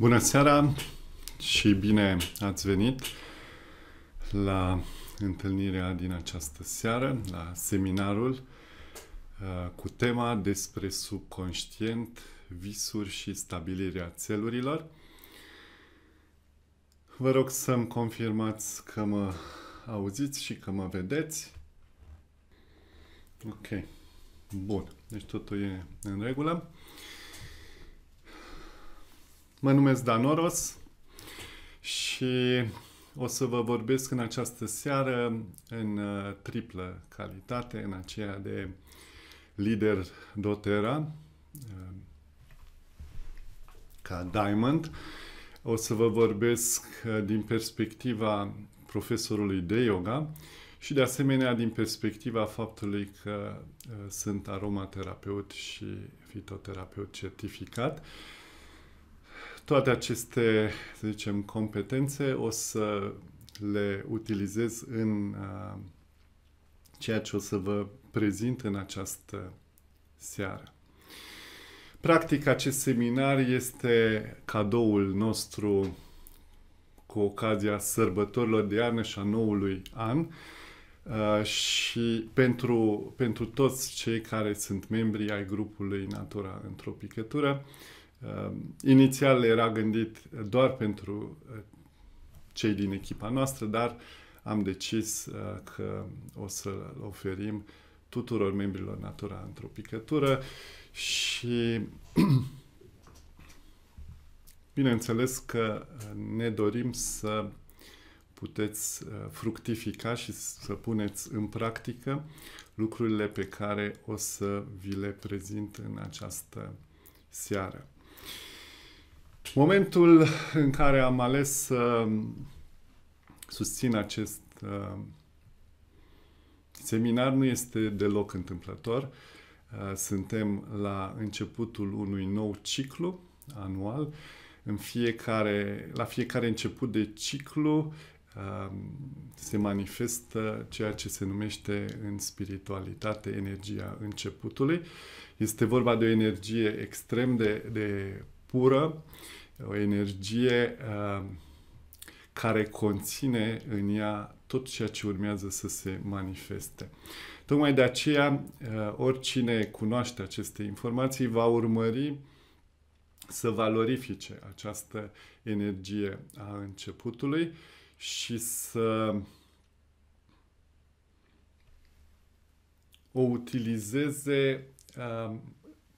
Bună seara și bine ați venit la întâlnirea din această seară, la seminarul uh, cu tema despre subconștient, visuri și stabilirea țelurilor. Vă rog să-mi confirmați că mă auziți și că mă vedeți. Ok. Bun. Deci totul e în regulă. Mă numesc Dan Oros și o să vă vorbesc în această seară în uh, triplă calitate, în aceea de lider dotera uh, ca Diamond. O să vă vorbesc uh, din perspectiva profesorului de yoga și de asemenea din perspectiva faptului că sunt aromaterapeut și fitoterapeut certificat toate aceste, să zicem, competențe o să le utilizez în uh, ceea ce o să vă prezint în această seară. Practic, acest seminar este cadoul nostru cu ocazia sărbătorilor de iarnă și a noului an uh, și pentru, pentru toți cei care sunt membri ai grupului Natura într-o picătură. Ehm, inițial era gândit doar pentru eh, cei din echipa noastră, dar am decis eh, că o să-l oferim tuturor membrilor Natura într-o picătură și bineînțeles că eh, ne dorim să puteți fructifica și să puneți în practică lucrurile pe care o să vi le prezint în această seară. Momentul în care am ales să um, susțin acest um, seminar nu este deloc întâmplător. Uh, suntem la începutul unui nou ciclu anual. În fiecare, la fiecare început de ciclu um, se manifestă ceea ce se numește în spiritualitate energia începutului. Este vorba de o energie extrem de, de pură, o energie uh, care conține în ea tot ceea ce urmează să se manifeste. Tocmai de aceea, uh, oricine cunoaște aceste informații va urmări să valorifice această energie a începutului și să o utilizeze uh,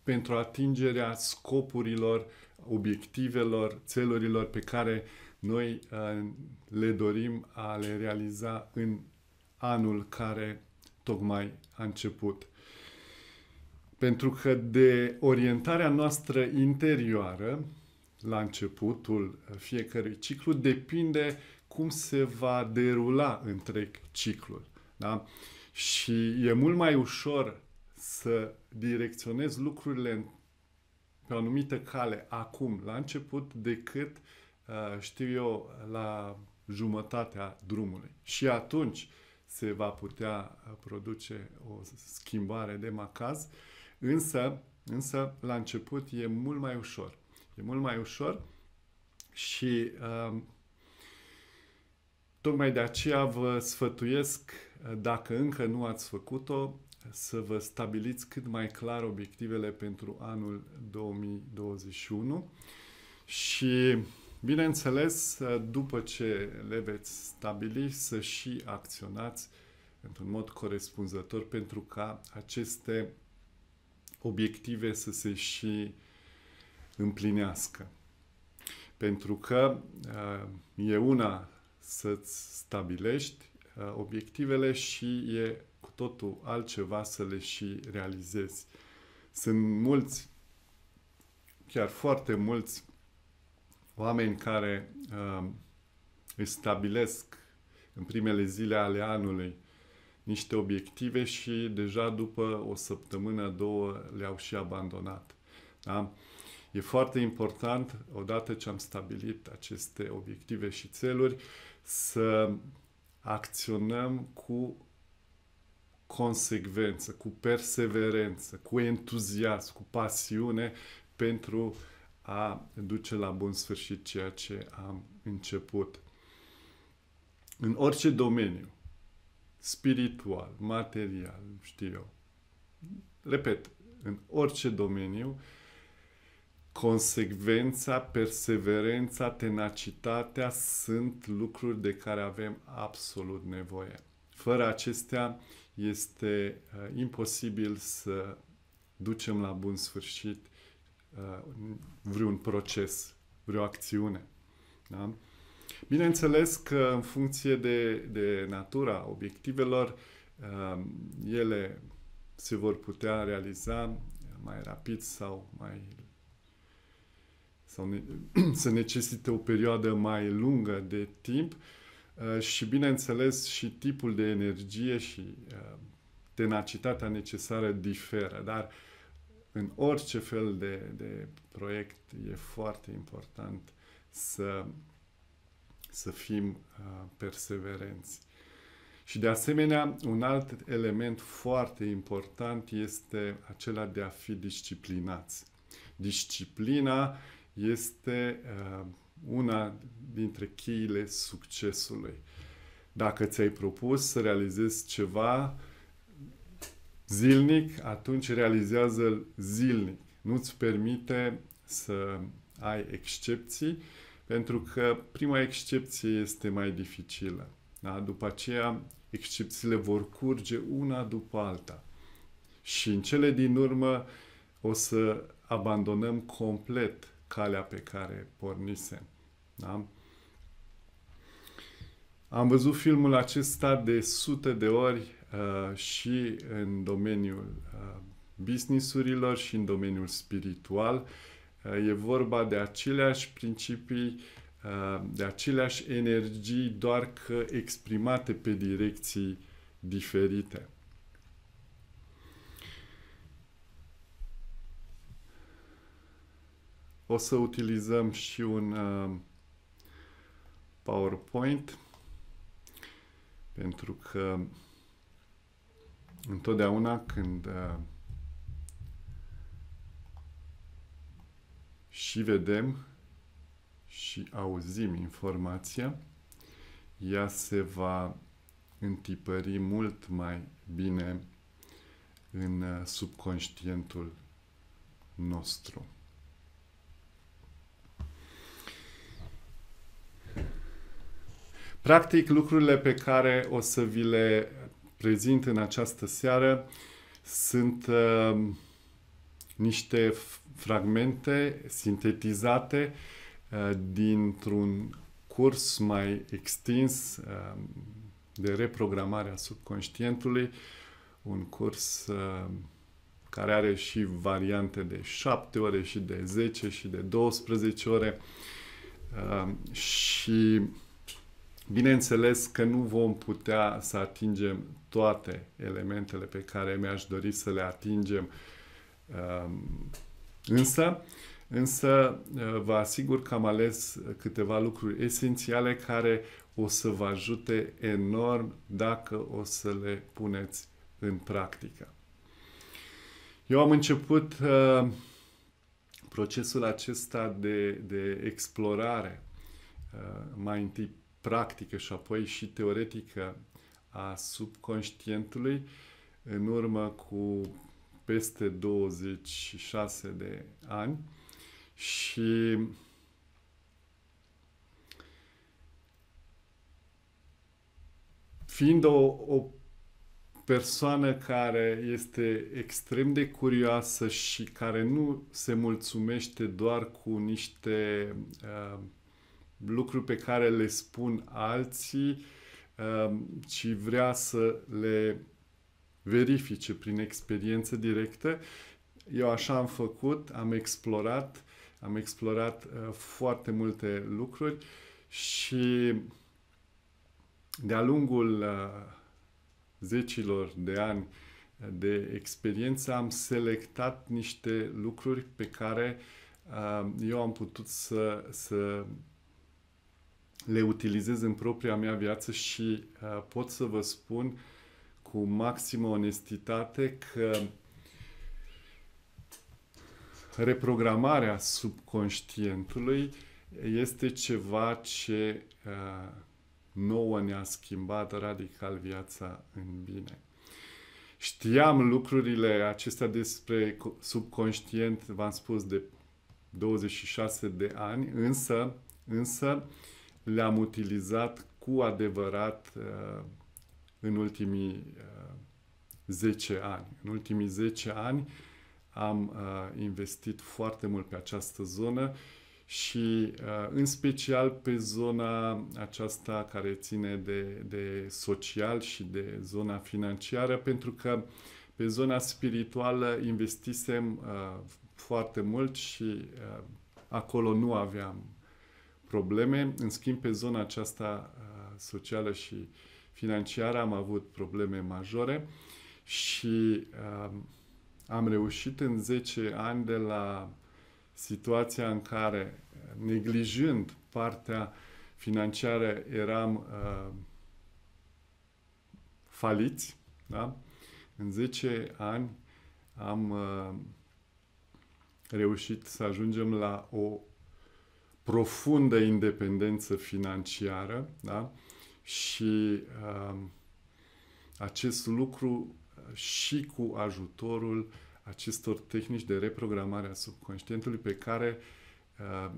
pentru atingerea scopurilor, obiectivelor, țelurilor pe care noi uh, le dorim a le realiza în anul care tocmai a început. Pentru că de orientarea noastră interioară, la începutul fiecărui ciclu, depinde cum se va derula întreg ciclul. Da? Și e mult mai ușor să direcționez lucrurile pe o anumită cale acum, la început, decât, uh, știu eu, la jumătatea drumului. Și atunci se va putea uh, produce o schimbare de macaz, însă, însă la început e mult mai ușor. E mult mai ușor și uh, tocmai de aceea vă sfătuiesc, uh, dacă încă nu ați făcut-o, să vă stabiliți cât mai clar obiectivele pentru anul 2021 și, bineînțeles, după ce le veți stabili, să și acționați într-un mod corespunzător pentru ca aceste obiective să se și împlinească. Pentru că uh, e una să-ți stabilești uh, obiectivele și e totul altceva să le și realizezi. Sunt mulți, chiar foarte mulți oameni care uh, își stabilesc în primele zile ale anului niște obiective și deja după o săptămână, două le-au și abandonat. Da? E foarte important, odată ce am stabilit aceste obiective și țeluri, să acționăm cu consecvență, cu perseverență, cu entuziasm, cu pasiune pentru a duce la bun sfârșit ceea ce am început. În orice domeniu, spiritual, material, știu eu, repet, în orice domeniu, consecvența, perseverența, tenacitatea sunt lucruri de care avem absolut nevoie. Fără acestea, uh, este uh, imposibil să ducem la bun sfârșit uh, vreun proces, vreo acțiune. Da? Bineînțeles că în funcție de, de natura obiectivelor, uh, ele se vor putea realiza mai rapid sau mai sau ne, să necesite o perioadă mai lungă de timp, uh, Uh, și, bineînțeles, și tipul de energie și uh, tenacitatea necesară diferă, dar în orice fel de, de proiect e foarte important să, să fim uh, perseverenți. Și de asemenea, un alt element foarte important este acela de a fi disciplinați. Disciplina este uh, una dintre cheile succesului. Dacă ți-ai propus să realizezi ceva zilnic, atunci realizează-l zilnic. Nu-ți permite să ai excepții, pentru că prima excepție este mai dificilă. Da? După aceea, excepțiile vor curge una după alta. Și în cele din urmă o să abandonăm complet calea pe care pornisem. Da? Am văzut filmul acesta de sute de ori uh, și în domeniul uh, businessurilor și în domeniul spiritual. Uh, e vorba de aceleași principii, uh, de aceleași energii, doar că exprimate pe direcții diferite. O să utilizăm și un uh, PowerPoint pentru că întotdeauna când uh, și vedem și auzim informația, ea se va întipări mult mai bine în uh, subconștientul nostru. Practic, lucrurile pe care o să vi le prezint în această seară sunt uh, niște fragmente sintetizate uh, dintr-un curs mai extins uh, de reprogramare a subconștientului, un curs care are și variante de 7 ore și de 10 și de 12 ore și Bineînțeles că nu vom putea să atingem toate elementele pe care mi-aș dori să le atingem, ehm, însă, însă eh, vă asigur că am ales câteva lucruri esențiale care o să vă ajute enorm dacă o să le puneți în practică. Eu am început uh, procesul acesta de, de explorare uh, mai întâi practică și apoi și teoretică a subconștientului în urmă cu peste 26 de ani și fiind o, o persoană care este extrem de curioasă și care nu se mulțumește doar cu niște uh, lucruri pe care le spun alții, um, ci vrea să le verifice prin experiență directă. Eu așa am făcut, am explorat, am explorat uh, foarte multe lucruri și de-a lungul uh, zecilor de ani uh, de experiență am selectat niște lucruri pe care eu am putut să, să le utilizez în propria mea viață și uh, pot să vă spun cu maximă onestitate că reprogramarea subconștientului este ceva ce uh, nouă ne-a schimbat radical viața în bine. Știam lucrurile acestea despre subconștient, v-am spus, de 26 de ani, însă, însă uh, le-am utilizat cu adevărat uh, în ultimii 10 uh, ani. În ultimii 10 ani am uh, investit foarte mult pe această zonă și în special pe zona aceasta care ține de, de social și de zona financiară, pentru că pe zona spirituală investisem foarte mult și acolo nu aveam probleme. În schimb, pe zona aceasta uh, socială și financiară am avut probleme majore și uh, am reușit în 10 ani de la situația în care, uh, neglijând partea financiară, eram faliți, da? În 10 ani am uh, reușit să ajungem la o profundă independență financiară da? și uh, acest lucru uh, și cu ajutorul acestor tehnici de reprogramare a subconștientului pe care uh,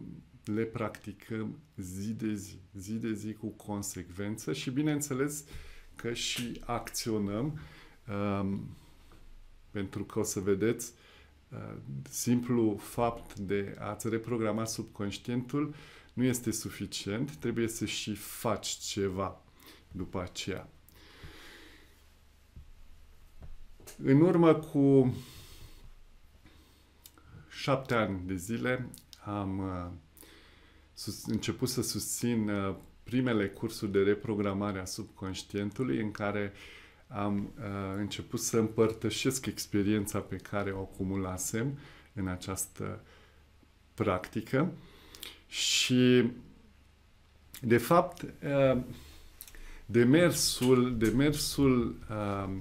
le practicăm zi de zi, zi de zi cu consecvență și bineînțeles că și acționăm uh, pentru că o să vedeți simplu fapt de a-ți reprograma subconștientul nu este suficient, trebuie să și faci ceva după aceea. În urmă cu șapte ani de zile am uh, sus, început să susțin uh, primele cursuri de reprogramare a subconștientului în care uh, am uh, început să împărtășesc experiența pe care o acumulasem în această practică și de fapt uh, demersul, demersul uh,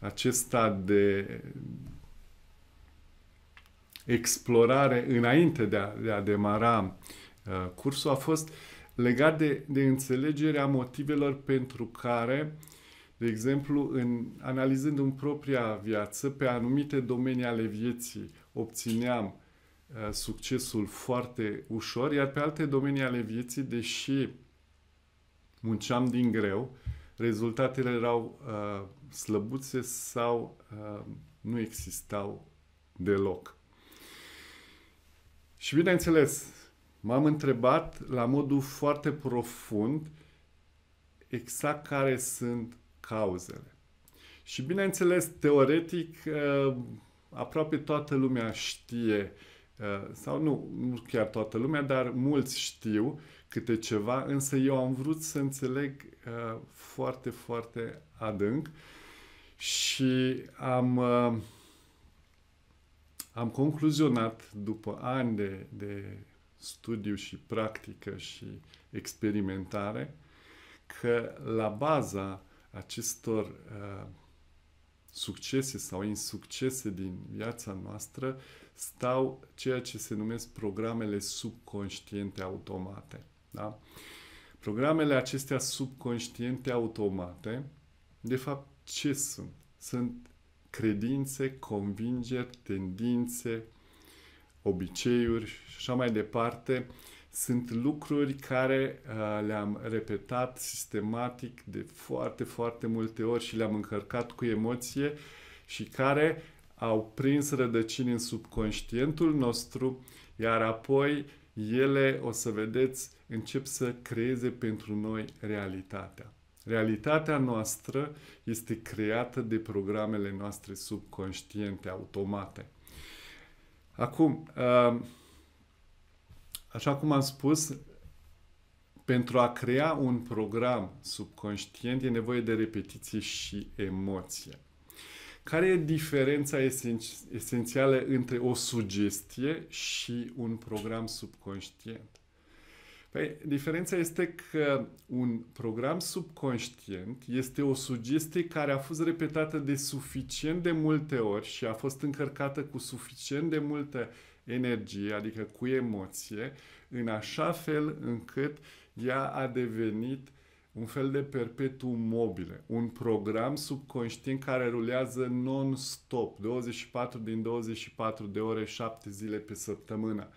acesta de explorare înainte de a, de a demara uh, cursul a fost legat de, de înțelegerea motivelor pentru care uh, de exemplu, în, analizând în propria viață, pe anumite domenii ale vieții, obțineam uh, succesul foarte ușor, iar pe alte domenii ale vieții, deși munceam din greu, rezultatele erau uh, slăbuțe sau uh, nu existau deloc. Și bineînțeles, m-am întrebat la modul foarte profund exact care sunt cauzele. Și bineînțeles, teoretic, eh, aproape toată lumea știe, eh, sau nu, nu chiar toată lumea, dar mulți știu câte ceva, însă eu am vrut să înțeleg eh, foarte, foarte adânc și am, am concluzionat după ani de, de studiu și practică și experimentare că la baza acestor uh, succese sau insuccese din viața noastră stau ceea ce se numesc programele subconștiente automate. Da? Programele acestea subconștiente automate, de fapt, ce sunt? Sunt credințe, convingeri, tendințe, obiceiuri și așa mai departe, uh, sunt lucruri care uh, le-am repetat sistematic de foarte, foarte multe ori și le-am încărcat cu emoție și care au prins rădăcini în subconștientul nostru, iar apoi ele, o să vedeți, încep să creeze pentru noi realitatea. Realitatea noastră este creată de programele noastre subconștiente, automate. Acum, uh, așa cum am spus, pentru a crea un program subconștient e nevoie de repetiție și emoție. Care e diferența esențială între o sugestie și un program subconștient? Păi, diferența este că un program subconștient este o sugestie care a fost repetată de suficient de multe ori și a fost încărcată cu suficient de multe energie, adică cu emoție, în așa fel încât ea a devenit un fel de perpetuum mobile, un program subconștient care rulează non-stop, 24 din 24 de ore, 7 zile pe săptămână.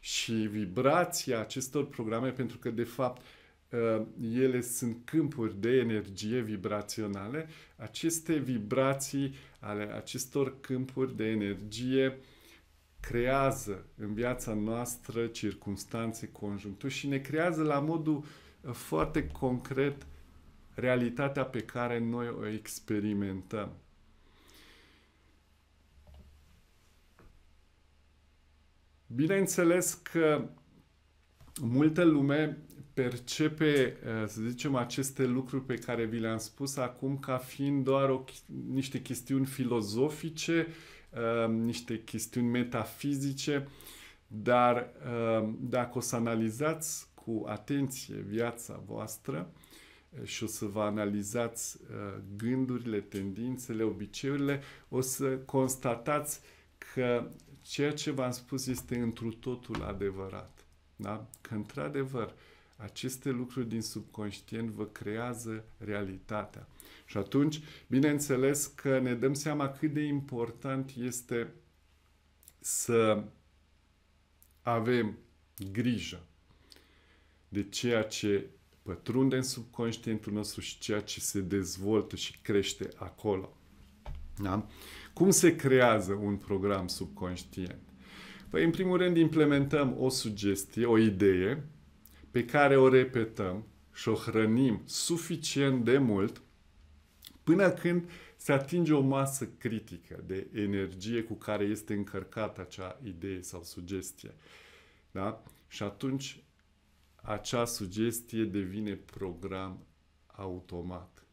Și vibrația acestor programe, pentru că de fapt uh, ele sunt câmpuri de energie vibraționale, aceste vibrații ale acestor câmpuri de energie uh, creează în viața noastră circunstanțe, conjuncturi și ne creează la modul uh, foarte concret realitatea pe care noi o experimentăm. Bineînțeles că multă lume percepe, uh, să zicem, aceste lucruri pe care vi le-am spus acum ca fiind doar o, niște chestiuni filozofice uh, Um, niște chestiuni metafizice, dar uh, dacă o să analizați cu atenție viața voastră uh, și o să vă analizați uh, gândurile, tendințele, obiceiurile, o să constatați că ceea ce v-am spus este întru totul adevărat. Da? Că într-adevăr, aceste lucruri din subconștient vă creează realitatea. Și atunci, bineînțeles că ne dăm seama cât de important este să avem grijă de ceea ce pătrunde în subconștientul nostru și ceea ce se dezvoltă și crește acolo. Da? Cum se creează un program subconștient? Păi, în primul rând, implementăm o sugestie, o idee pe care o repetăm și o hrănim suficient de mult până când se atinge o masă critică de energie cu care este încărcată acea idee sau sugestie. Da? Și atunci acea sugestie devine program automat.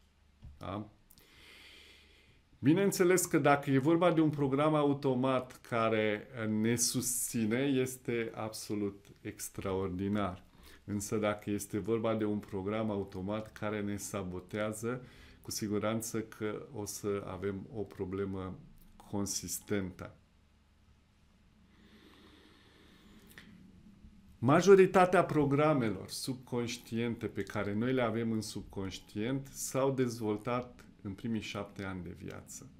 Da? Bineînțeles că dacă e vorba de un program automat care ne susține, este absolut extraordinar. Însă dacă este vorba de un program automat care ne sabotează, cu siguranță că o să avem o problemă consistentă. Majoritatea programelor subconștiente pe care noi le avem în subconștient s-au dezvoltat în primii șapte ani de viață.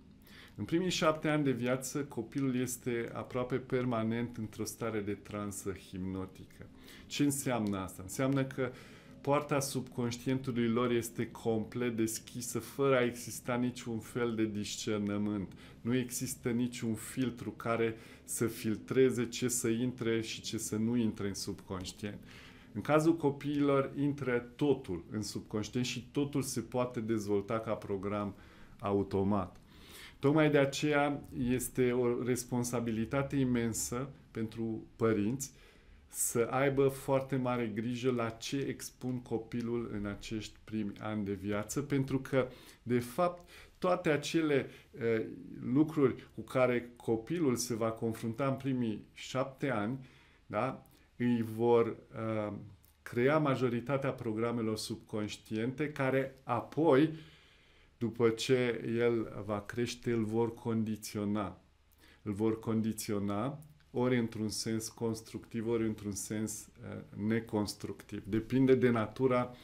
În primii șapte ani de viață, copilul este aproape permanent într-o stare de transă hipnotică. Ce înseamnă asta? Înseamnă că uh, poarta subconștientului lor este complet deschisă, fără a exista niciun fel de discernământ. Nu există niciun filtru care să filtreze ce să intre și ce să nu intre în subconștient. În cazul copiilor intră totul în subconștient și totul se poate dezvolta ca program automat. Tocmai de aceea este o responsabilitate imensă pentru părinți să aibă foarte mare grijă la ce expun copilul în acești primi ani de viață, pentru că, de fapt, toate acele uh, lucruri cu care copilul se va confrunta în primii șapte ani, da, îi vor uh, crea majoritatea programelor subconștiente care apoi, după ce el va crește, îl vor condiționa. Îl vor condiționa ori într-un sens constructiv, ori într-un sens uh, neconstructiv. Depinde de natura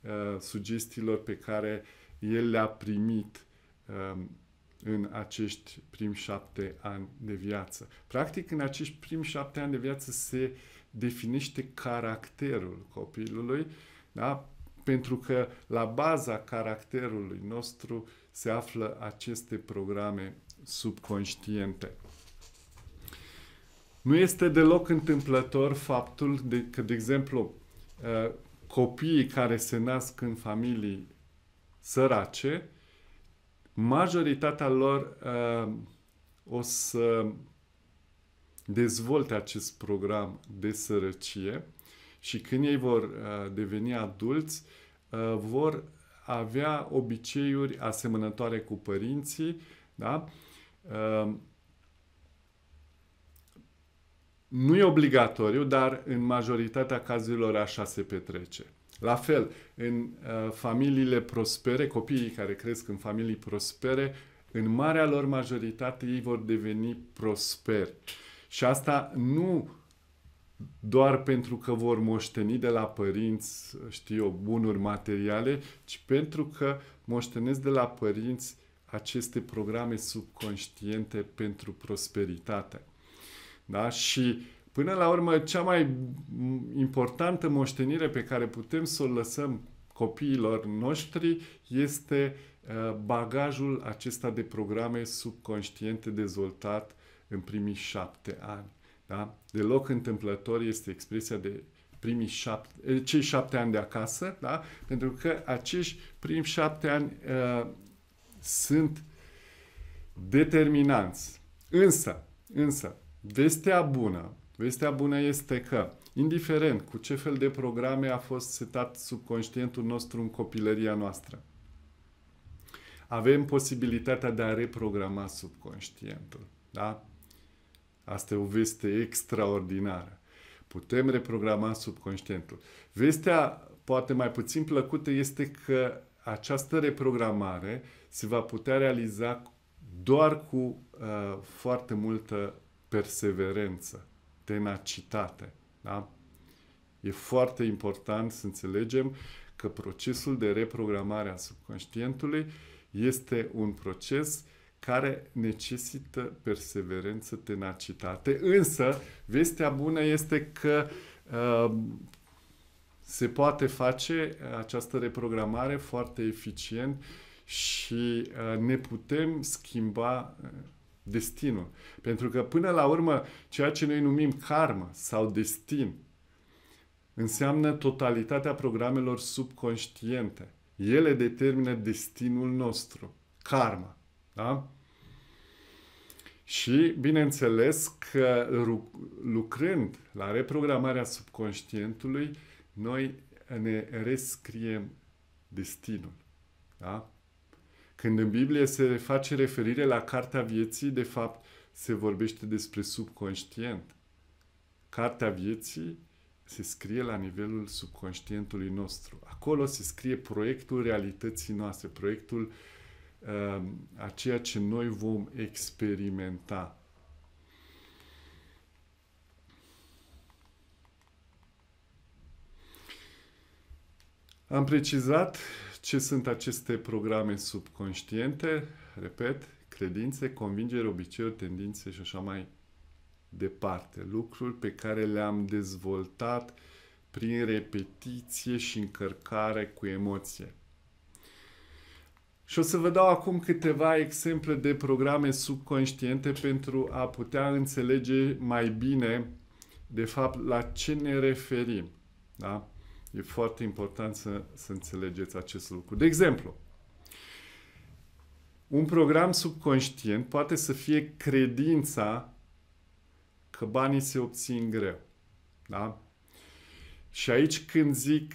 uh, sugestiilor pe care el le-a primit uh, în acești primi șapte ani de viață. Practic, în acești primi șapte ani de viață se definește caracterul copilului, da? pentru că la baza caracterului nostru se află aceste programe subconștiente. Nu este deloc întâmplător faptul de, că, de exemplu, uh, copiii care se nasc în familii sărace, majoritatea lor uh, o să dezvolte acest program de sărăcie și când ei vor uh, deveni adulți, vor avea obiceiuri asemănătoare cu părinții, da? Nu e obligatoriu, dar în majoritatea cazurilor așa se petrece. La fel, în uh, familiile prospere, copiii care cresc în familii prospere, în marea lor majoritate ei vor deveni prosperi. Și asta nu doar pentru că vor moșteni de la părinți, știu, bunuri materiale, ci pentru că moștenesc de la părinți aceste programe subconștiente pentru prosperitate. Da? Și până la urmă, cea mai importantă moștenire pe care putem să o lăsăm copiilor noștri este uh, bagajul acesta de programe subconștiente dezvoltat în primii șapte ani. Da? Deloc întâmplător este expresia de primii șapte, eh, cei șapte ani de acasă, da? pentru că acești primi șapte ani uh, sunt determinanți. Însă, însă, Vestea bună. Vestea bună este că, indiferent cu ce fel de programe a fost setat subconștientul nostru în copilăria noastră, avem posibilitatea de a reprograma subconștientul. Da? Asta e o veste extraordinară. Putem reprograma subconștientul. Vestea poate mai puțin plăcută este că această reprogramare se va putea realiza doar cu uh, foarte multă perseverență, tenacitate. Da? E foarte important să înțelegem că procesul de reprogramare a subconștientului este un proces care necesită perseverență, tenacitate. Însă, vestea bună este că uh, se poate face uh, această reprogramare foarte eficient și uh, ne putem schimba uh, destinul. Pentru că până la urmă, ceea ce noi numim karma sau destin înseamnă totalitatea programelor subconștiente. Ele determină destinul nostru, karma. Da? Și, bineînțeles, că lucrând la reprogramarea subconștientului, noi ne rescriem destinul. Da? Când în Biblie se face referire la Cartea Vieții, de fapt, se vorbește despre subconștient. Cartea Vieții se scrie la nivelul subconștientului nostru. Acolo se scrie proiectul realității noastre, proiectul uh, a ceea ce noi vom experimenta. Am precizat ce sunt aceste programe subconștiente? Repet, credințe, convingeri, obiceiuri, tendințe și așa mai departe. Lucruri pe care le-am dezvoltat prin repetiție și încărcare cu emoție. Și o să vă dau acum câteva exemple de programe subconștiente pentru a putea înțelege mai bine, de fapt, la ce ne referim. Da? E foarte important să, să înțelegeți acest lucru. De exemplu, un program subconștient poate să fie credința că banii se obțin greu. Da? Și aici când zic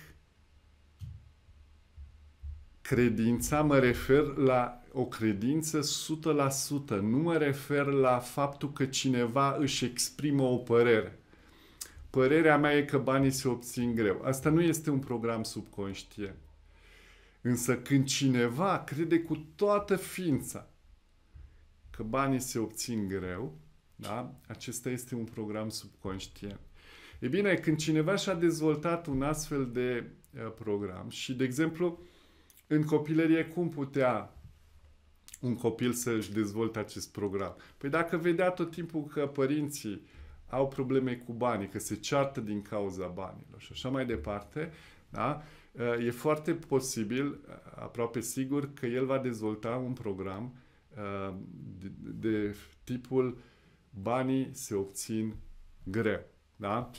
credința, mă refer la o credință 100%. Nu mă refer la faptul că cineva își exprimă o părere. Părerea mea e că banii se obțin greu. Asta nu este un program subconștient. Însă când cineva crede cu toată ființa că banii se obțin greu, da? acesta este un program subconștient. E bine, când cineva și-a dezvoltat un astfel de uh, program și, de exemplu, în copilărie, cum putea un copil să-și dezvolte acest program? Păi dacă vedea tot timpul că părinții au probleme cu banii, că se ceartă din cauza banilor și așa mai departe, da? e foarte posibil, aproape sigur, că el va dezvolta un program uh, de, de tipul banii se obțin greu. Da?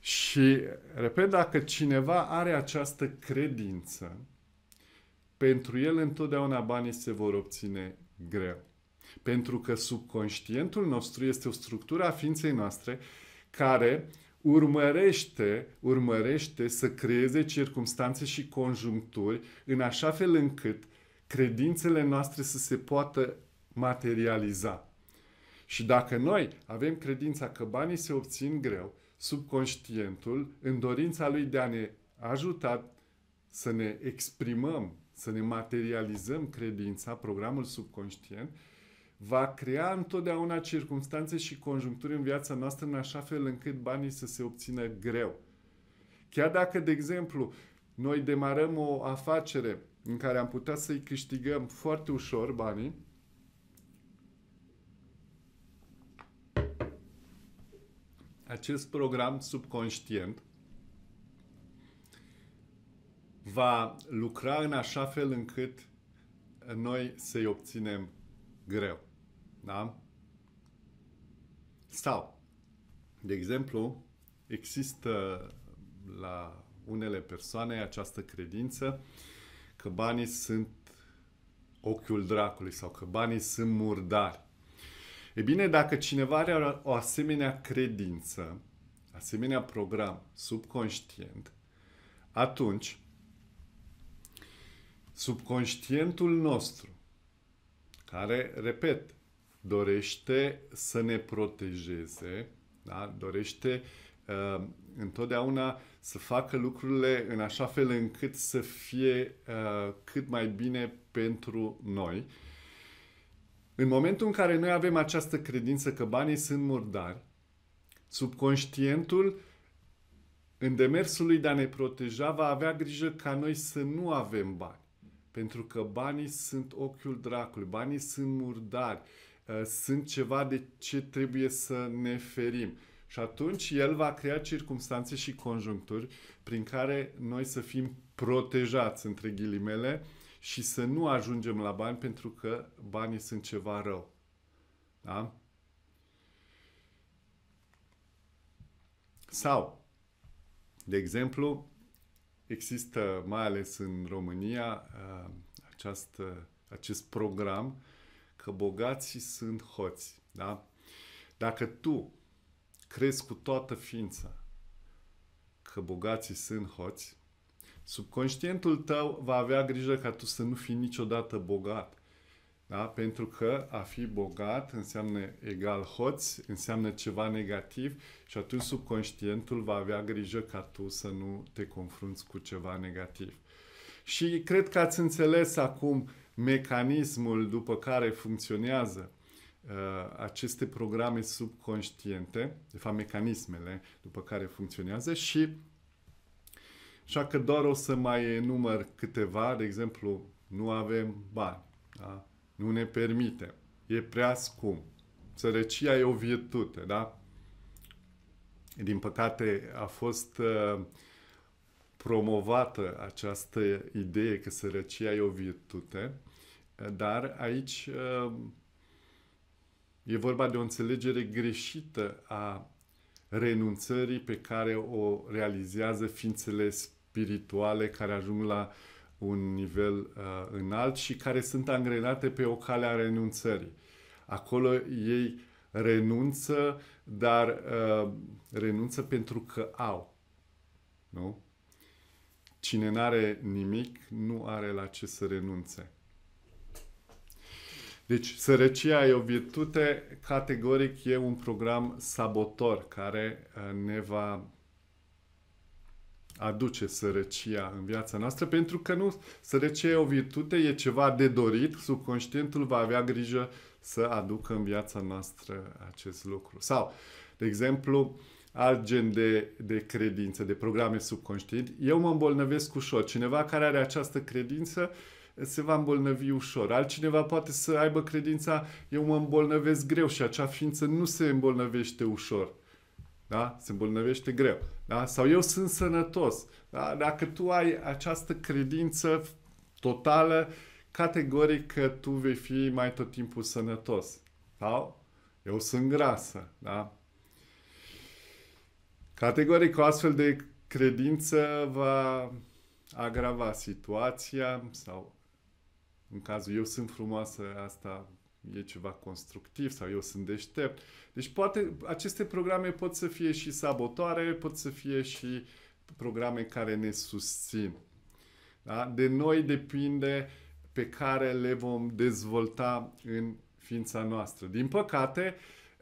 Și, repet, dacă cineva are această credință, pentru el întotdeauna banii se vor obține greu. Pentru că subconștientul nostru este o structură a ființei noastre care urmărește, urmărește să creeze circumstanțe și conjuncturi în așa fel încât credințele noastre să se poată materializa. Și dacă noi avem credința că banii se obțin greu, subconștientul, în dorința lui de a ne ajuta să ne exprimăm, să ne materializăm credința, programul subconștient, va crea întotdeauna circunstanțe și conjuncturi în viața noastră în așa fel încât banii să se obțină greu. Chiar dacă, de exemplu, noi demarăm o afacere în care am putea să-i câștigăm foarte ușor banii, acest program subconștient va lucra în așa fel încât noi să-i obținem greu. Da? Sau, de exemplu, există la unele persoane această credință că banii sunt ochiul dracului sau că banii sunt murdari. E bine, dacă cineva are o asemenea credință, asemenea program subconștient, atunci subconștientul nostru care, repet, dorește să ne protejeze, da? dorește uh, întotdeauna să facă lucrurile în așa fel încât să fie uh, cât mai bine pentru noi. În momentul în care noi avem această credință că banii sunt murdari, subconștientul în demersul lui de a ne proteja va avea grijă ca noi să nu avem bani. Pentru că banii sunt ochiul dracului, banii sunt murdari, uh, sunt ceva de ce trebuie să ne ferim. Și atunci el va crea circumstanțe și conjuncturi prin care noi să fim protejați, între ghilimele, și să nu ajungem la bani pentru că banii sunt ceva rău. Da? Sau, de exemplu, există, mai ales în România, uh, acest acest program că bogații sunt hoți. Da? Dacă tu crezi cu toată ființa că bogații sunt hoți, subconștientul tău va avea grijă ca tu să nu fii niciodată bogat. Da? Pentru că a fi bogat înseamnă egal hoț, înseamnă ceva negativ și atunci subconștientul va avea grijă ca tu să nu te confrunți cu ceva negativ. Și cred că ați înțeles acum mecanismul după care funcționează uh, aceste programe subconștiente, de fapt mecanismele după care funcționează și așa că doar o să mai enumăr câteva, de exemplu, nu avem bani. Da? Nu ne permite. E prea scump. Sărăcia e o virtute, da? Din păcate a fost uh, promovată această idee că sărăcia e o virtute, dar aici uh, e vorba de o înțelegere greșită a renunțării pe care o realizează ființele spirituale care ajung la uh, un nivel uh, înalt și care sunt angrenate pe o cale a renunțării. Acolo ei renunță, dar uh, renunță pentru că au. Nu? Cine n-are nimic, nu are la ce să renunțe. Deci, sărăcia e o virtute, categoric e un program sabotor care uh, ne va aduce sărăcia în viața noastră, pentru că nu, sărăcia e o virtute, e ceva de dorit, subconștientul va avea grijă să aducă în viața noastră acest lucru. Sau, de exemplu, alt gen de, de credință, de programe subconștient. Eu mă îmbolnăvesc ușor. Cineva care are această credință se va îmbolnăvi ușor. Altcineva poate să aibă credința, eu mă îmbolnăvesc greu și acea ființă nu se îmbolnăvește ușor da? se îmbolnăvește greu. Da? Sau eu sunt sănătos. Da? Dacă tu ai această credință totală, categoric că tu vei fi mai tot timpul sănătos. Sau eu sunt grasă. Da? Categoric o astfel de credință va agrava situația sau în cazul eu sunt frumoasă, asta e ceva constructiv sau eu sunt deștept. Deci poate aceste programe pot să fie și sabotoare, pot să fie și programe care ne susțin. Da? De noi depinde pe care le vom dezvolta în ființa noastră. Din păcate,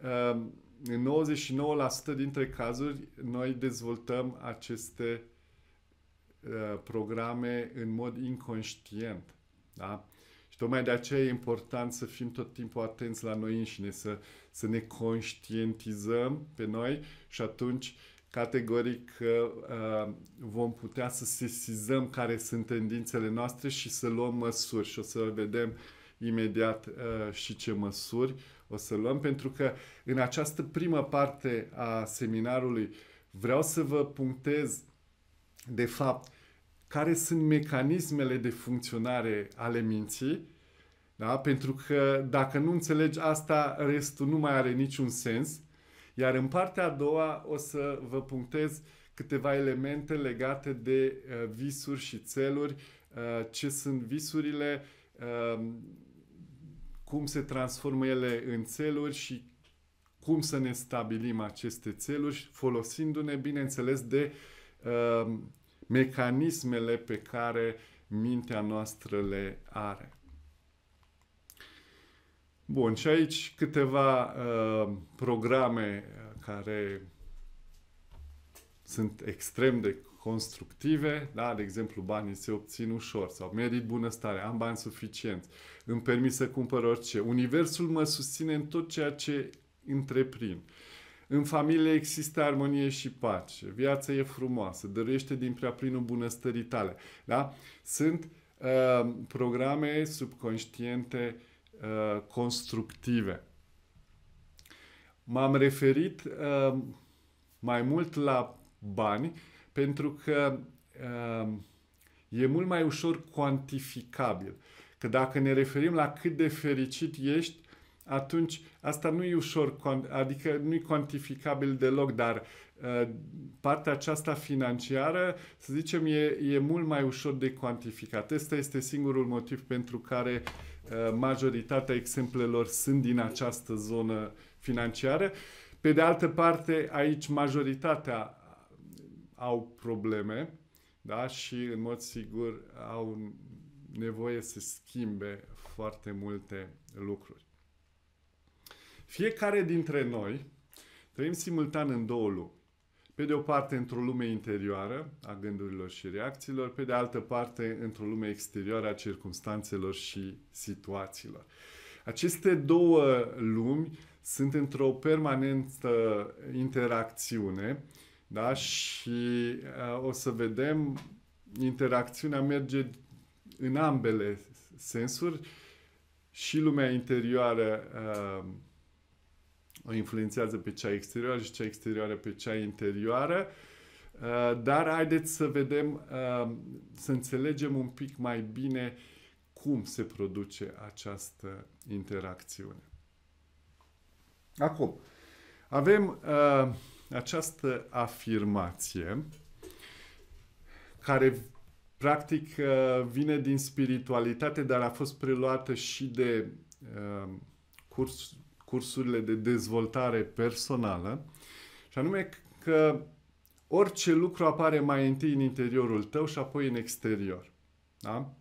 uh, în 99% dintre cazuri, noi dezvoltăm aceste uh, programe în mod inconștient. Da? Și tocmai de aceea e important să fim tot timpul atenți la noi înșine, să, să ne conștientizăm pe noi și atunci categoric uh, vom putea să sesizăm care sunt tendințele noastre și să luăm măsuri și o să vedem imediat uh, și ce măsuri o să luăm, pentru că în această primă parte a seminarului vreau să vă punctez de fapt care sunt mecanismele de funcționare ale minții, da? pentru că dacă nu înțelegi asta, restul nu mai are niciun sens. Iar în partea a doua o să vă punctez câteva elemente legate de uh, visuri și țeluri, uh, ce sunt visurile, uh, cum se transformă ele în țeluri și cum să ne stabilim aceste țeluri, folosindu-ne, bineînțeles, de uh, mecanismele pe care mintea noastră le are. Bun, și aici câteva uh, programe uh, care sunt extrem de constructive, da? de exemplu banii se obțin ușor sau merit bunăstare, am bani suficienți, îmi permit să cumpăr orice. Universul mă susține în tot ceea ce întreprind. În familie există armonie și pace. Viața e frumoasă. Dăruiește din prea plinul bunăstării tale. Da? Sunt uh, programe subconștiente uh, constructive. M-am referit uh, mai mult la bani pentru că uh, e mult mai ușor cuantificabil. Că dacă ne referim la cât de fericit ești, atunci asta nu e ușor, adică nu e cuantificabil deloc, dar uh, partea aceasta financiară, să zicem, e, e mult mai ușor de cuantificat. Ăsta este singurul motiv pentru care uh, majoritatea exemplelor sunt din această zonă financiară. Pe de altă parte, aici majoritatea au probleme da? și, în mod sigur, au nevoie să schimbe foarte multe lucruri. Fiecare dintre noi trăim simultan în două lumi. Pe de o parte, într-o lume interioară a gândurilor și reacțiilor, pe de altă parte, într-o lume exterioară a circumstanțelor și situațiilor. Aceste două lumi sunt într-o permanentă interacțiune da? și uh, o să vedem interacțiunea merge în ambele sensuri și lumea interioară uh, o influențează pe cea exterioară și cea exterioară pe cea interioară. Uh, dar haideți să vedem, uh, să înțelegem un pic mai bine cum se produce această interacțiune. Acum, avem uh, această afirmație care practic vine din spiritualitate, dar a fost preluată și de curs, cursurile de dezvoltare personală, și anume că orice lucru apare mai întâi în interiorul tău și apoi în exterior. Da?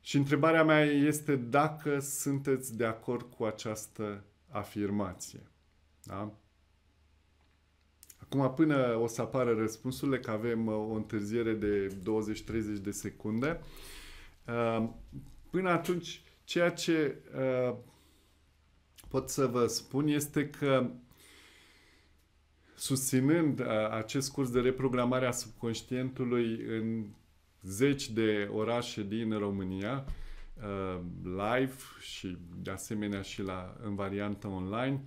Și întrebarea mea este dacă sunteți de acord cu această afirmație. Da? Acum, până o să apară răspunsurile, că avem uh, o întârziere de 20-30 de secunde, uh, până atunci, ceea ce uh, pot să vă spun este că susținând acest curs de reprogramare a subconștientului în zeci de orașe din România, live și de asemenea și la, în variantă online,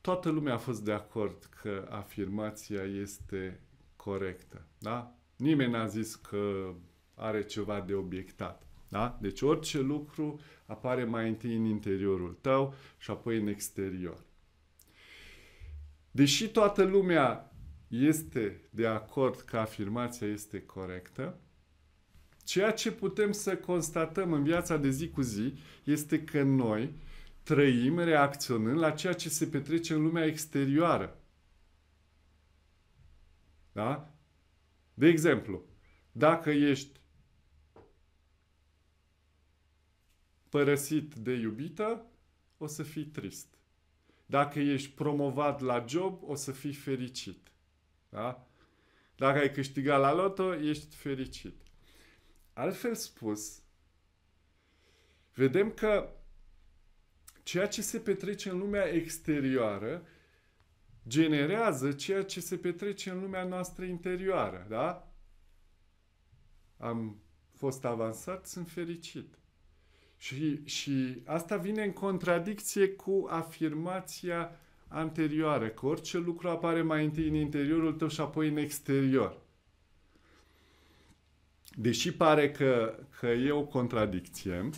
toată lumea a fost de acord că afirmația este corectă. Da? Nimeni n-a zis că are ceva de obiectat. Da? Deci orice lucru apare mai întâi în interiorul tău și apoi în exterior. Deși toată lumea este de acord că afirmația este corectă, ceea ce putem să constatăm în viața de zi cu zi este că noi trăim reacționând la ceea ce se petrece în lumea exterioară. Da? De exemplu, dacă ești părăsit de iubită, o să fii trist. Dacă ești promovat la job, o să fii fericit. Da? Dacă ai câștigat la loto, ești fericit. Altfel spus, vedem că ceea ce se petrece în lumea exterioară generează ceea ce se petrece în lumea noastră interioară, da? Am fost avansat, sunt fericit. Și, și asta vine în contradicție cu afirmația anterioară, că orice lucru apare mai întâi în interiorul tău și apoi în exterior. Deși pare că, că e o contradicție,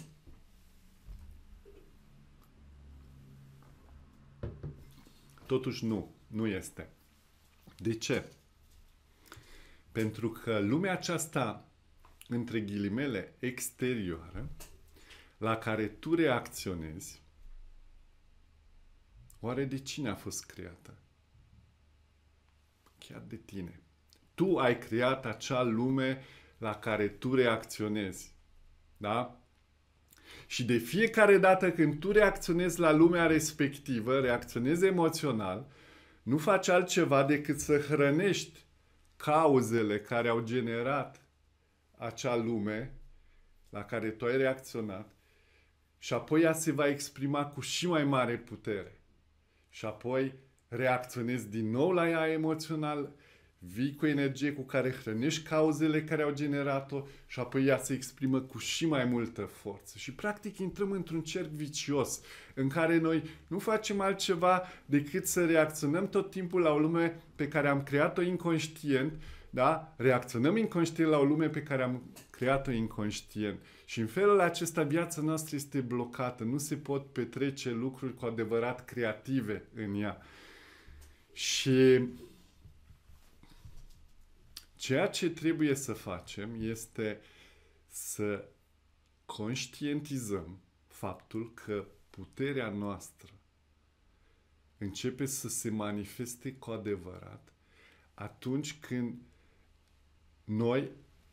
totuși nu, nu este. De ce? Pentru că lumea aceasta, între ghilimele, exterioară, la care tu reacționezi, oare de cine a fost creată? Chiar de tine. Tu ai creat acea lume la care tu reacționezi. Da? Și de fiecare dată când tu reacționezi la lumea respectivă, reacționezi emoțional, nu faci altceva decât să hrănești cauzele care au generat acea lume la care tu ai reacționat și apoi ea se va exprima cu și mai mare putere. Și apoi reacționezi din nou la ea emoțional, vii cu energie cu care hrănești cauzele care au generat-o și apoi ea se exprimă cu și mai multă forță. Și practic intrăm într-un cerc vicios în care noi nu facem altceva decât să reacționăm tot timpul la o lume pe care am creat-o inconștient da? reacționăm inconștient la o lume pe care am creat-o inconștient. Și în felul acesta viața noastră este blocată, nu se pot petrece lucruri cu adevărat creative în ea. Și ceea ce trebuie să facem este să conștientizăm faptul că puterea noastră începe să se manifeste cu adevărat atunci când noi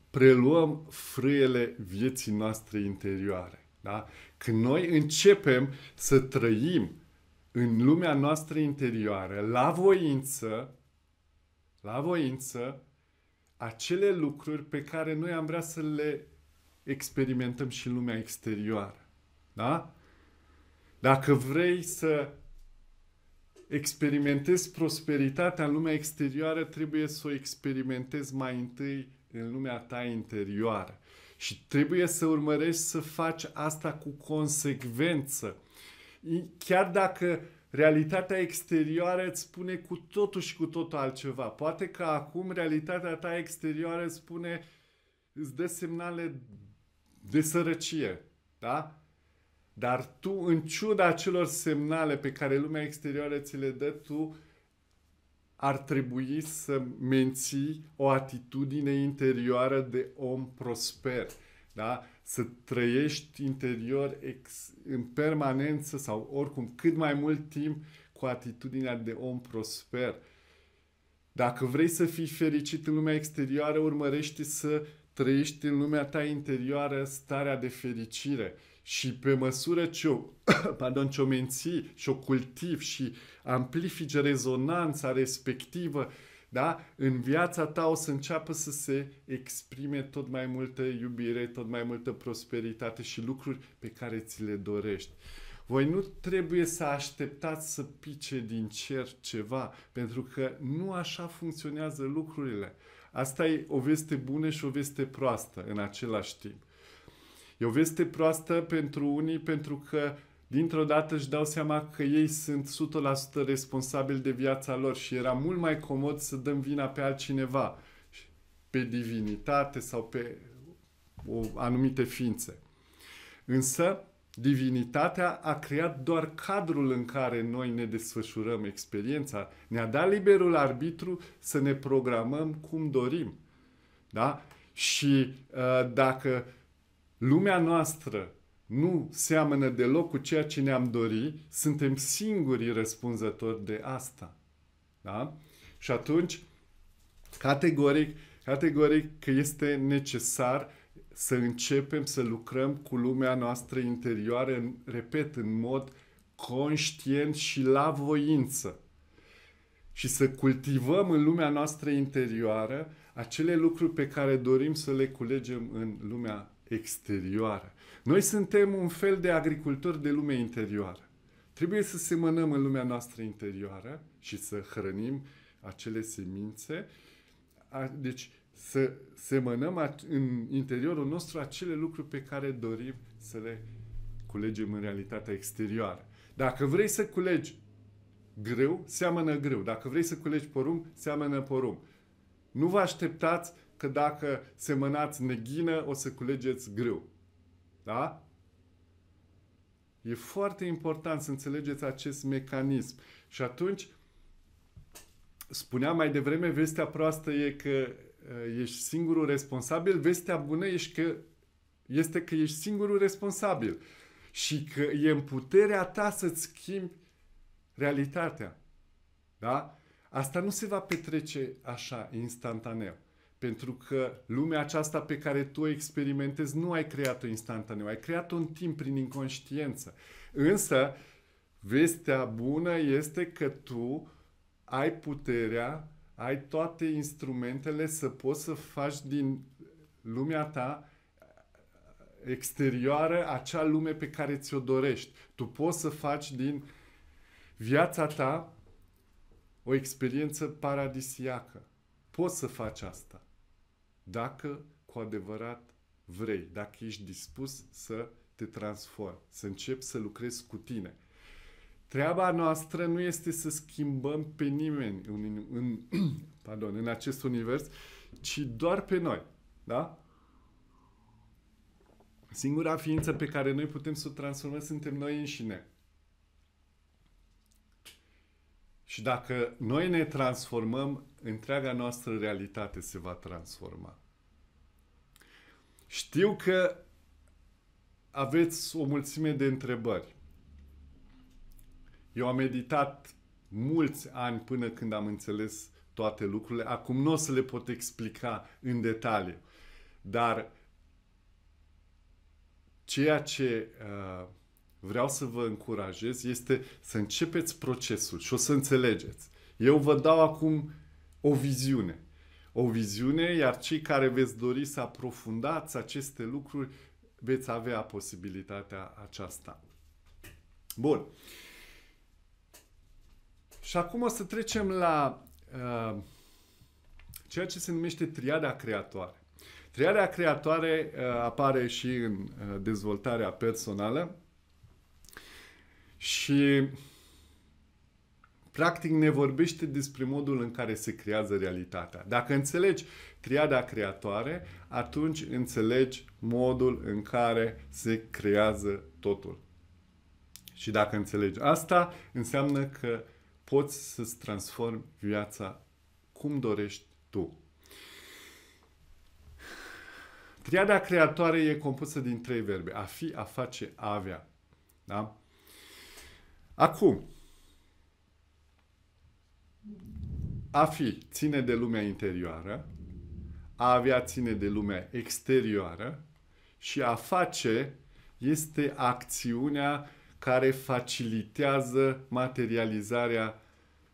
preluăm frâiele vieții noastre interioare. Da? Când noi începem să trăim în lumea noastră interioară, la voință, la voință, acele lucruri pe care noi am vrea să le experimentăm și în lumea exterioară. Da? Dacă vrei să experimentezi prosperitatea în lumea exterioară, trebuie să o experimentezi mai întâi în lumea ta interioară. Și trebuie să urmărești să faci asta cu consecvență. Chiar dacă realitatea exterioară îți spune cu totul și cu totul altceva. Poate că acum realitatea ta exterioară îți spune, îți dă semnale de sărăcie, da? Dar tu, în ciuda acelor semnale pe care lumea exterioară ți le dă, tu ar trebui să menții o atitudine interioară de om prosper. Da? Să trăiești interior ex, în permanență sau oricum cât mai mult timp cu atitudinea de om prosper. Dacă vrei să fii fericit în lumea exterioară, urmărește să trăiești în lumea ta interioară starea de fericire. Și pe măsură ce o, pardon, ce o menții și o cultivi și amplifici rezonanța respectivă, da? În viața ta o să înceapă să se exprime tot mai multă iubire, tot mai multă prosperitate și lucruri pe care ți le dorești. Voi nu trebuie să așteptați să pice din cer ceva, pentru că nu așa funcționează lucrurile. Asta e o veste bună și o veste proastă în același timp. E o veste proastă pentru unii pentru că dintr-o dată își dau seama că ei sunt 100% responsabili de viața lor și era mult mai comod să dăm vina pe altcineva, pe divinitate sau pe o, anumite ființe. Însă, divinitatea a creat doar cadrul în care noi ne desfășurăm experiența, ne-a dat liberul arbitru să ne programăm cum dorim. Da? Și uh, dacă Lumea noastră nu seamănă deloc cu ceea ce ne-am dori, suntem singurii răspunzători de asta. Da? Și atunci, categoric, categoric că este necesar să începem să lucrăm cu lumea noastră interioară, în, repet, în mod conștient și la voință. Și să cultivăm în lumea noastră interioară acele lucruri pe care dorim să le culegem în lumea exterioară. Noi suntem un fel de agricultori de lume interioară. Trebuie să semănăm în lumea noastră interioară și să hrănim acele semințe. Deci să semănăm în interiorul nostru acele lucruri pe care dorim să le culegem în realitatea exterioară. Dacă vrei să culegi greu, seamănă greu. Dacă vrei să culegi porumb, seamănă porumb. Nu vă așteptați că dacă semănați neghină, o să culegeți grâu. Da? E foarte important să înțelegeți acest mecanism. Și atunci, spuneam mai devreme, vestea proastă e că uh, ești singurul responsabil, vestea bună ești că, este că ești singurul responsabil și că e în puterea ta să-ți schimbi realitatea. Da? Asta nu se va petrece așa, instantaneu. Pentru că lumea aceasta pe care tu o experimentezi nu ai creat-o instantaneu, ai creat-o în timp, prin inconștiență. Însă, vestea bună este că tu ai puterea, ai toate instrumentele să poți să faci din lumea ta exterioară acea lume pe care ți-o dorești. Tu poți să faci din viața ta o experiență paradisiacă. Poți să faci asta dacă cu adevărat vrei, dacă ești dispus să te transformi, să începi să lucrezi cu tine. Treaba noastră nu este să schimbăm pe nimeni în, în, pardon, în acest univers, ci doar pe noi. Da? Singura ființă pe care noi putem să o transformăm suntem noi înșine. Și dacă noi ne transformăm, întreaga noastră realitate se va transforma. Știu că aveți o mulțime de întrebări. Eu am meditat mulți ani până când am înțeles toate lucrurile. Acum nu o să le pot explica în detaliu, dar ceea ce uh, vreau să vă încurajez este să începeți procesul și o să înțelegeți. Eu vă dau acum o viziune. O viziune, iar cei care veți dori să aprofundați aceste lucruri, veți avea posibilitatea aceasta. Bun. Și acum o să trecem la uh, ceea ce se numește triada creatoare. Triada creatoare uh, apare și în uh, dezvoltarea personală și practic ne vorbește despre modul în care se creează realitatea. Dacă înțelegi triada creatoare, atunci înțelegi modul în care se creează totul. Și dacă înțelegi asta, înseamnă că poți să-ți transformi viața cum dorești tu. Triada creatoare e compusă din trei verbe. A fi, a face, a avea. Da? Acum, a fi ține de lumea interioară, a avea ține de lumea exterioară și a face este acțiunea care facilitează materializarea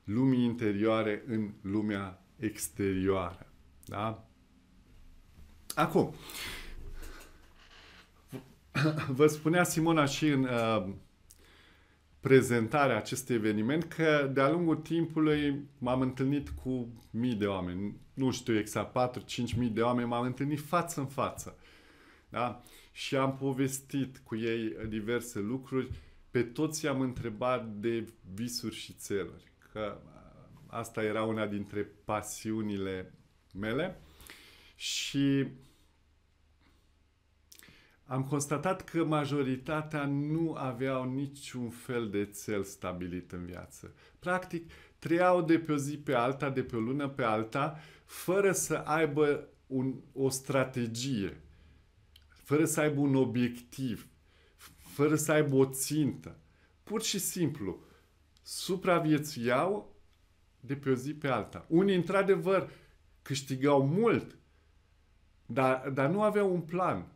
lumii interioare în lumea exterioară. Da? Acum, vă spunea Simona și în uh, prezentarea acestui eveniment, că de-a lungul timpului m-am întâlnit cu mii de oameni, nu știu exact, 4-5 mii de oameni, m-am întâlnit față în față. Da? Și am povestit cu ei diverse lucruri, pe toți i-am întrebat de visuri și țeluri, că uh, asta era una dintre pasiunile mele și am constatat că majoritatea nu aveau niciun fel de cel stabilit în viață. Practic, trăiau de pe o zi pe alta, de pe o lună pe alta, fără să aibă un, o strategie, fără să aibă un obiectiv, fără să aibă o țintă. Pur și simplu, supraviețuiau de pe o zi pe alta. Unii, într-adevăr, câștigau mult, dar, dar nu aveau un plan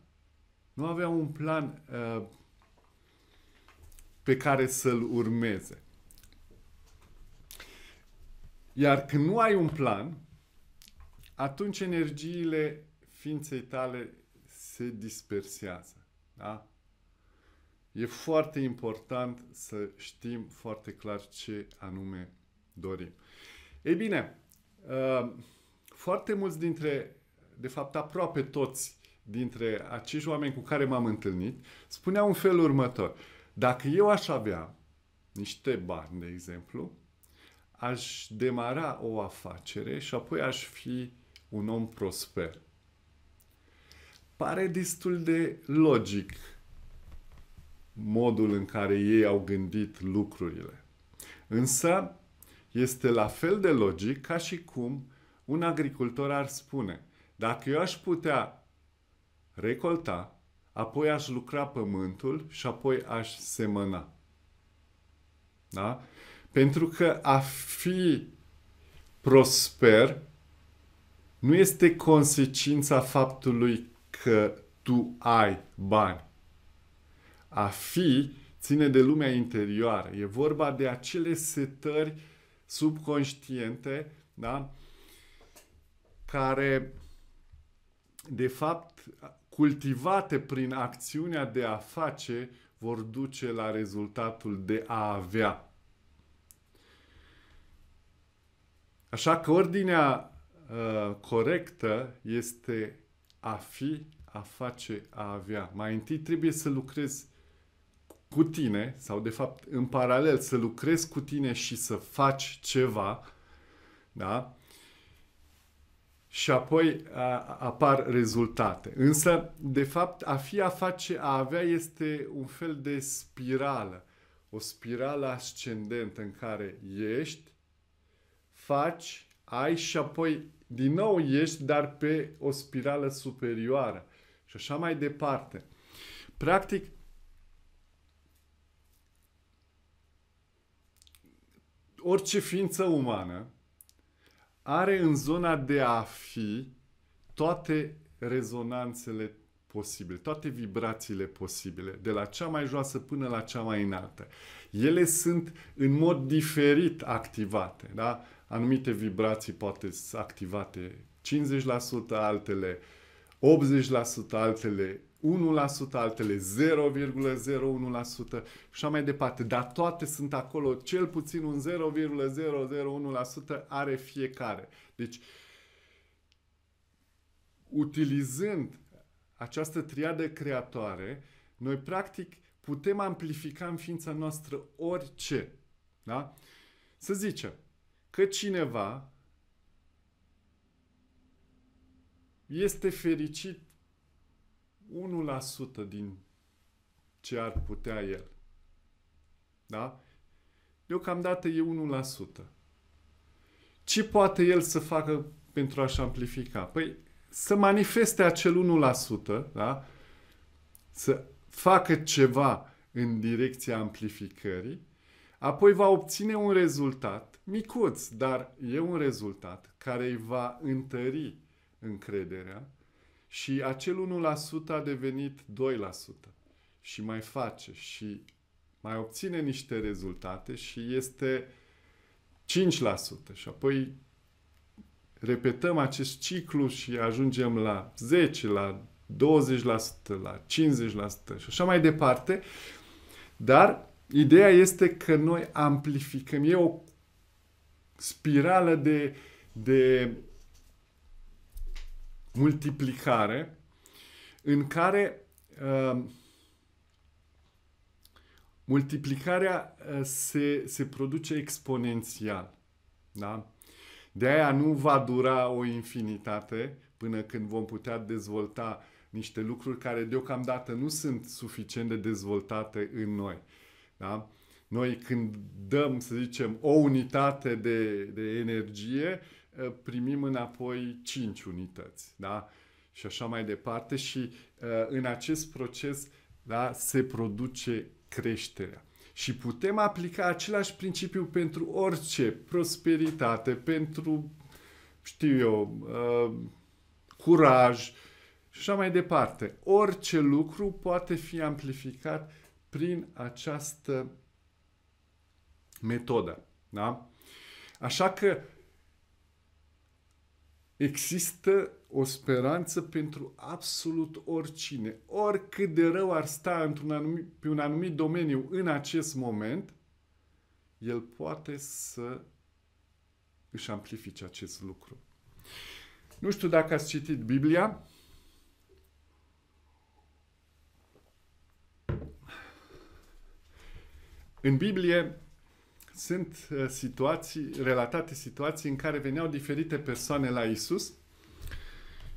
nu avea un plan uh, pe care să-l urmeze. Iar când nu ai un plan, atunci energiile ființei tale se dispersează. Da? E foarte important să știm foarte clar ce anume dorim. Ei bine, uh, foarte mulți dintre, de fapt aproape toți dintre acești oameni cu care m-am întâlnit, spunea un fel următor. Dacă eu aș avea niște bani, de exemplu, aș demara o afacere și apoi aș fi un om prosper. Pare destul de logic modul în care ei au gândit lucrurile. Însă, este la fel de logic ca și cum un agricultor ar spune, dacă eu aș putea recolta, apoi aș lucra pământul și apoi aș semăna. Da? Pentru că a fi prosper nu este consecința faptului că tu ai bani. A fi ține de lumea interioară. E vorba de acele setări subconștiente, da? care de fapt cultivate prin acțiunea de a face, vor duce la rezultatul de a avea. Așa că ordinea uh, corectă este a fi, a face, a avea. Mai întâi trebuie să lucrezi cu tine, sau de fapt în paralel, să lucrezi cu tine și să faci ceva, da? și apoi a, apar rezultate. Însă, de fapt, a fi, a face, a avea este un fel de spirală, o spirală ascendentă în care ești, faci, ai și apoi din nou ești, dar pe o spirală superioară și așa mai departe. Practic, orice ființă umană are în zona de a fi toate rezonanțele posibile, toate vibrațiile posibile, de la cea mai joasă până la cea mai înaltă. Ele sunt în mod diferit activate. Da? Anumite vibrații poate sunt activate 50%, altele 80%, altele 1%, altele 0,01% și mai departe. Dar toate sunt acolo, cel puțin un 0,001% are fiecare. Deci, utilizând această triadă creatoare, noi practic putem amplifica în ființa noastră orice. Da? Să zicem că cineva este fericit 1% din ce ar putea el. Da? Deocamdată e 1%. Ce poate el să facă pentru a-și amplifica? Păi să manifeste acel 1%, da? să facă ceva în direcția amplificării, apoi va obține un rezultat micuț, dar e un rezultat care îi va întări încrederea, și acel 1% a devenit 2% și mai face și mai obține niște rezultate și este 5% și apoi repetăm acest ciclu și ajungem la 10, la 20%, la 50% și așa mai departe. Dar ideea este că noi amplificăm. E o spirală de, de multiplicare, în care uh, multiplicarea uh, se, se produce exponențial. Da? De aia nu va dura o infinitate până când vom putea dezvolta niște lucruri care deocamdată nu sunt suficient de dezvoltate în noi. Da? Noi când dăm, să zicem, o unitate de, de energie, Ă, primim înapoi 5 unități, da? Și așa mai departe și ă, în acest proces da, se produce creșterea. Și putem aplica același principiu pentru orice prosperitate, pentru, știu eu, ă, curaj și așa mai departe. Orice lucru poate fi amplificat prin această metodă. Da? Așa că există o speranță pentru absolut oricine. Oricât de rău ar sta într-un anumit, pe un anumit domeniu în acest moment, el poate să își amplifice acest lucru. Nu știu dacă ați citit Biblia. În Biblie sunt uh, situații, relatate situații în care veneau diferite persoane la Isus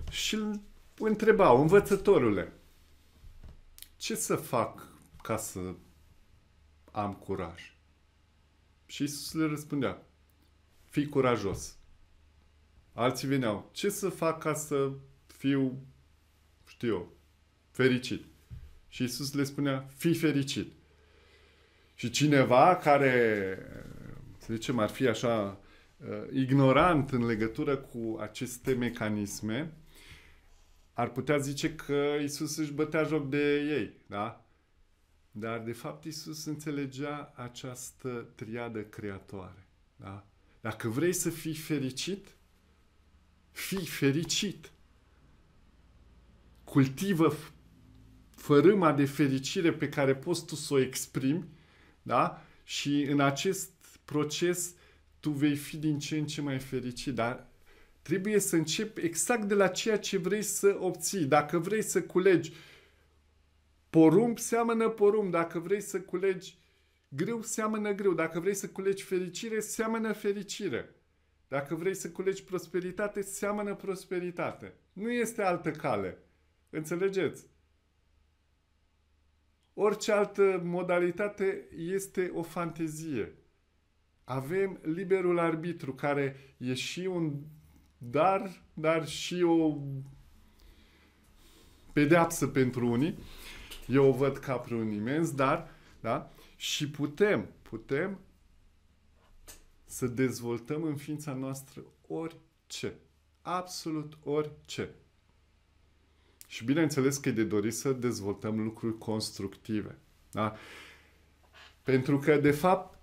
și îl întrebau, învățătorule, ce să fac ca să am curaj? Și Isus le răspundea, fii curajos. Alții veneau, ce să fac ca să fiu, știu eu, fericit? Și Isus le spunea, fii fericit. Și cineva care, să zicem, ar fi așa uh, ignorant în legătură cu aceste mecanisme, ar putea zice că Isus își bătea joc de ei, da? Dar, de fapt, Isus înțelegea această triadă creatoare, da? Dacă vrei să fii fericit, fii fericit. Cultivă fărâma de fericire pe care poți tu să o exprimi da? Și în acest proces tu vei fi din ce în ce mai fericit, dar trebuie să începi exact de la ceea ce vrei să obții. Dacă vrei să culegi porumb, seamănă porumb. Dacă vrei să culegi greu, seamănă greu. Dacă vrei să culegi fericire, seamănă fericire. Dacă vrei să culegi prosperitate, seamănă prosperitate. Nu este altă cale. Înțelegeți? Orice altă modalitate este o fantezie. Avem liberul arbitru, care e și un dar, dar și o pedeapsă pentru unii. Eu o văd ca pe un imens dar, da? Și putem, putem să dezvoltăm în ființa noastră orice. Absolut orice. Și bineînțeles că e de dorit să dezvoltăm lucruri constructive. Da? Pentru că, de fapt,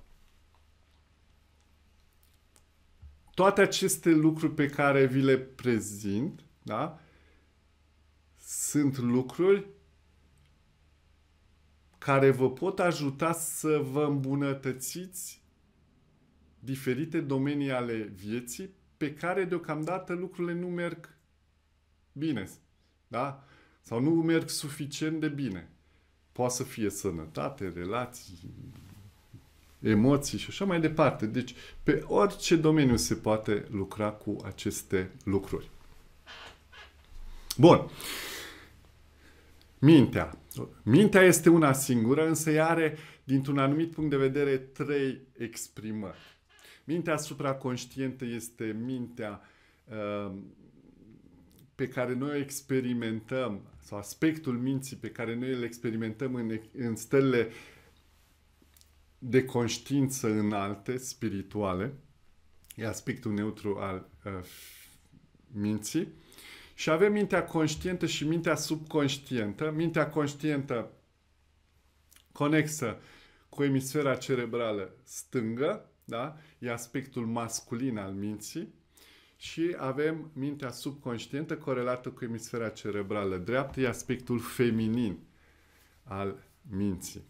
toate aceste lucruri pe care vi le prezint, da? sunt lucruri care vă pot ajuta să vă îmbunătățiți diferite domenii ale vieții pe care deocamdată lucrurile nu merg bine. Da? Sau nu merg suficient de bine. Poate să fie sănătate, relații, emoții și așa mai departe. Deci, pe orice domeniu se poate lucra cu aceste lucruri. Bun. Mintea. Mintea este una singură, însă ea are, dintr-un anumit punct de vedere, trei exprimări. Mintea supraconștientă este mintea uh, pe care noi o experimentăm sau aspectul minții pe care noi îl experimentăm în, în stările de conștiință înalte, spirituale, e aspectul neutru al uh, minții, și avem mintea conștientă și mintea subconștientă. Mintea conștientă conexă cu emisfera cerebrală stângă, da? e aspectul masculin al minții, și avem mintea subconștientă corelată cu emisfera cerebrală dreaptă, e aspectul feminin al minții.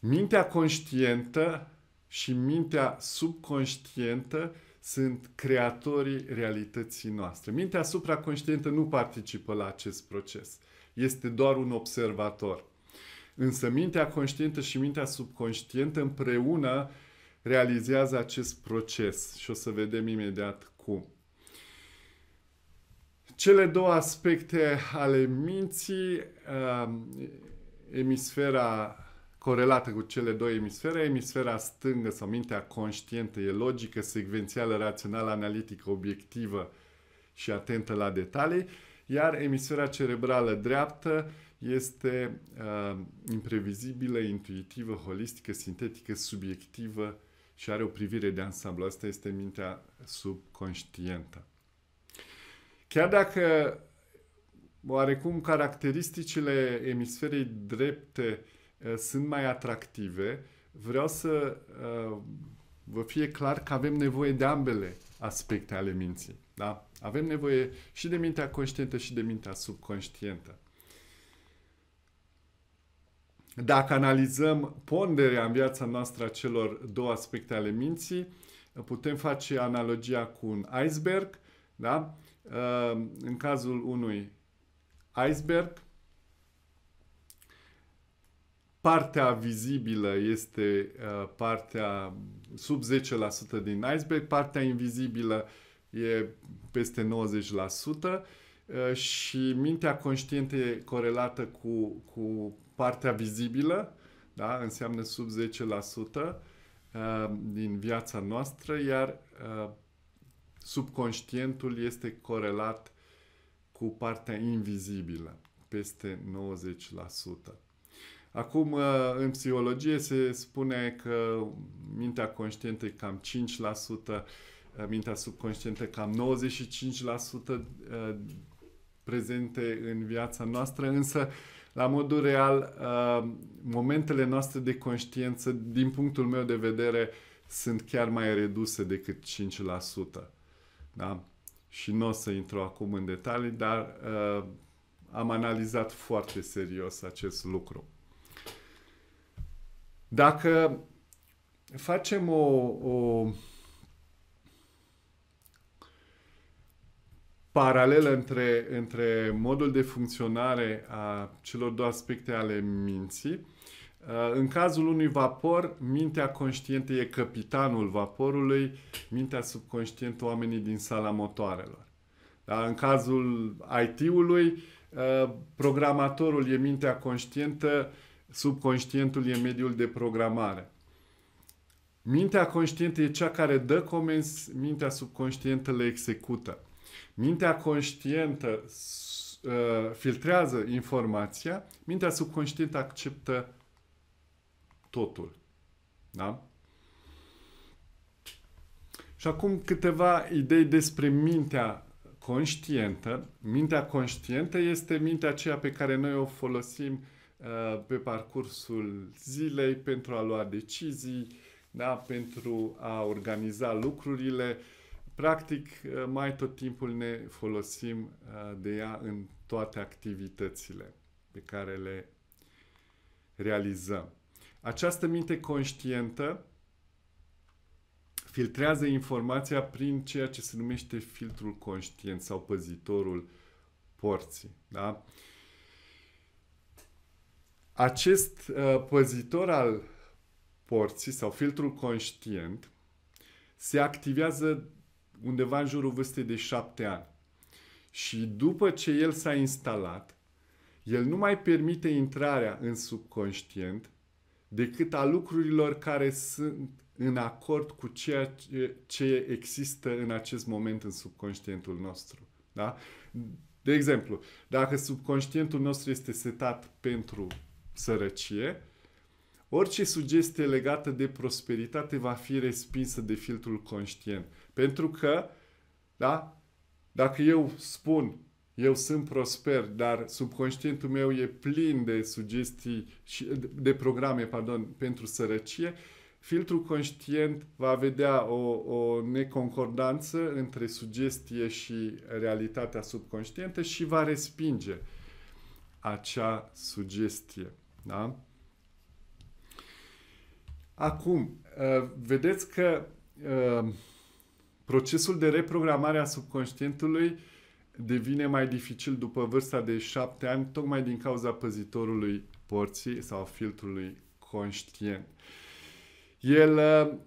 Mintea conștientă și mintea subconștientă sunt creatorii realității noastre. Mintea supraconștientă nu participă la acest proces. Este doar un observator. Însă mintea conștientă și mintea subconștientă împreună realizează acest proces și o să vedem imediat cum. Cele două aspecte ale minții, um, emisfera corelată cu cele două emisfere, emisfera stângă sau mintea conștientă e logică, secvențială, rațională, analitică, obiectivă și atentă la detalii, iar emisfera cerebrală dreaptă este uh, imprevizibilă, intuitivă, holistică, sintetică, subiectivă și are o privire de ansamblu. Asta este mintea subconștientă. Chiar dacă oarecum caracteristicile emisferei drepte eh, sunt mai atractive, vreau să eh, vă fie clar că avem nevoie de ambele aspecte ale minții. Da? Avem nevoie și de mintea conștientă și de mintea subconștientă. Dacă analizăm ponderea în viața noastră a celor două aspecte ale minții, putem face analogia cu un iceberg, da? Ehm, în cazul unui iceberg, partea vizibilă este eh, partea sub 10% din iceberg, partea invizibilă e peste 90% eh, și mintea conștientă e corelată cu, cu partea vizibilă, da? înseamnă sub 10% eh, din viața noastră, iar subconștientul este corelat cu partea invizibilă, peste 90%. Acum, uh, în psihologie se spune că mintea conștientă e cam 5%, uh, mintea subconștientă cam 95% uh, prezente în viața noastră, însă la modul real, momentele noastre de conștiență, din punctul meu de vedere, sunt chiar mai reduse decât 5%. Da? Și nu o să intru acum în detalii, dar uh, am analizat foarte serios acest lucru. Dacă facem o, o paralelă între, între modul de funcționare a celor două aspecte ale minții, Uh, în cazul unui vapor, mintea conștientă e capitanul vaporului, mintea subconștientă oamenii din sala motoarelor. Dar în cazul IT-ului, uh, programatorul e mintea conștientă, subconștientul e mediul de programare. Mintea conștientă e cea care dă comenzi, mintea subconștientă le execută. Mintea conștientă uh, filtrează informația, mintea subconștientă acceptă totul. Da? Și acum câteva idei despre mintea conștientă. Mintea conștientă este mintea aceea pe care noi o folosim uh, pe parcursul zilei pentru a lua decizii, da? pentru a organiza lucrurile. Practic, uh, mai tot timpul ne folosim uh, de ea în toate activitățile pe care le realizăm. Această minte conștientă filtrează informația prin ceea ce se numește filtrul conștient sau păzitorul porții. Da? Acest uh, păzitor al porții sau filtrul conștient se activează undeva în jurul vârstei de șapte ani. Și după ce el s-a instalat, el nu mai permite intrarea în subconștient decât a lucrurilor care sunt în acord cu ceea ce există în acest moment în subconștientul nostru. Da? De exemplu, dacă subconștientul nostru este setat pentru sărăcie, orice sugestie legată de prosperitate va fi respinsă de filtrul conștient. Pentru că, da, dacă eu spun eu sunt prosper, dar subconștientul meu e plin de sugestii, și, de programe pardon, pentru sărăcie, filtrul conștient va vedea o, o neconcordanță între sugestie și realitatea subconștientă și va respinge acea sugestie. Da? Acum, uh, vedeți că uh, procesul de reprogramare a subconștientului devine mai dificil după vârsta de șapte ani, tocmai din cauza păzitorului porții sau filtrului conștient. El uh,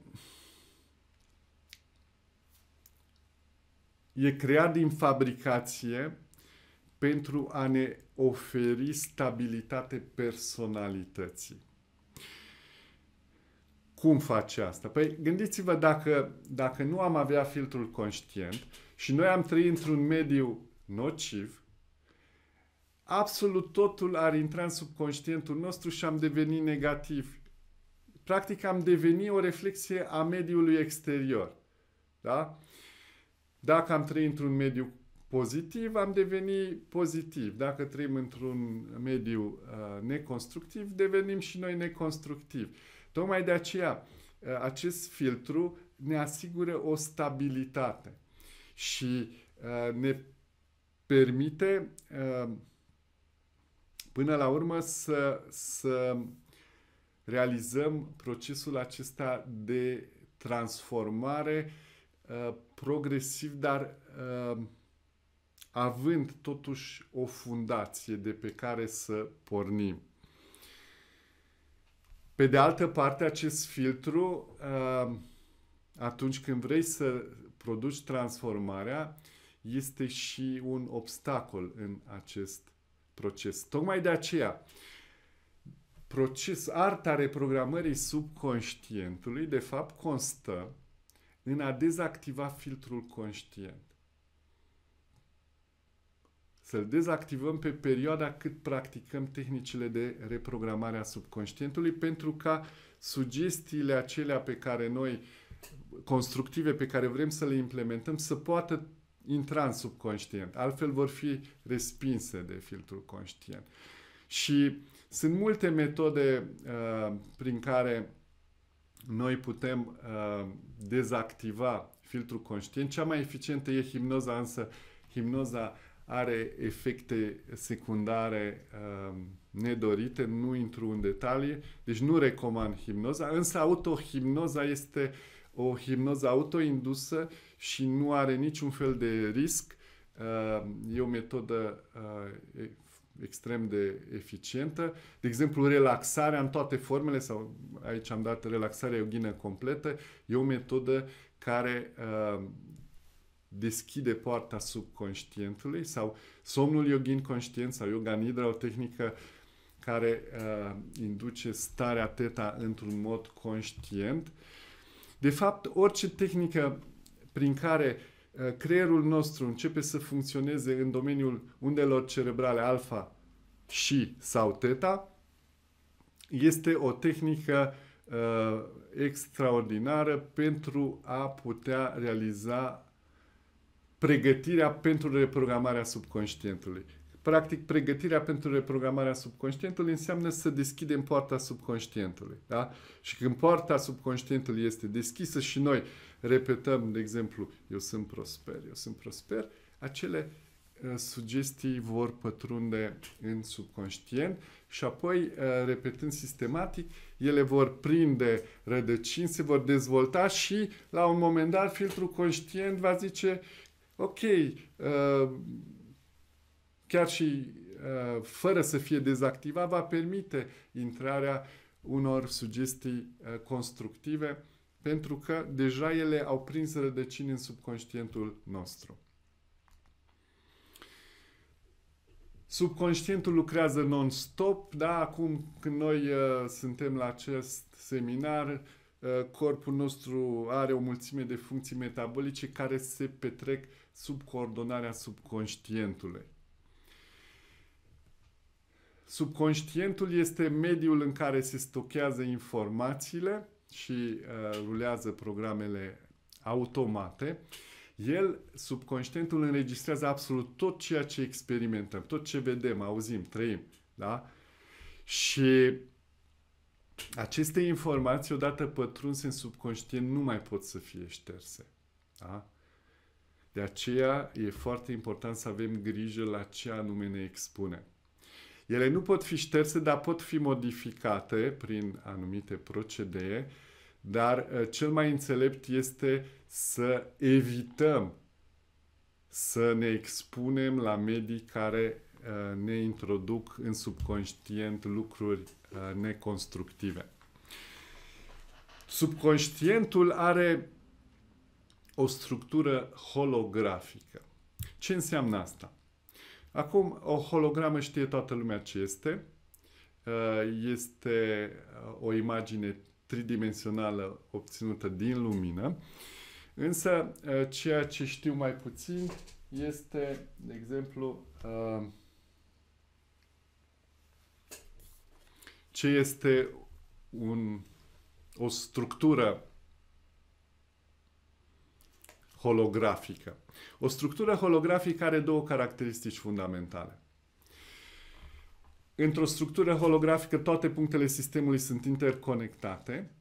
e creat din fabricație pentru a ne oferi stabilitate personalității. Cum face asta? Păi gândiți-vă dacă, dacă nu am avea filtrul conștient, și noi am trăit într-un mediu nociv, absolut totul ar intra în subconștientul nostru și am devenit negativ. Practic am devenit o reflexie a mediului exterior. Da? Dacă am trăit într-un mediu pozitiv, am devenit pozitiv. Dacă trăim într-un mediu uh, neconstructiv, devenim și noi neconstructivi. Tocmai de aceea, uh, acest filtru ne asigură o stabilitate și uh, ne permite uh, până la urmă să, să realizăm procesul acesta de transformare uh, progresiv, dar având totuși o fundație de pe care să pornim. Pe de altă parte, acest filtru, atunci când vrei să produci transformarea, este și un obstacol în acest proces. Tocmai de aceea, proces, arta reprogramării subconștientului, de fapt, constă în a dezactiva filtrul conștient. Să-l dezactivăm pe perioada cât practicăm tehnicile de reprogramare a subconștientului, pentru ca sugestiile acelea pe care noi uh, constructive pe care vrem să le implementăm să poată intra în subconștient. Altfel vor fi respinse de filtrul conștient. Și sunt multe metode uh, prin care noi putem uh, dezactiva filtrul conștient. Cea mai eficientă e hipnoza, însă hipnoza are efecte secundare uh, nedorite, nu intru în detalii, deci nu recomand hipnoza, însă autohipnoza este uh, o hipnoză autoindusă și nu are niciun fel de risc. Uh, e o metodă uh, extrem de eficientă. De exemplu, relaxarea în toate formele, sau aici am dat relaxarea yoghină completă, e o metodă care uh, deschide poarta subconștientului sau somnul yoghin conștient sau yoga nidra, o tehnică care uh, induce starea teta într-un mod conștient. Uh, de fapt, orice tehnică prin care uh, creierul nostru începe să funcționeze în domeniul undelor cerebrale alfa și sau teta, este o tehnică uh, extraordinară pentru a putea realiza pregătirea pentru reprogramarea subconștientului practic, pregătirea pentru reprogramarea subconștientului înseamnă să deschidem poarta subconștientului. Da? Și când poarta subconștientului este deschisă și noi repetăm, de exemplu, eu sunt prosper, eu sunt prosper, acele uh, sugestii vor pătrunde în subconștient și apoi, uh, repetând sistematic, ele vor prinde rădăcini, se vor dezvolta și la un moment dat filtrul conștient va zice ok, uh, chiar și uh, fără să fie dezactivat, va permite intrarea unor sugestii uh, constructive, pentru că deja ele au prins rădăcini în subconștientul nostru. Subconștientul lucrează non-stop, da? Acum când noi uh, suntem la acest seminar, uh, corpul nostru are o mulțime de funcții metabolice care se petrec sub coordonarea subconștientului. Subconștientul este mediul în care se stochează informațiile și uh, rulează programele automate. El, subconștientul, înregistrează absolut tot ceea ce experimentăm, tot ce vedem, auzim, trăim. Da? Și aceste informații, odată pătrunse în subconștient, nu mai pot să fie șterse. Da? De aceea e foarte important să avem grijă la ce anume ne expunem. Ele nu pot fi șterse, dar pot fi modificate prin anumite procedee, dar uh, cel mai înțelept este să evităm să ne expunem la medii care uh, ne introduc în subconștient lucruri uh, neconstructive. Subconștientul are o structură holografică. Ce înseamnă asta? Acum, o hologramă știe toată lumea ce este. Uh, este uh, o imagine tridimensională obținută din lumină. Însă, uh, ceea ce știu mai puțin este, de exemplu, ce este un, o structură holografică. O structură holografică are două caracteristici fundamentale. Într-o structură holografică toate punctele sistemului sunt interconectate,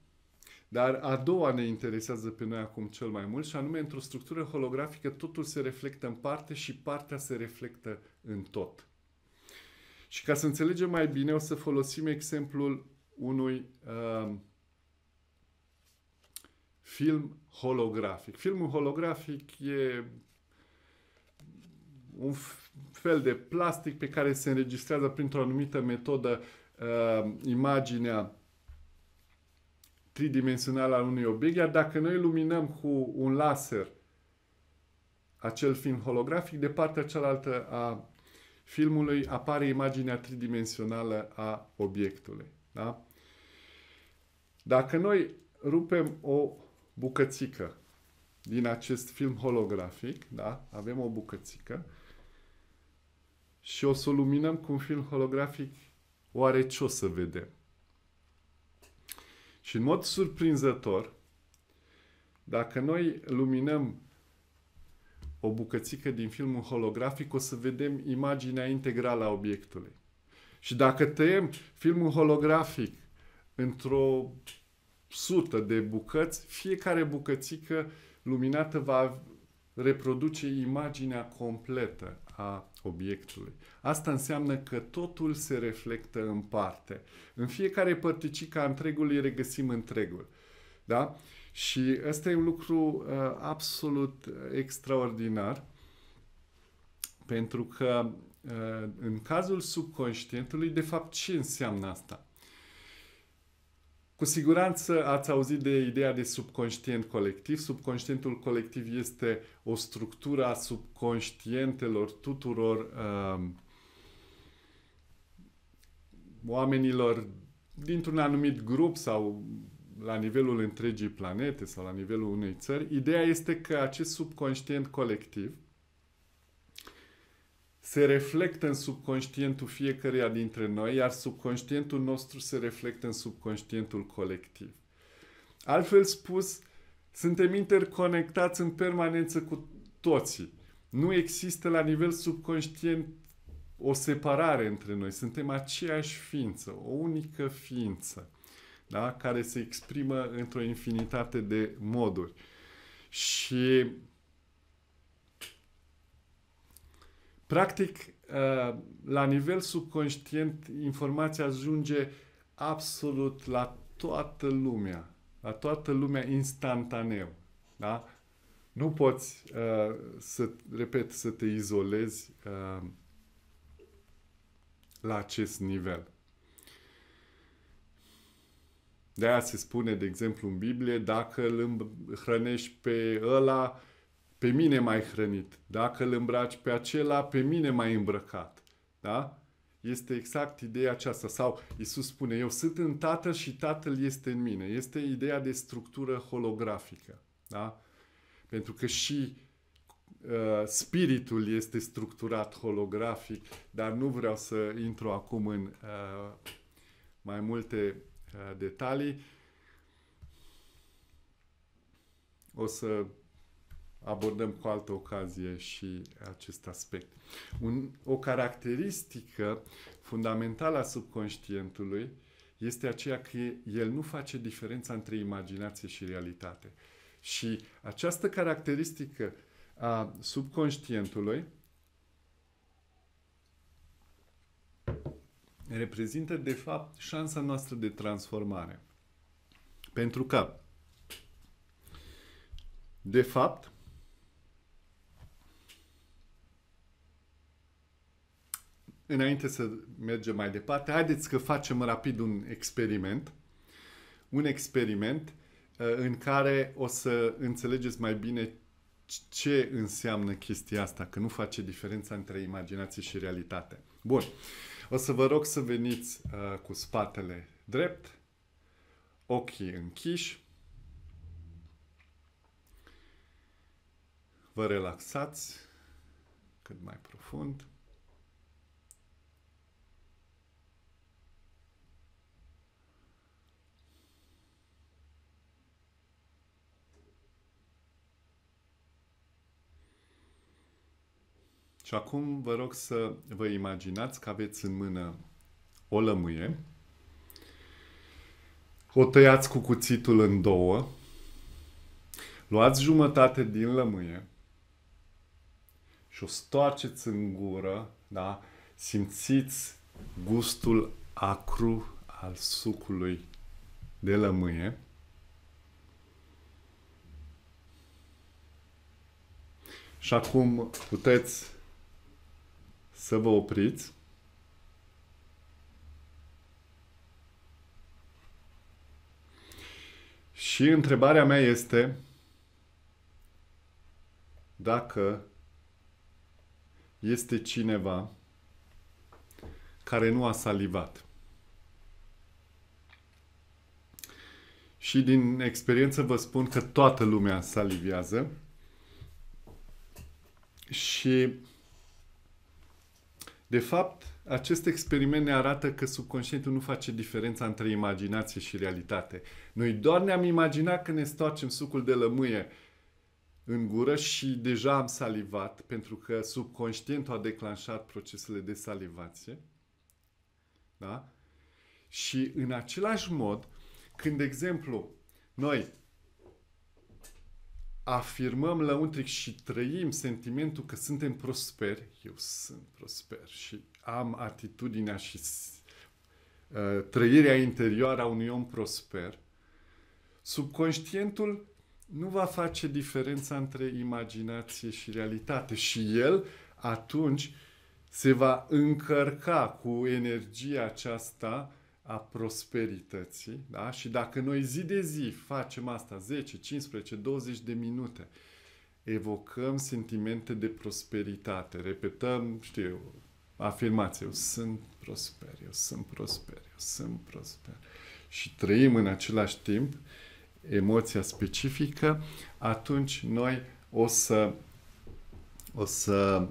dar a doua ne interesează pe noi acum cel mai mult și anume într-o structură holografică totul se reflectă în parte și partea se reflectă în tot. Și ca să înțelegem mai bine o să folosim exemplul unui uh, film holografic. Filmul holografic e un fel de plastic pe care se înregistrează printr-o anumită metodă uh, imaginea tridimensională a unui obiect, iar dacă noi luminăm cu un laser acel film holografic, de partea cealaltă a filmului apare imaginea tridimensională a obiectului. Da? Dacă noi rupem o bucățică din acest film holografic, da? avem o bucățică, și o să o luminăm cu un film holografic, oare ce o să vedem? Și în mod surprinzător, dacă noi luminăm o bucățică din filmul holografic, o să vedem imaginea integrală a obiectului. Și dacă tăiem filmul holografic într-o sută de bucăți, fiecare bucățică luminată va reproduce imaginea completă a obiectului. Asta înseamnă că totul se reflectă în parte. În fiecare părticică a întregului regăsim întregul. Da? Și ăsta e un lucru uh, absolut extraordinar, pentru că uh, în cazul subconștientului, de fapt, ce înseamnă asta? Cu siguranță ați auzit de ideea de subconștient colectiv. Subconștientul colectiv este o structură a subconștientelor tuturor um, oamenilor dintr-un anumit grup sau la nivelul întregii planete sau la nivelul unei țări. Ideea este că acest subconștient colectiv se reflectă în subconștientul fiecăruia dintre noi, iar subconștientul nostru se reflectă în subconștientul colectiv. Altfel spus, suntem interconectați în permanență cu toții. Nu există la nivel subconștient o separare între noi. Suntem aceeași ființă, o unică ființă, da? care se exprimă într-o infinitate de moduri. Și Practic, uh, la nivel subconștient, informația ajunge absolut la toată lumea. La toată lumea instantaneu. Da? Nu poți, uh, să, repet, să te izolezi uh, la acest nivel. De aia se spune, de exemplu, în Biblie, dacă îl hrănești pe ăla, pe mine mai hrănit, dacă îl îmbraci pe acela, pe mine mai îmbrăcat. Da? Este exact ideea aceasta. Sau Isus spune, eu sunt în Tatăl și Tatăl este în mine. Este ideea de structură holografică. Da? Pentru că și uh, spiritul este structurat holografic, dar nu vreau să intru acum în uh, mai multe uh, detalii. O să abordăm cu altă ocazie și acest aspect. Un, o caracteristică fundamentală a subconștientului este aceea că el nu face diferența între imaginație și realitate. Și această caracteristică a subconștientului reprezintă, de fapt, șansa noastră de transformare. Pentru că, de fapt, înainte să mergem mai departe, haideți că facem rapid un experiment. Un experiment uh, în care o să înțelegeți mai bine ce înseamnă chestia asta, că nu face diferența între imaginație și realitate. Bun, o să vă rog să veniți uh, cu spatele drept, ochii închiși, vă relaxați cât mai profund. Și acum vă rog să vă imaginați că aveți în mână o lămâie, o tăiați cu cuțitul în două, luați jumătate din lămâie și o stoarceți în gură, da? simțiți gustul acru al sucului de lămâie. Și acum puteți să vă opriți Și întrebarea mea este dacă este cineva care nu a salivat. Și din experiență vă spun că toată lumea salivează și de fapt, acest experiment ne arată că subconștientul nu face diferența între imaginație și realitate. Noi doar ne-am imaginat că ne stoarcem sucul de lămâie în gură și deja am salivat pentru că subconștientul a declanșat procesele de salivație. Da? Și în același mod, când, de exemplu, noi afirmăm la lăuntric și trăim sentimentul că suntem prosperi, eu sunt prosper și am atitudinea și uh, trăirea interioară a unui om prosper, subconștientul nu va face diferența între imaginație și realitate și el atunci se va încărca cu energia aceasta a prosperității, da? Și dacă noi zi de zi facem asta 10, 15, 20 de minute, evocăm sentimente de prosperitate, repetăm, știu, afirmație, eu sunt prosper, eu sunt prosper, eu sunt prosper. Și trăim în același timp emoția specifică, atunci noi o să o să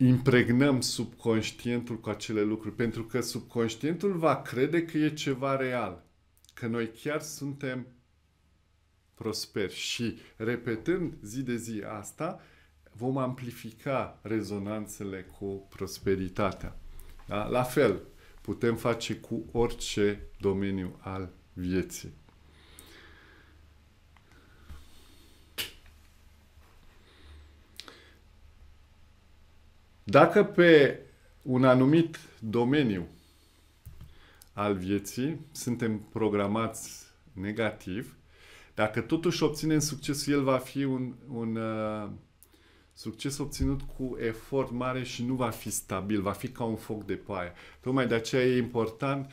impregnăm subconștientul cu acele lucruri, pentru că subconștientul va crede că e ceva real, că noi chiar suntem prosperi și repetând zi de zi asta, vom amplifica rezonanțele cu prosperitatea. Da? La fel, putem face cu orice domeniu al vieții. Dacă pe un anumit domeniu al vieții suntem programați negativ, dacă totuși obținem succesul, el va fi un, un uh, succes obținut cu efort mare și nu va fi stabil, va fi ca un foc de paie. Tocmai de aceea e important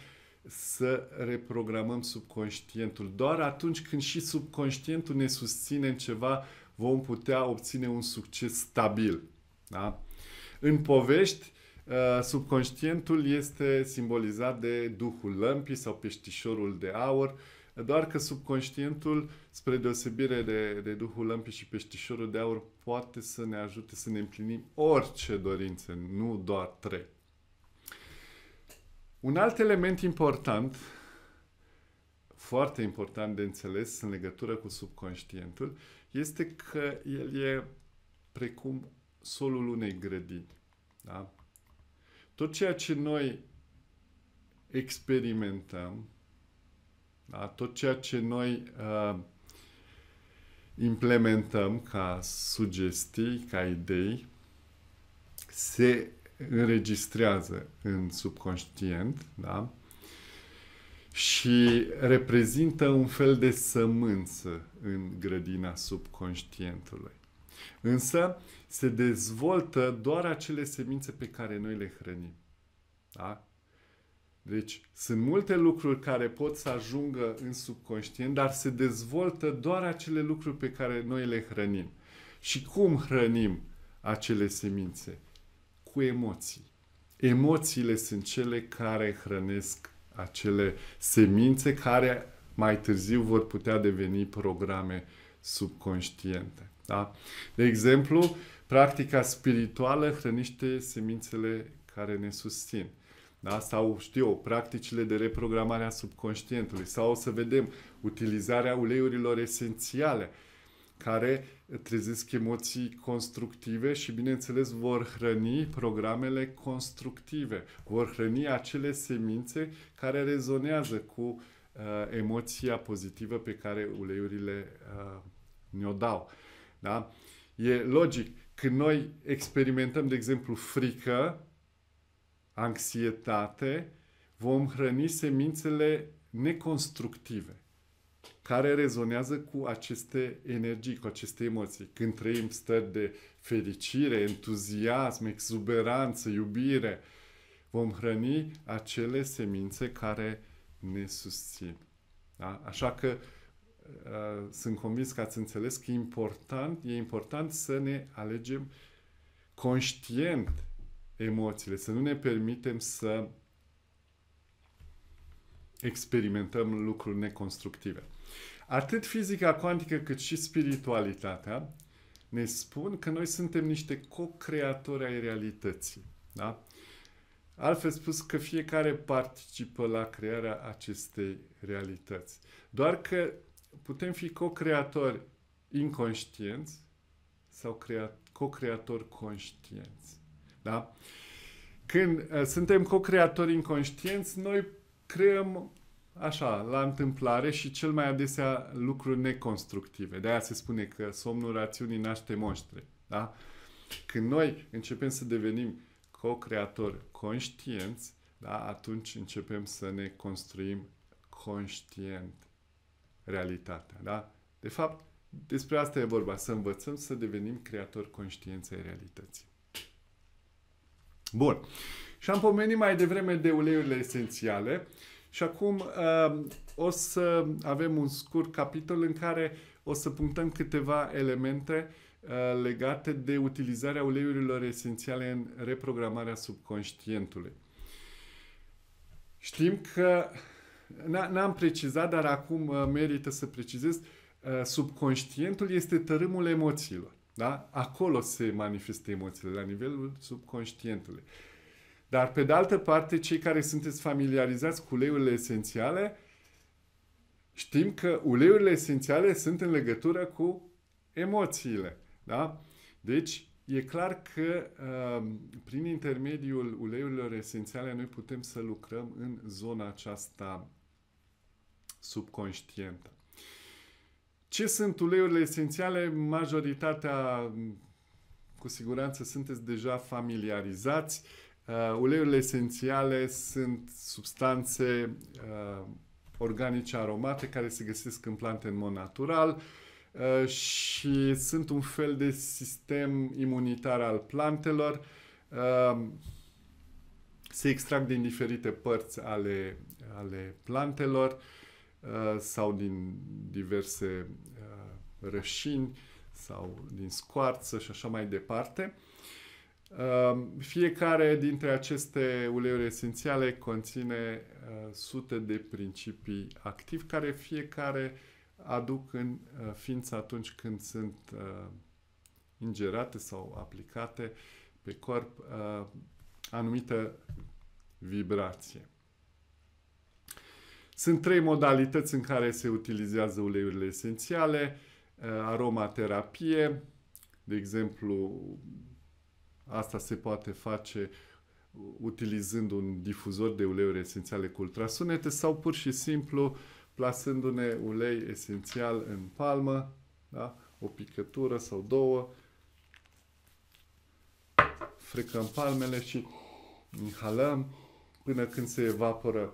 să reprogramăm subconștientul. Doar atunci când și subconștientul ne susține în ceva, vom putea obține un succes stabil. Da? în povești, uh, subconștientul este simbolizat de duhul lămpii sau peștișorul de aur, doar că subconștientul, spre deosebire de, de duhul lămpii și peștișorul de aur, poate să ne ajute să ne împlinim orice dorințe, nu doar trei. Un alt element important, foarte important de înțeles în legătură cu subconștientul, este că el e precum solul unei grădini. Da? Tot ceea ce noi experimentăm, da? tot ceea ce noi uh, implementăm ca sugestii, ca idei, se înregistrează în subconștient, da? Și reprezintă un fel de sămânță în grădina subconștientului. Însă, se dezvoltă doar acele semințe pe care noi le hrănim. Da? Deci sunt multe lucruri care pot să ajungă în subconștient, dar se dezvoltă doar acele lucruri pe care noi le hrănim. Și cum hrănim acele semințe? Cu emoții. Emoțiile sunt cele care hrănesc acele semințe care mai târziu vor putea deveni programe subconștiente. Da? De exemplu, practica spirituală hrănește semințele care ne susțin. Da? Sau, știu practicile de reprogramare a subconștientului. Sau o să vedem utilizarea uleiurilor esențiale care trezesc emoții constructive și, bineînțeles, vor hrăni programele constructive, vor hrăni acele semințe care rezonează cu uh, emoția pozitivă pe care uleiurile uh, ne-o dau. Da? E logic. Când noi experimentăm, de exemplu, frică, anxietate, vom hrăni semințele neconstructive care rezonează cu aceste energii, cu aceste emoții. Când trăim stări de fericire, entuziasm, exuberanță, iubire, vom hrăni acele semințe care ne susțin. Da? Așa că Uh, sunt convins că ați înțeles că e important, e important să ne alegem conștient emoțiile, să nu ne permitem să experimentăm lucruri neconstructive. Atât fizica cuantică cât și spiritualitatea ne spun că noi suntem niște co-creatori ai realității. Da? Altfel spus că fiecare participă la crearea acestei realități. Doar că putem fi co-creatori inconștienți sau crea- co-creatori conștienți. Da? Când uh, suntem co-creatori inconștienți, noi creăm așa, la întâmplare și cel mai adesea lucruri neconstructive. De aia se spune că somnul rațiunii naște monștre. Da? Când noi începem să devenim co-creatori conștienți, da, atunci începem să ne construim conștient realitatea. Da? De fapt, despre asta e vorba, să învățăm să devenim creatori conștiinței realității. Bun. Și am pomenit mai devreme de uleiurile esențiale și acum uh, o să avem un scurt capitol în care o să punctăm câteva elemente uh, legate de utilizarea uleiurilor esențiale în reprogramarea subconștientului. Știm că N-am precizat, dar acum uh, merită să precizez. Uh, subconștientul este tărâmul emoțiilor. Da? Acolo se manifestă emoțiile, la nivelul subconștientului. Dar, pe de altă parte, cei care sunteți familiarizați cu uleiurile esențiale, știm că uleiurile esențiale sunt în legătură cu emoțiile. Da? Deci, e clar că uh, prin intermediul uleiurilor esențiale noi putem să lucrăm în zona aceasta subconștientă. Ce sunt uleiurile esențiale? Majoritatea, cu siguranță, sunteți deja familiarizați. Uh, uleiurile esențiale sunt substanțe uh, organice aromate care se găsesc în plante în mod natural uh, și sunt un fel de sistem imunitar al plantelor. Uh, se extrag din diferite părți ale, ale plantelor. Uh, Uh, sau din diverse uh, rășini sau din scoarță și așa mai departe. Uh, fiecare dintre aceste uleiuri esențiale conține sute de principii activi care fiecare aduc în ființă atunci când sunt ingerate sau aplicate pe corp anumită vibrație. Sunt trei modalități în care se utilizează uleiurile esențiale. Eh, aromaterapie, de exemplu, asta se poate face utilizând un difuzor de uleiuri esențiale cu ultrasunete sau pur și simplu plasându-ne ulei esențial în palmă, da? o picătură sau două, frecăm palmele și inhalăm până când se evaporă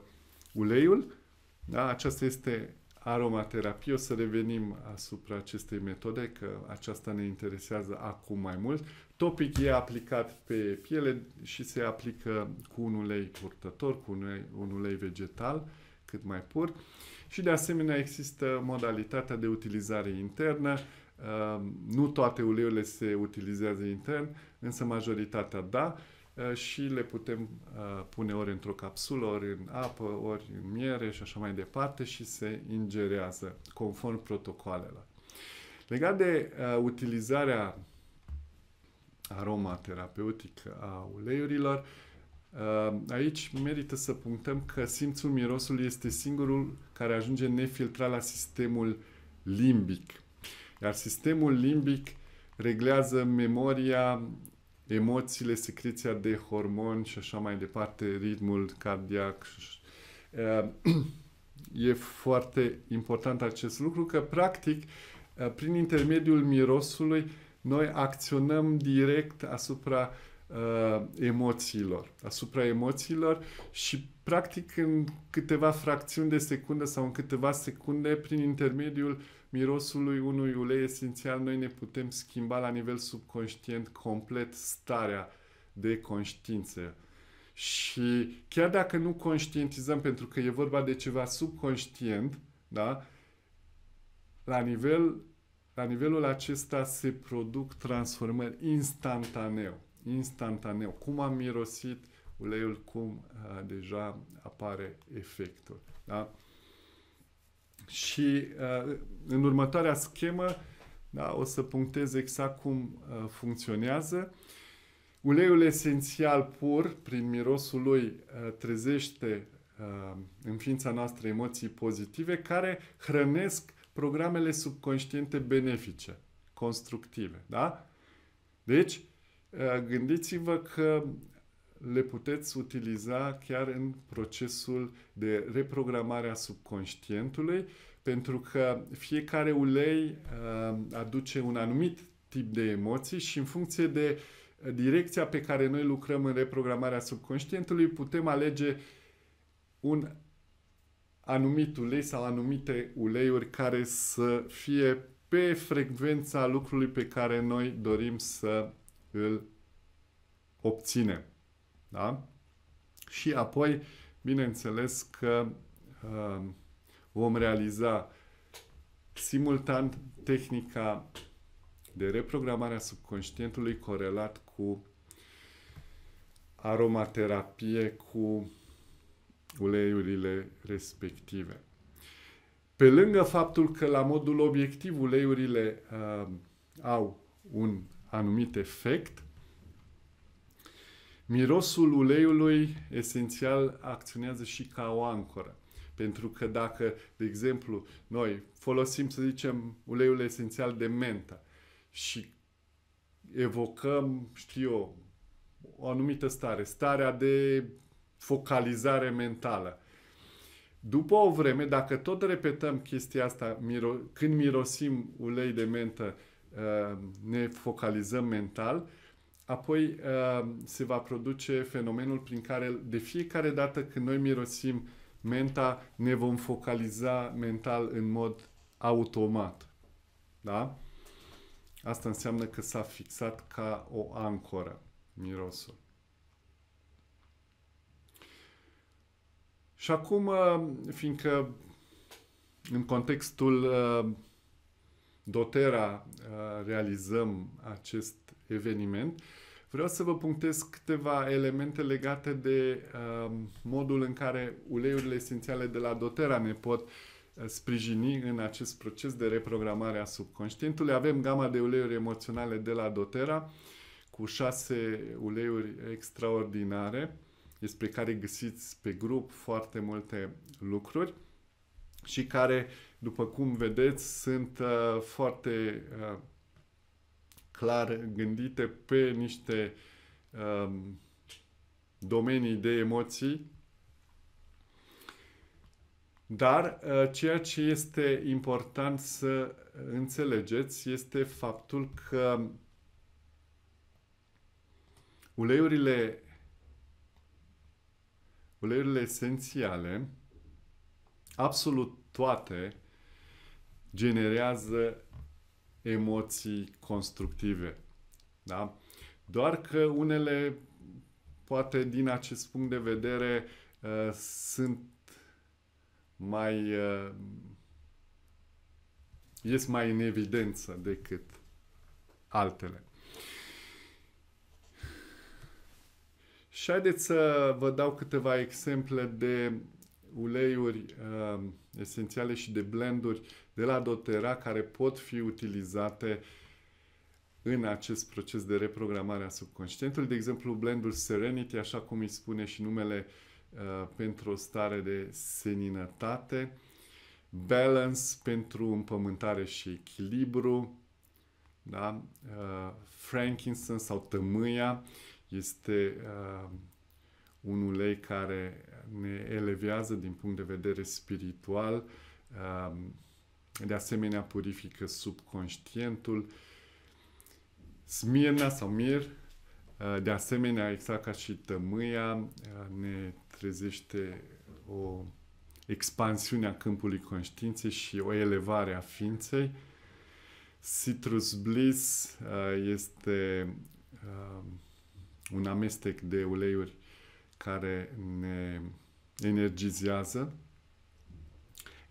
uleiul da? Aceasta este aromaterapie. O să revenim asupra acestei metode, că aceasta ne interesează acum mai mult. Topic e aplicat pe piele și se aplică cu un ulei purtător, cu un ulei, un ulei vegetal, cât mai pur. Și de asemenea există modalitatea de utilizare internă. Ehm, nu toate uleiurile se utilizează intern, însă majoritatea da. Uh, și le putem uh, pune ori într-o capsulă, ori în apă, ori în miere și așa mai departe și se ingerează conform protocoalelor. Legat de uh, utilizarea aromaterapeutică a uleiurilor, aici merită să punctăm că simțul mirosului este singurul care ajunge nefiltrat la sistemul limbic. Iar sistemul limbic reglează memoria emoțiile, secreția de hormoni și așa mai departe, ritmul cardiac. Eh, e foarte important acest lucru că, practic, eh, prin intermediul mirosului, noi acționăm direct asupra uh, emoțiilor, asupra emoțiilor și practic în câteva fracțiuni de secundă sau în câteva secunde prin intermediul uh, mirosului unui ulei esențial, noi ne putem schimba la nivel subconștient complet starea de conștiință. Și chiar dacă nu conștientizăm, pentru că e vorba de ceva subconștient, da? la, nivel, la nivelul acesta se produc transformări instantaneu. Instantaneu. Cum am mirosit uleiul, cum a, uh, deja apare efectul. Da? Și uh, în următoarea schemă da, o să punctez exact cum uh, funcționează. Uleiul esențial pur, prin mirosul lui, uh, trezește în ființa noastră emoții pozitive care hrănesc programele subconștiente benefice, constructive. Da? Deci, gândiți-vă că le puteți utiliza chiar în procesul de reprogramare a subconștientului, pentru că fiecare ulei uh, aduce un anumit tip de emoții și în funcție de uh, direcția pe care noi lucrăm în reprogramarea subconștientului, putem alege un anumit ulei sau anumite uleiuri care să fie pe frecvența lucrului pe care noi dorim să îl obținem. Da? Și apoi, bineînțeles că uh, vom realiza simultan tehnica de reprogramare a subconștientului corelat cu aromaterapie, cu uleiurile respective. Pe lângă faptul că la modul obiectiv uleiurile uh, au un anumit efect, Mirosul uleiului esențial acționează și ca o ancoră. Pentru că dacă, de exemplu, noi folosim, să zicem, uleiul esențial de mentă și evocăm, știu eu, o anumită stare, starea de focalizare mentală. După o vreme, dacă tot repetăm chestia asta, miro- când mirosim ulei de mentă, uh, ne focalizăm mental, apoi ehm, se va produce fenomenul prin care de fiecare dată când noi mirosim menta, ne vom focaliza mental în mod automat. Da? Asta înseamnă că s-a fixat ca o ancoră mirosul. Și acum, ehm, fiindcă în contextul ehm, dotera realizăm acest eveniment. Vreau să vă punctez câteva elemente legate de uh, modul în care uleiurile esențiale de la Dotera ne pot uh, sprijini în acest proces de reprogramare a subconștientului. Avem gama de uleiuri emoționale de la Dotera cu șase uleiuri extraordinare despre care găsiți pe grup foarte multe lucruri și care, după cum vedeți, sunt uh, foarte uh, clar gândite pe niște um, domenii de emoții. Dar uh, ceea ce este important să înțelegeți este faptul că uleiurile, uleiurile esențiale, absolut toate, generează emoții constructive. Da? Doar că unele, poate din acest punct de vedere, uh, sunt mai. Uh, ies mai în evidență decât altele. Și haideți să vă dau câteva exemple de uleiuri uh, esențiale și de blenduri de la dotera care pot fi utilizate în acest proces de reprogramare a subconștientului. De exemplu, blendul Serenity, așa cum îi spune și numele uh, pentru o stare de seninătate, balance pentru împământare și echilibru, da? Uh, frankincense sau tămâia este uh, un ulei care ne elevează din punct de vedere spiritual. Uh, de asemenea, purifică subconștientul. Smirna sau mir, uh, de asemenea, exact ca și tămâia, uh, ne trezește o expansiune a câmpului conștiinței și o elevare a ființei. Citrus Bliss uh, este un amestec de uleiuri care ne energizează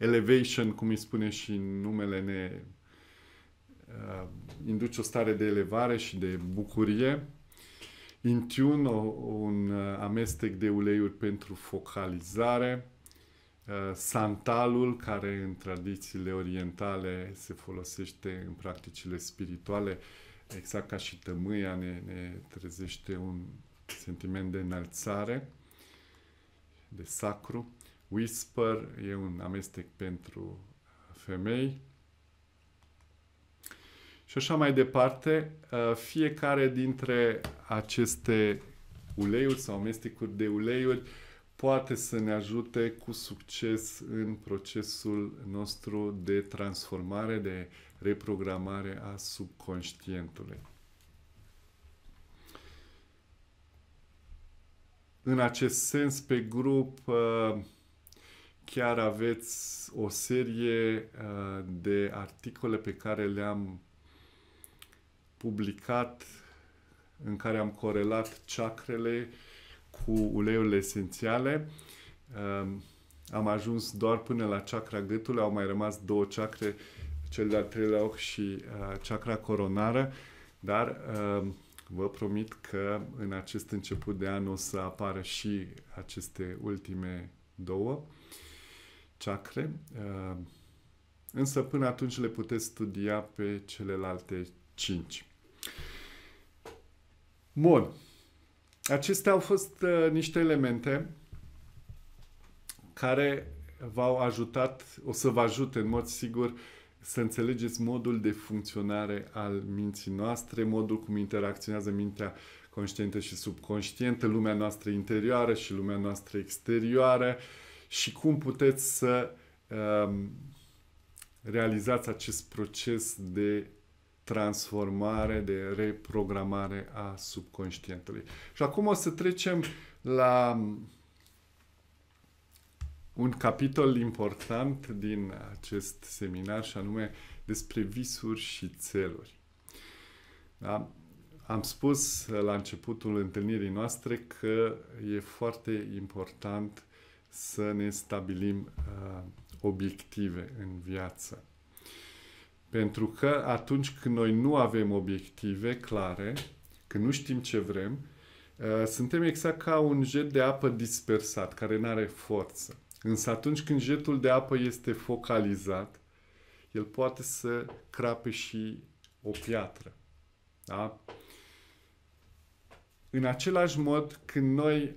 elevation, cum îi spune și numele, ne uh, induce o stare de elevare și de bucurie. In tune, o, un uh, amestec de uleiuri pentru focalizare. Uh, santalul, care în tradițiile orientale se folosește în practicile spirituale, exact ca și tămâia, ne, ne trezește un sentiment de înălțare, de sacru. Whisper e un amestec pentru femei. Și așa mai departe, uh, fiecare dintre aceste uleiuri sau amestecuri de uleiuri poate să ne ajute cu succes în procesul nostru de transformare, de reprogramare a subconștientului. În acest sens, pe grup, uh, chiar aveți o serie uh, de articole pe care le-am publicat în care am corelat chakrele cu uleiurile esențiale. Um, am ajuns doar până la chakra gâtului, au mai rămas două chakre, cel de-al treilea ochi și uh, chakra coronară, dar um, vă promit că în acest început de an o să apară și aceste ultime două chakre, uh, însă până atunci le puteți studia pe celelalte cinci. Bun. Acestea au fost uh, niște elemente care v-au ajutat, o să vă ajute în mod sigur să înțelegeți modul de funcționare al minții noastre, modul cum interacționează mintea conștientă și subconștientă, lumea noastră interioară și lumea noastră exterioară, uh, și cum puteți să um, realizați acest proces de transformare, de reprogramare a subconștientului. Și acum o să trecem la mm, un capitol important din acest seminar și anume despre visuri și țeluri. Da? Am spus la începutul întâlnirii noastre că e foarte important să ne stabilim uh, obiective în viață. Pentru că atunci când noi nu avem obiective clare, când nu știm ce vrem, uh, suntem exact ca un jet de apă dispersat, care nu are forță. Însă atunci când jetul de apă este focalizat, el poate să crape și o piatră. Da? În același mod, când noi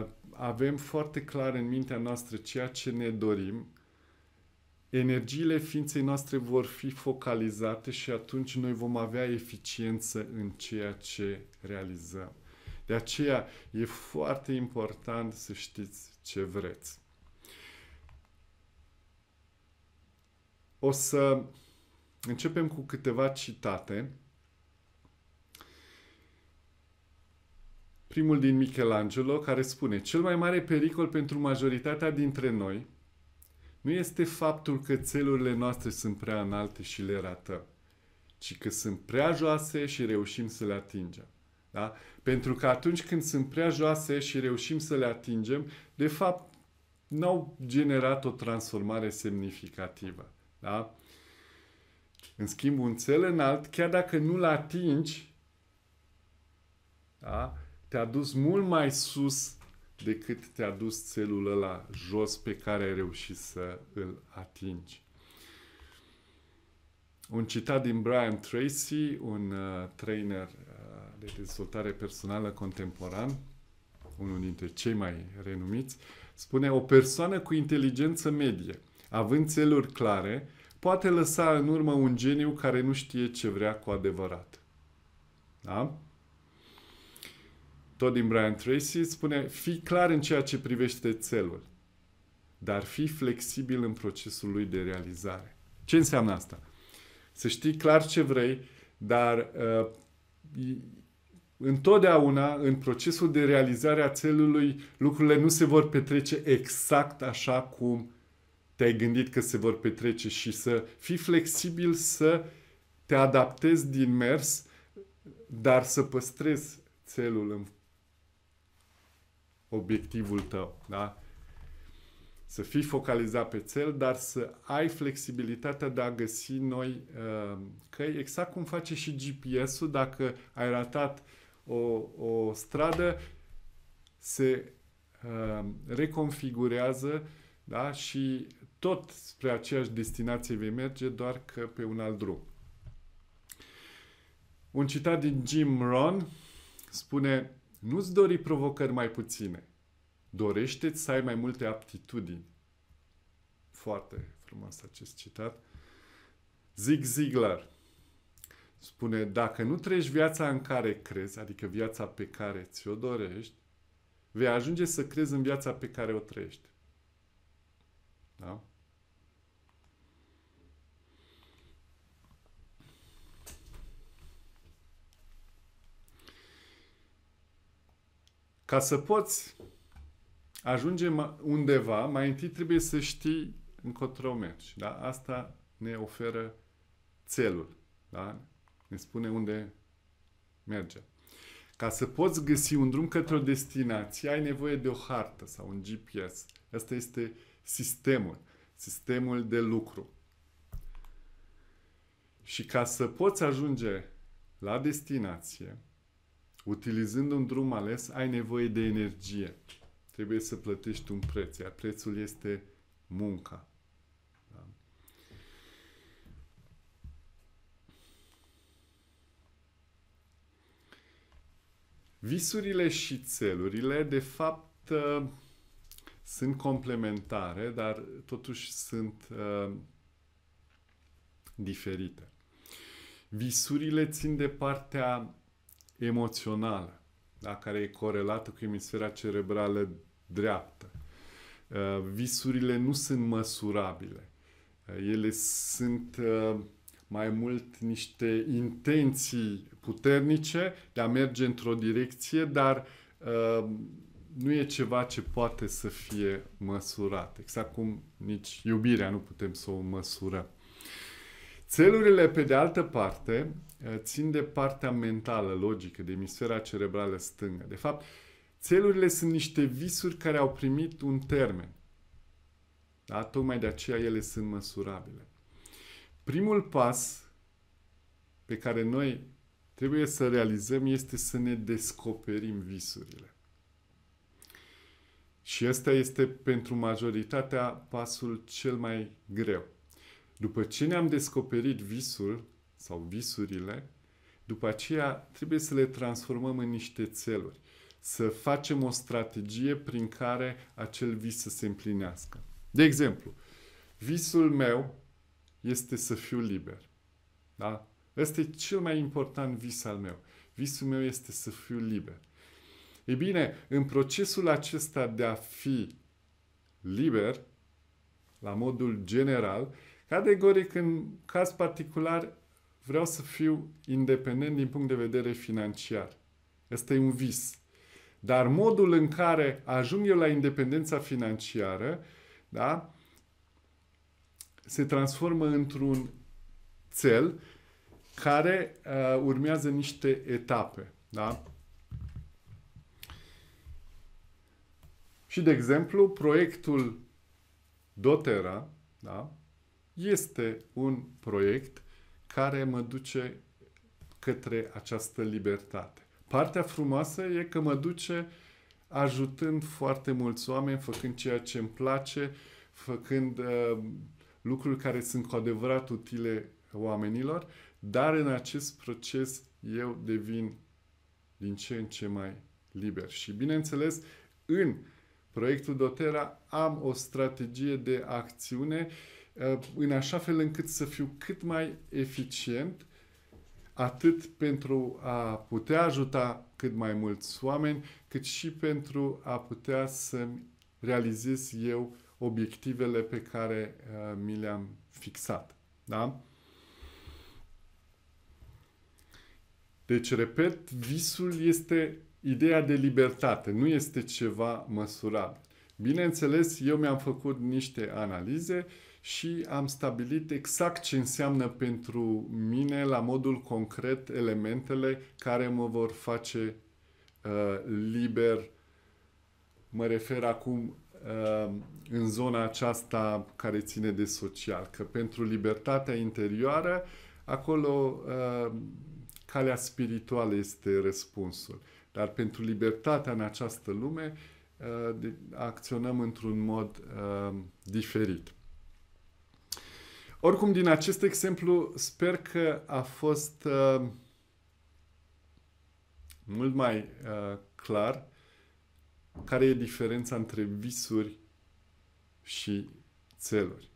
uh, avem foarte clar în mintea noastră ceea ce ne dorim, energiile ființei noastre vor fi focalizate și atunci noi vom avea eficiență în ceea ce realizăm. De aceea e foarte important să știți ce vreți. O să începem cu câteva citate primul din Michelangelo, care spune cel mai mare pericol pentru majoritatea dintre noi nu este faptul că țelurile noastre sunt prea înalte și le ratăm, ci că sunt prea joase și reușim să le atingem. Da? Pentru că atunci când sunt prea joase și reușim să le atingem, de fapt, n-au generat o transformare semnificativă. Da? În schimb, un țel înalt, chiar dacă nu-l atingi, da? te-a dus mult mai sus decât te-a dus țelul ăla jos pe care ai reușit să îl atingi. Un citat din Brian Tracy, un uh, trainer uh, de dezvoltare personală contemporan, unul dintre cei mai renumiți, spune o persoană cu inteligență medie, având țeluri clare, poate lăsa în urmă un geniu care nu știe ce vrea cu adevărat. Da? tot din Brian Tracy, spune fi clar în ceea ce privește țelul, dar fi flexibil în procesul lui de realizare. Ce înseamnă asta? Să știi clar ce vrei, dar uh, întotdeauna în procesul de realizare a țelului lucrurile nu se vor petrece exact așa cum te-ai gândit că se vor petrece și să fii flexibil să te adaptezi din mers, dar să păstrezi țelul în obiectivul tău, da? Să fii focalizat pe cel, dar să ai flexibilitatea de a găsi noi uh, căi, exact cum face și GPS-ul, dacă ai ratat o, o stradă, se uh, reconfigurează da? și tot spre aceeași destinație vei merge, doar că pe un alt drum. Un citat din Jim Ron spune nu-ți dori provocări mai puține. Dorește-ți să ai mai multe aptitudini. Foarte frumos acest citat. Zig Ziglar spune, dacă nu treci viața în care crezi, adică viața pe care ți-o dorești, vei ajunge să crezi în viața pe care o trăiești. Da? Ca să poți ajunge undeva, mai întâi trebuie să știi încotro mergi. Da? Asta ne oferă țelul. Da? Ne spune unde merge. Ca să poți găsi un drum către o destinație, ai nevoie de o hartă sau un GPS. Asta este sistemul, sistemul de lucru. Și ca să poți ajunge la destinație, utilizând un drum ales, ai nevoie de energie. Trebuie să plătești un preț, iar prețul este munca. Da? Visurile și țelurile, de fapt, ă, sunt complementare, dar totuși sunt uh, diferite. Visurile țin de partea emoțională, da? care e corelată cu emisfera cerebrală dreaptă. Uh, visurile nu sunt măsurabile. Uh, ele sunt uh, mai mult niște intenții puternice de a merge într-o direcție, dar nu e ceva ce poate să fie măsurat. Exact cum nici iubirea nu putem să o măsurăm. Țelurile, pe de altă parte, eh, țin de partea mentală, logică, de emisfera cerebrală stângă. De fapt, țelurile sunt niște visuri care au primit un termen. Da? Tocmai de aceea ele sunt măsurabile. Primul pas pe care noi trebuie să realizăm este să ne descoperim visurile. Și ăsta este pentru majoritatea pasul cel mai greu. După ce ne-am descoperit visul sau visurile, după aceea trebuie să le transformăm în niște țeluri. Să facem o strategie prin care acel vis să se împlinească. De exemplu, visul meu este să fiu liber. Da? Ăsta e cel mai important vis al meu. Visul meu este să fiu liber. Ei bine, în procesul acesta de a fi liber, la modul general, Categoric, în caz particular, vreau să fiu independent din punct de vedere financiar. Ăsta e un vis. Dar modul în care ajung eu la independența financiară, da, se transformă într-un cel care uh, urmează niște etape. Da? Și, de exemplu, proiectul Dotera, da? este un proiect care mă duce către această libertate. Partea frumoasă e că mă duce ajutând foarte mulți oameni, făcând ceea ce îmi place, făcând uh, lucruri care sunt cu adevărat utile oamenilor, dar în acest proces eu devin din ce în ce mai liber. Și bineînțeles, în proiectul Dotera am o strategie de acțiune uh, Ă, în așa fel încât să fiu cât mai eficient atât pentru a putea ajuta cât mai mulți oameni, cât și pentru a putea să realizez eu obiectivele pe care ă, mi le-am fixat. Da? Deci, repet, visul este ideea de libertate, nu este ceva măsurat. Bineînțeles, eu mi-am făcut niște analize uh, și am stabilit exact ce înseamnă pentru mine, la modul concret, elementele care mă vor face uh, liber. Mă refer acum uh, în zona aceasta care ține de social, că pentru libertatea interioară, acolo uh, calea spirituală este răspunsul. Dar pentru libertatea în această lume, uh, acționăm într-un mod uh, diferit. Oricum, din acest exemplu, sper că a fost uh, mult mai uh, clar care e diferența între visuri și țeluri.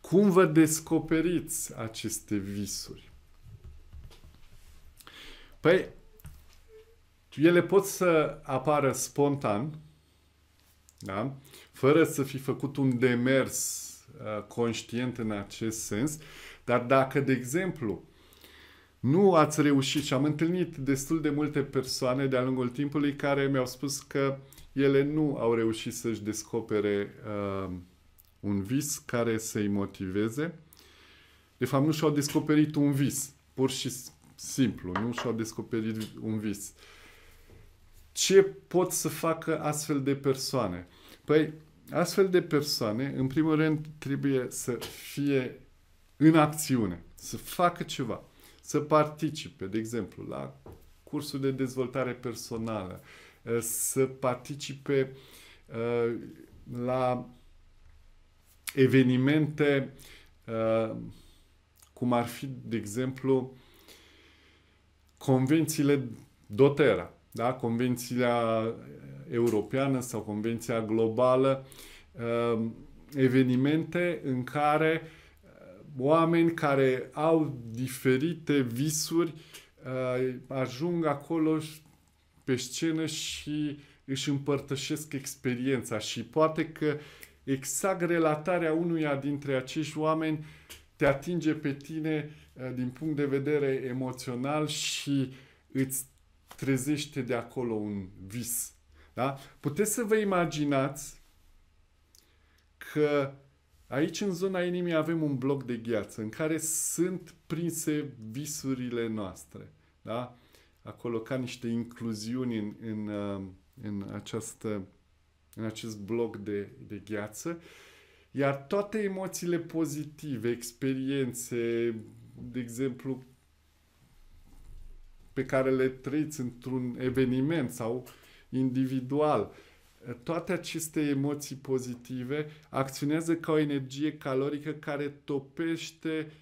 Cum vă descoperiți aceste visuri? Păi, ele pot să apară spontan, da? fără să fi făcut un demers uh, conștient în acest sens. Dar dacă, de exemplu, nu ați reușit și am întâlnit destul de multe persoane de-a lungul timpului care mi-au spus că ele nu au reușit să-și descopere uh, un vis care să-i motiveze. De fapt, nu și-au descoperit un vis, pur și simplu, nu și-au descoperit un vis. Ce pot să facă astfel de persoane? Păi, astfel de persoane, în primul rând, trebuie să fie în acțiune, să facă ceva, să participe, de exemplu, la cursul de dezvoltare personală, eh, să participe eh, la evenimente eh, cum ar fi, de exemplu, convențiile DOTERA, da? Convenția europeană sau convenția globală, uh, evenimente în care uh, oameni care au diferite visuri uh, ajung acolo pe scenă și își împărtășesc experiența și poate că exact relatarea unuia dintre acești oameni te atinge pe tine din punct de vedere emoțional și îți trezește de acolo un vis. Da? Puteți să vă imaginați că aici în zona inimii avem un bloc de gheață în care sunt prinse visurile noastre. Da? Acolo ca niște incluziuni în, în, uh, în, această, în acest bloc de, de gheață. Iar toate emoțiile pozitive, experiențe, de exemplu, pe care le trăiți într-un eveniment sau individual. Toate aceste emoții pozitive acționează ca o energie calorică care topește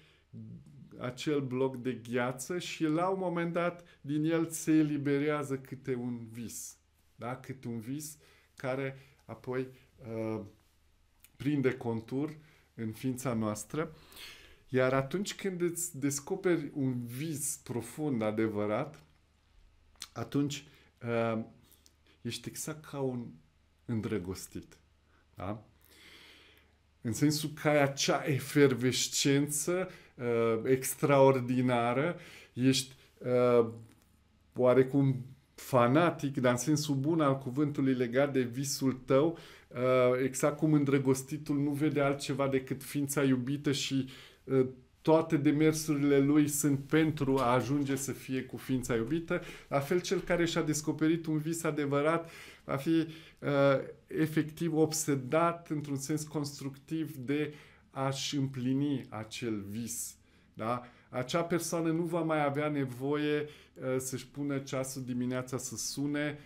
acel bloc de gheață și la un moment dat din el se eliberează câte un vis. Da? Câte un vis care apoi uh, prinde contur în ființa noastră. Iar atunci când îți descoperi un vis profund, adevărat, atunci uh, ești exact ca un îndrăgostit. Da? În sensul că ai acea efervescență uh, extraordinară, ești uh, oarecum fanatic, dar în sensul bun al cuvântului legat de visul tău, uh, exact cum îndrăgostitul nu vede altceva decât ființa iubită și uh, toate demersurile lui sunt pentru a ajunge să fie cu ființa iubită, la fel cel care și-a descoperit un vis adevărat va fi uh, efectiv obsedat într-un sens constructiv de a-și împlini acel vis. Da? Acea persoană nu va mai avea nevoie uh, să-și pună ceasul dimineața să sune,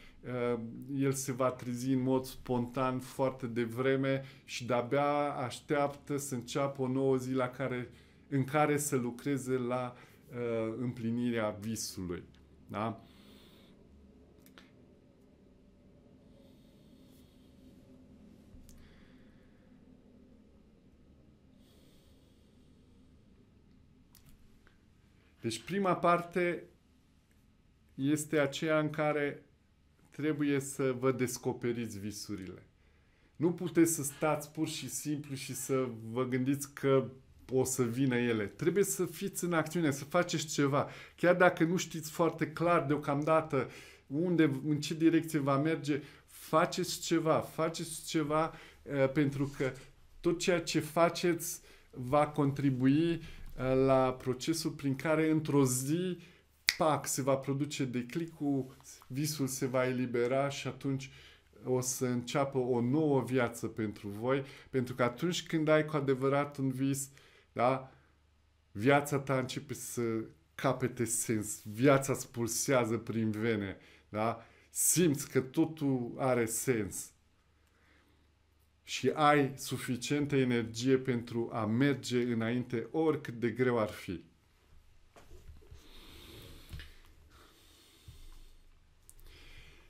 uh, el se va trezi în mod spontan foarte devreme și de-abia așteaptă să înceapă o nouă zi la care uh, în care să lucreze la uh, împlinirea visului. Da? Deci prima parte este aceea în care trebuie să vă descoperiți visurile. Nu puteți să stați pur și simplu și să vă gândiți că o să vină ele. Trebuie să fiți în acțiune, să faceți ceva. Chiar dacă nu știți foarte clar deocamdată unde, în ce direcție va merge, faceți ceva, faceți ceva eh, pentru că tot ceea ce faceți va contribui eh, la procesul prin care într-o zi pac, se va produce declicul, visul se va elibera și atunci o să înceapă o nouă viață pentru voi, pentru că atunci când ai cu adevărat un vis, uh, da? Viața ta începe să capete sens, viața spulsează prin vene, da? Simți că totul are sens și ai suficientă energie pentru a merge înainte oricât de greu ar fi.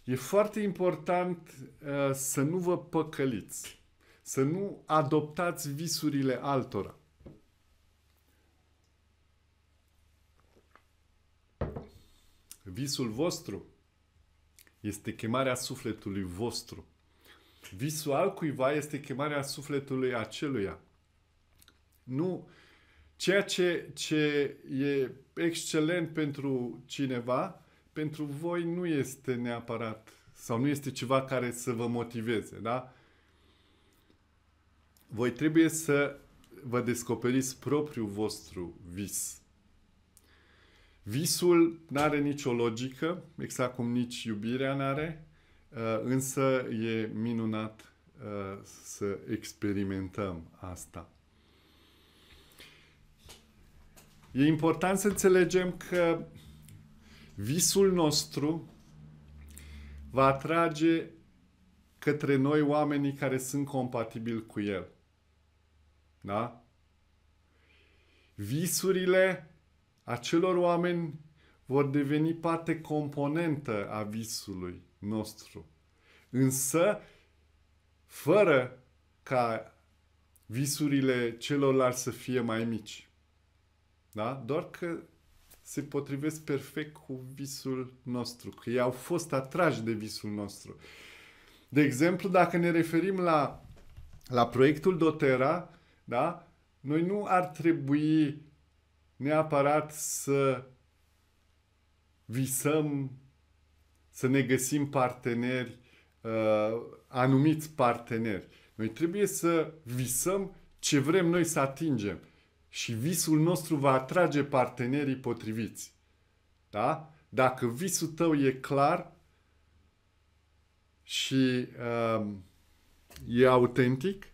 E foarte important uh, să nu vă păcăliți, să nu adoptați visurile altora. Visul vostru este chemarea sufletului vostru. Visul altcuiva este chemarea sufletului aceluia. Nu ceea ce, ce e excelent pentru cineva, pentru voi nu este neapărat sau nu este ceva care să vă motiveze, da? Voi trebuie să vă descoperiți propriul vostru vis. Visul nu are nicio logică, exact cum nici iubirea nu are, uh, însă e minunat uh, să experimentăm asta. E important să înțelegem că visul nostru va atrage către noi oamenii care sunt compatibili cu el. Da? Visurile acelor oameni vor deveni parte componentă a visului nostru. Însă, fără ca visurile celorlalți să fie mai mici. Da? Doar că se potrivesc perfect cu visul nostru, că ei au fost atrași de visul nostru. De exemplu, dacă ne referim la, la proiectul Dotera, da? noi nu ar trebui neapărat să visăm să ne găsim parteneri, uh, anumiți parteneri. Noi trebuie să visăm ce vrem noi să atingem și visul nostru va atrage partenerii potriviți. Da? Dacă visul tău e clar și uh, e autentic,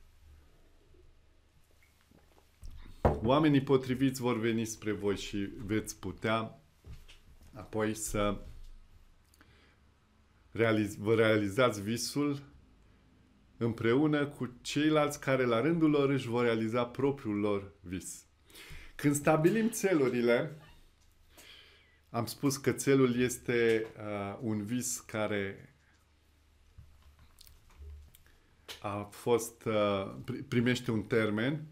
oamenii potriviți vor veni spre voi și veți putea apoi să realiz- vă realizați visul împreună cu ceilalți care la rândul lor își vor realiza propriul lor vis. Când stabilim țelurile, am spus că țelul este uh, un vis care a fost uh, primește un termen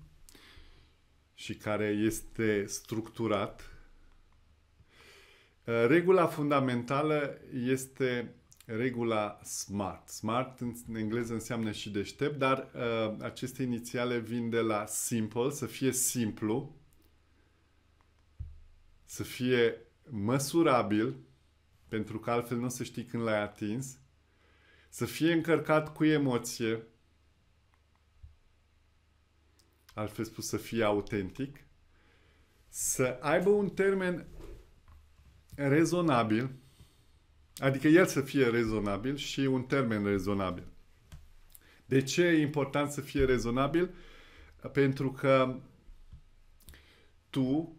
și care este structurat, uh, regula fundamentală este regula SMART. SMART în engleză înseamnă și deștept, dar uh, aceste inițiale vin de la simple, să fie simplu, să fie măsurabil, pentru că altfel nu o să știi când l-ai atins, să fie încărcat cu emoție, altfel spus să fie autentic, să aibă un termen rezonabil, adică el să fie rezonabil și un termen rezonabil. De ce e important să fie rezonabil? Pentru că tu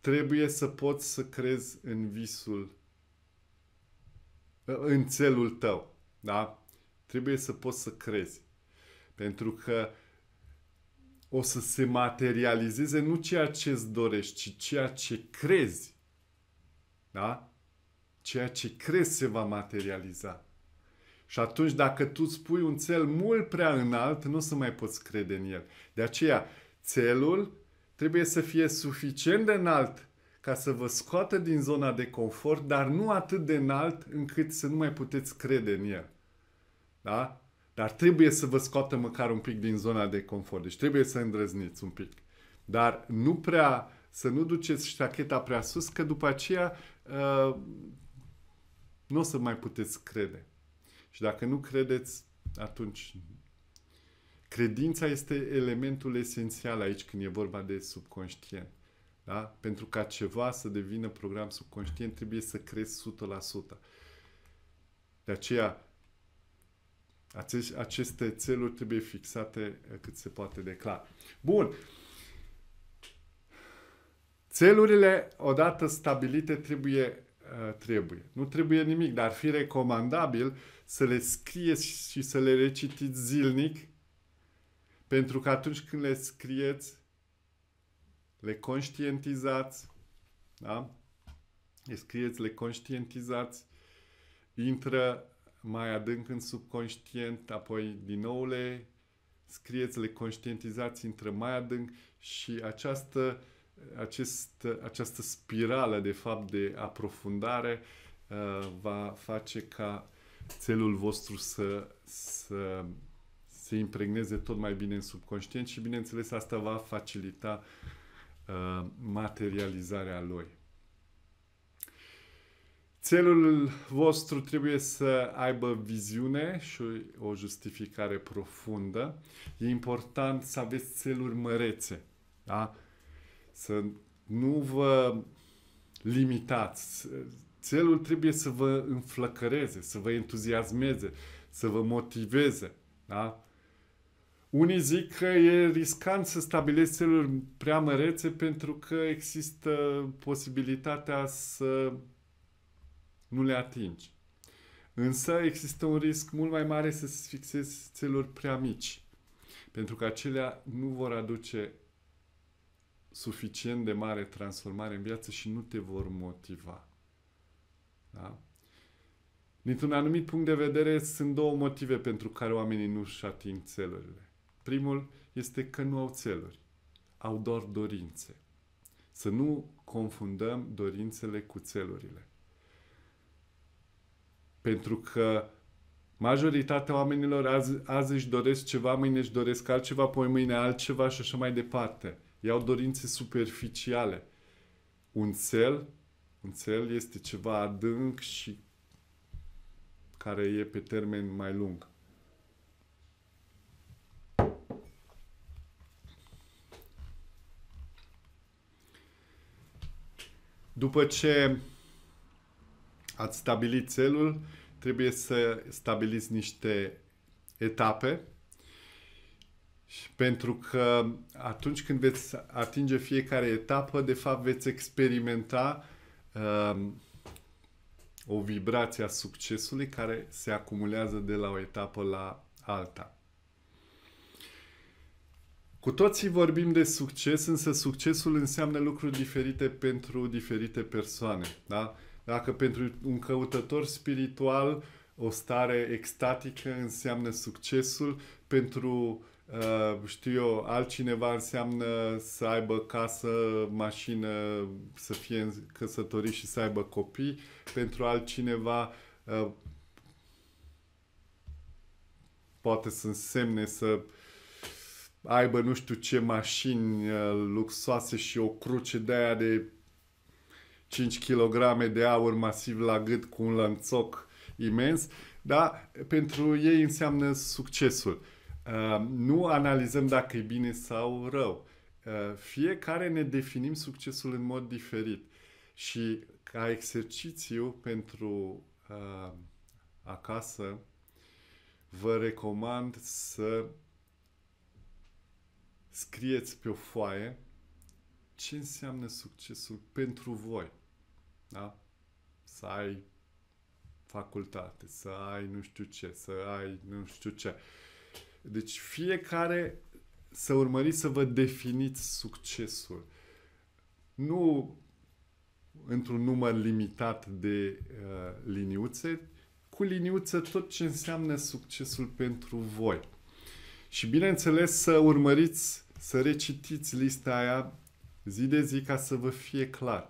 trebuie să poți să crezi în visul, în țelul tău. Da? Trebuie să poți să crezi. Pentru că o să se materializeze nu ceea ce îți dorești, ci ceea ce crezi. Da? Ceea ce crezi se va materializa. Și atunci dacă tu îți pui un cel mult prea înalt, nu o să mai poți crede în el. De aceea, țelul trebuie să fie suficient de înalt ca să vă scoată din zona de confort, dar nu atât de înalt încât să nu mai puteți crede în el. Da? Dar trebuie să vă scoată măcar un pic din zona de confort. Deci trebuie să îndrăzniți un pic. Dar nu prea, să nu duceți ștacheta prea sus, că după aceea uh, nu o să mai puteți crede. Și dacă nu credeți, atunci Credința este elementul esențial aici când e vorba de subconștient. Da? Pentru ca ceva să devină program subconștient, trebuie să crezi 100%. De aceea, aceste, aceste țeluri trebuie fixate eh, cât se poate de clar. Bun. Țelurile, odată stabilite, trebuie, eh, trebuie. Nu trebuie nimic, dar fi recomandabil să le scrieți și să le recitiți zilnic, pentru că atunci când le scrieți, le conștientizați, da? le scrieți, le conștientizați, intră mai adânc în subconștient, apoi din nou le scrieți, le conștientizați, intră mai adânc și această, acest, această spirală, de fapt, de aprofundare uh, va face ca țelul vostru să, să se impregneze tot mai bine în subconștient și, bineînțeles, asta va facilita uh, materializarea lui. Țelul vostru trebuie să aibă viziune și o justificare profundă. E important să aveți țeluri mărețe. Da? Să nu vă limitați. Țelul trebuie să vă înflăcăreze, să vă entuziasmeze, să vă motiveze. Da? Unii zic că e riscant să stabilești țeluri prea mărețe pentru că există posibilitatea să nu le atingi. Însă există un risc mult mai mare să se fixezi țeluri prea mici, pentru că acelea nu vor aduce suficient de mare transformare în viață și nu te vor motiva. Da? Dintr-un anumit punct de vedere, sunt două motive pentru care oamenii nu își ating țelurile. Primul este că nu au țeluri, au doar dorințe. Să nu confundăm dorințele cu țelurile. Pentru că majoritatea oamenilor azi, azi își doresc ceva, mâine își doresc altceva, poi mâine altceva și așa mai departe. Iau dorințe superficiale. Un cel, un cel este ceva adânc și care e pe termen mai lung. După ce ați stabilit celul trebuie să stabiliți niște etape pentru că atunci când veți atinge fiecare etapă, de fapt veți experimenta um, o vibrație a succesului care se acumulează de la o etapă la alta. Cu toții vorbim de succes, însă succesul înseamnă lucruri diferite pentru diferite persoane. Da? Dacă pentru un căutător spiritual o stare extatică înseamnă succesul, pentru uh, știu eu, altcineva înseamnă să aibă casă, mașină, să fie căsătorit și să aibă copii. Pentru altcineva uh, poate să însemne să aibă nu știu ce mașini uh, luxoase și o cruce de aia de 5 kg de aur masiv la gât cu un lanțoc imens, da? pentru ei înseamnă succesul. Uh, nu analizăm dacă e bine sau rău. Uh, fiecare ne definim succesul în mod diferit. Și ca exercițiu pentru uh, acasă, vă recomand să scrieți pe o foaie ce înseamnă succesul pentru voi da? Să ai facultate, să ai nu știu ce, să ai nu știu ce. Deci fiecare să urmăriți să vă definiți succesul. Nu într-un număr limitat de uh, liniuțe, cu liniuță tot ce înseamnă succesul pentru voi. Și bineînțeles să urmăriți, să recitiți lista aia zi de zi ca să vă fie clar.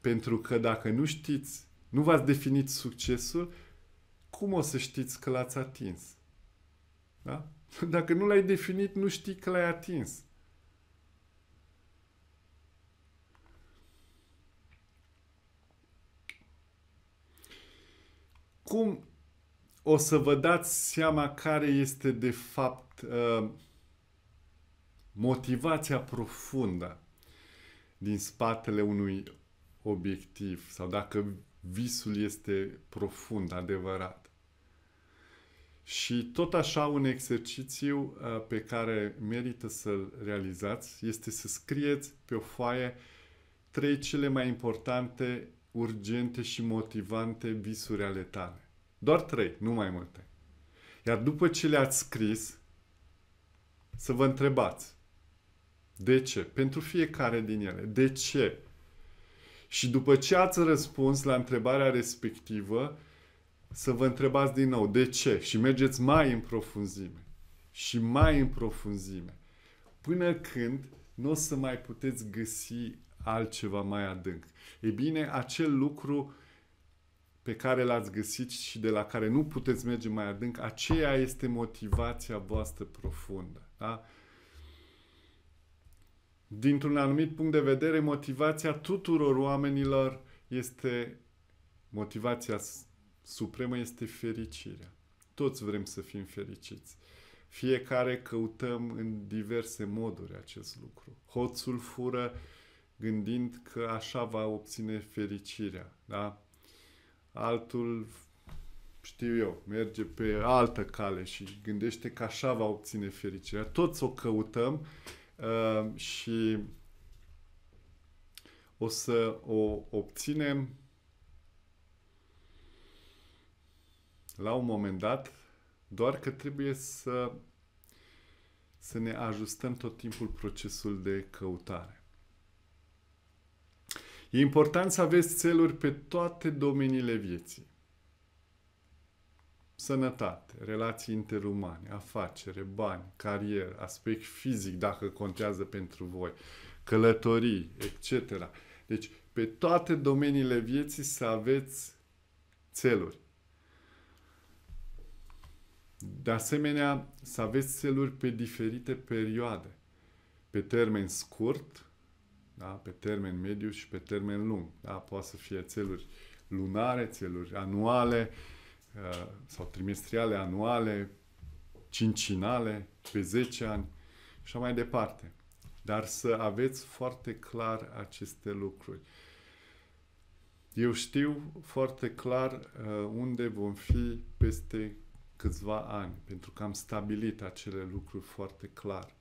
Pentru că dacă nu știți, nu v-ați definit succesul, cum o să știți că l-ați atins? Da? Dacă nu l-ai definit, nu știi că l-ai atins. Cum o să vă dați seama care este de fapt uh, motivația profundă din spatele unui obiectiv sau dacă visul este profund, adevărat. Și tot așa un exercițiu uh, pe care merită să-l realizați este să scrieți pe o foaie trei cele mai importante, urgente și motivante visuri ale tale. Doar trei, nu mai multe. Iar după ce le-ați scris, să vă întrebați. De ce? Pentru fiecare din ele. De ce? Și după ce ați răspuns la întrebarea respectivă, să vă întrebați din nou de ce și mergeți mai în profunzime și mai în profunzime până când nu o să mai puteți găsi altceva mai adânc. E bine, acel lucru pe care l-ați găsit și de la care nu puteți merge mai adânc, aceea este motivația voastră profundă. Da? dintr-un anumit punct de vedere, motivația tuturor oamenilor este, motivația supremă este fericirea. Toți vrem să fim fericiți. Fiecare căutăm în diverse moduri acest lucru. Hoțul fură gândind că așa va obține fericirea. Da? Altul, știu eu, merge pe altă cale și gândește că așa va obține fericirea. Toți o căutăm Ehm, și o să o obținem la un moment dat, doar că trebuie să, să ne ajustăm tot timpul procesul de căutare. E important să aveți țeluri pe toate domeniile vieții sănătate, relații interumane, afacere, bani, carieră, aspect fizic, dacă contează pentru voi, călătorii, etc. Deci, pe toate domeniile vieții să aveți țeluri. De asemenea, să aveți țeluri pe diferite perioade. Pe termen scurt, da? pe termen mediu și pe termen lung. Da? Poate să fie țeluri lunare, țeluri anuale, uh, Uh, sau trimestriale, anuale, cincinale, pe 10 ani și așa mai departe. Dar să aveți foarte clar aceste lucruri. Eu știu foarte clar uh, unde vom fi peste câțiva ani, pentru că am stabilit acele lucruri foarte clar.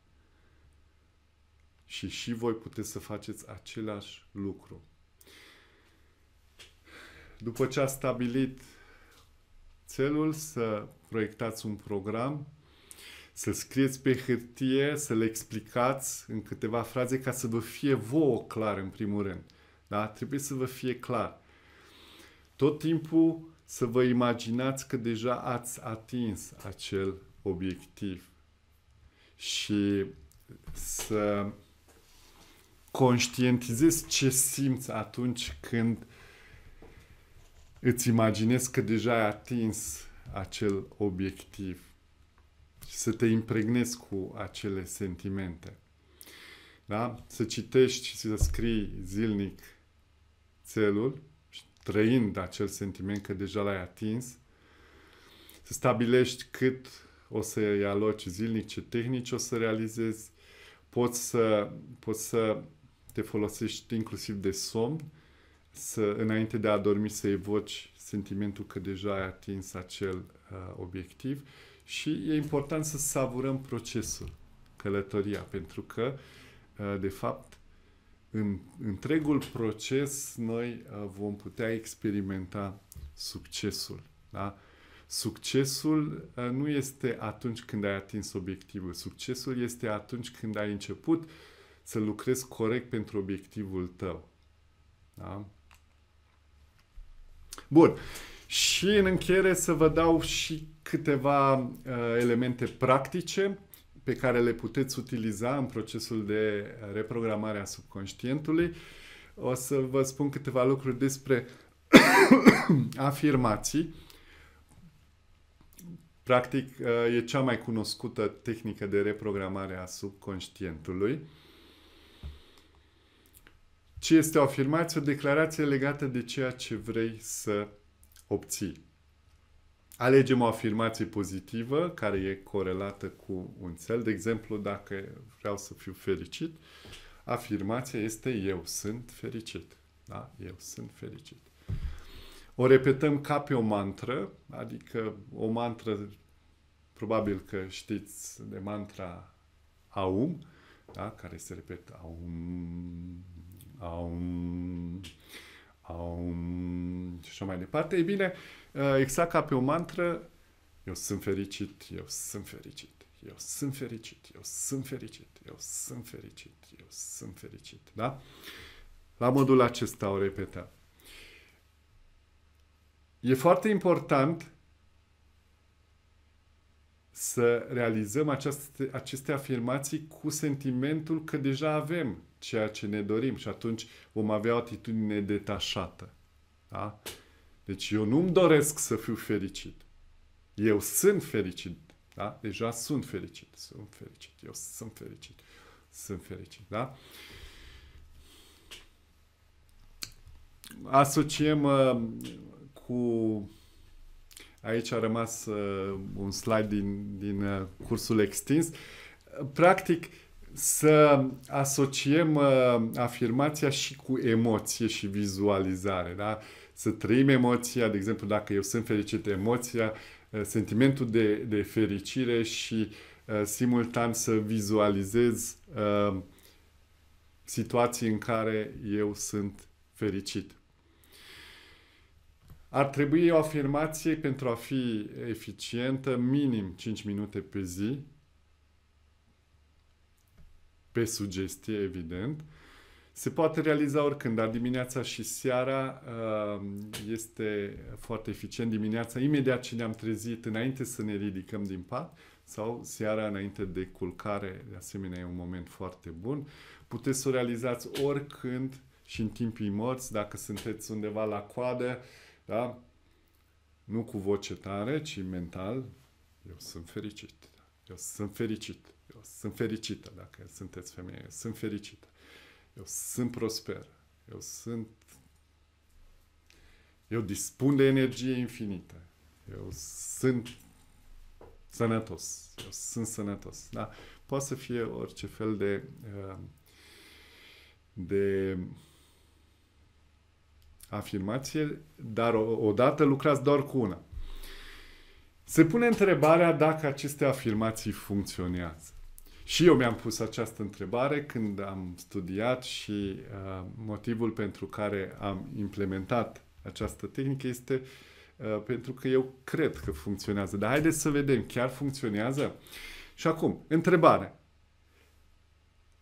Și și voi puteți să faceți același lucru. După ce ați stabilit Țelul să proiectați un program, să scrieți pe hârtie, să l explicați în câteva fraze ca să vă fie vouă clar în primul rând. Da? Trebuie să vă fie clar. Tot timpul să vă imaginați că deja ați atins acel obiectiv și să conștientizezi ce simți atunci când uh, îți imaginezi că deja ai atins acel obiectiv și să te impregnezi cu acele sentimente. Da? Să citești și să scrii zilnic țelul, trăind acel sentiment că deja l-ai atins, să stabilești cât o să îi aloci zilnic, ce tehnici o să realizezi, poți să, poți să te folosești inclusiv de somn, să, înainte de a dormi, să evoci sentimentul că deja ai atins acel uh, obiectiv și e important să savurăm procesul, călătoria, pentru că, uh, de fapt, în întregul proces noi uh, vom putea experimenta succesul. Da? Succesul uh, nu este atunci când ai atins obiectivul. Succesul este atunci când ai început să lucrezi corect pentru obiectivul tău. Da? Bun. Și în încheiere să vă dau și câteva uh, elemente practice pe care le puteți utiliza în procesul de reprogramare a subconștientului. O să vă spun câteva lucruri despre afirmații. Practic, uh, e cea mai cunoscută tehnică de reprogramare a subconștientului ci este o afirmație, o declarație legată de ceea ce vrei să obții. Alegem o afirmație pozitivă care e corelată cu un cel. De exemplu, dacă vreau să fiu fericit, afirmația este eu sunt fericit. Da? Eu sunt fericit. O repetăm ca pe o mantră, adică o mantră, probabil că știți de mantra AUM, da? care se repetă AUM, aum, aum, și așa mai departe. E bine, uh, exact ca pe o mantră, eu sunt fericit, eu sunt fericit, eu sunt fericit, eu sunt fericit, eu sunt fericit, eu sunt fericit, da? La modul acesta o repeta. E foarte important să realizăm aceste aceste afirmații cu sentimentul că deja avem ceea ce ne dorim și atunci vom avea o atitudine detașată. Da? Deci eu nu-mi doresc să fiu fericit. Eu sunt fericit. Da? Deja sunt fericit. Sunt fericit. Eu sunt fericit. Sunt fericit. Da? Asociem uh, cu... Aici a rămas uh, un slide din, din uh, cursul extins. Practic, uh, să asociem uh, afirmația și cu emoție și vizualizare, da? Să trăim emoția, de exemplu, dacă eu sunt fericit, emoția, uh, sentimentul de, de fericire și uh, simultan să vizualizez uh, situații în care eu sunt fericit. Ar trebui o afirmație pentru a fi eficientă, minim 5 minute pe zi, pe sugestie, evident. Se poate realiza oricând, dar dimineața și seara uh, este foarte eficient. Dimineața, imediat ce ne-am trezit, înainte să ne ridicăm din pat, sau seara înainte de culcare, de asemenea e un moment foarte bun. Puteți să o realizați oricând și în timpii morți, dacă sunteți undeva la coadă, da? nu cu voce tare, ci mental, eu sunt fericit. Da. Eu sunt fericit eu sunt fericită dacă sunteți femeie, eu sunt fericită, eu sunt prosper, eu sunt... Eu dispun de energie infinită, eu sunt sănătos, eu sunt sănătos. Da? Poate să fie orice fel de, uh, de afirmație, dar odată lucrați doar cu una. Se pune întrebarea dacă aceste afirmații funcționează. Și eu mi-am pus această întrebare când am studiat și uh, motivul pentru care am implementat această tehnică este uh, pentru că eu cred că funcționează. Dar haideți să vedem, chiar funcționează? Și acum, întrebare.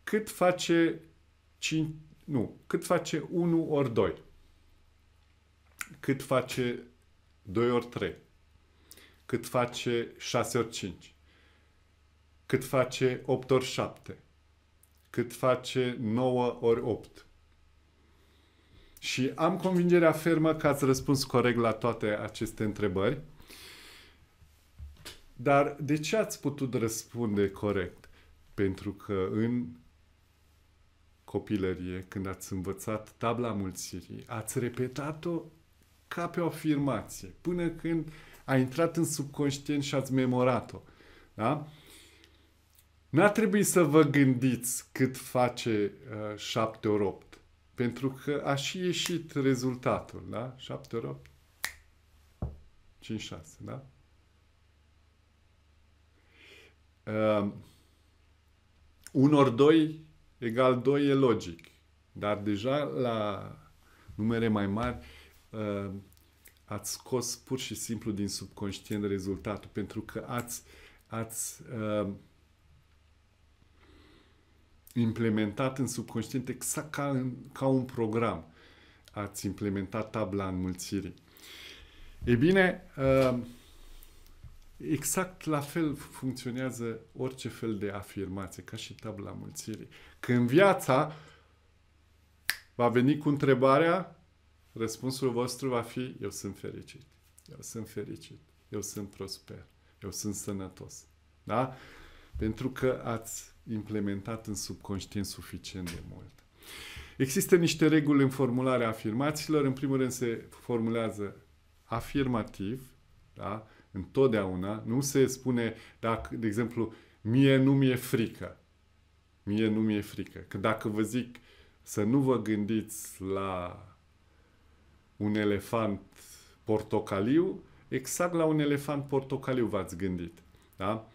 Cât face 5, nu, cât face 1 ori 2? Cât face 2 ori 3? Cât face 6 ori 5? cât face 8 ori 7, cât face 9 ori 8. Și am convingerea fermă că ați răspuns corect la toate aceste întrebări. Dar de ce ați putut răspunde corect? Pentru că în copilărie, când ați învățat tabla mulțirii, ați repetat-o ca pe o afirmație, până când a intrat în subconștient și ați memorat-o. Da? N-ar trebui să vă gândiți cât face uh, 7 ori 8, pentru că a și ieșit rezultatul, da? 7 ori 8, 5, 6, da? Uh, 1 ori 2 egal 2 e logic, dar deja la numere mai mari uh, ați scos pur și simplu din subconștient rezultatul, pentru că ați, ați uh, implementat în subconștient exact ca, în, ca un program. Ați implementat tabla înmulțirii. E bine, uh, exact la fel funcționează orice fel de afirmație, ca și tabla înmulțirii. Când viața va veni cu întrebarea, răspunsul vostru va fi eu sunt fericit, eu sunt fericit, eu sunt prosper, eu sunt sănătos. Da? Pentru că ați implementat în subconștient suficient de mult. Există niște reguli în formularea afirmațiilor. În primul rând se formulează afirmativ, da? întotdeauna. Nu se spune, dacă, de exemplu, mie nu mi-e frică. Mie nu mi-e frică. Că dacă vă zic să nu vă gândiți la un elefant portocaliu, exact la un elefant portocaliu v-ați gândit. Da?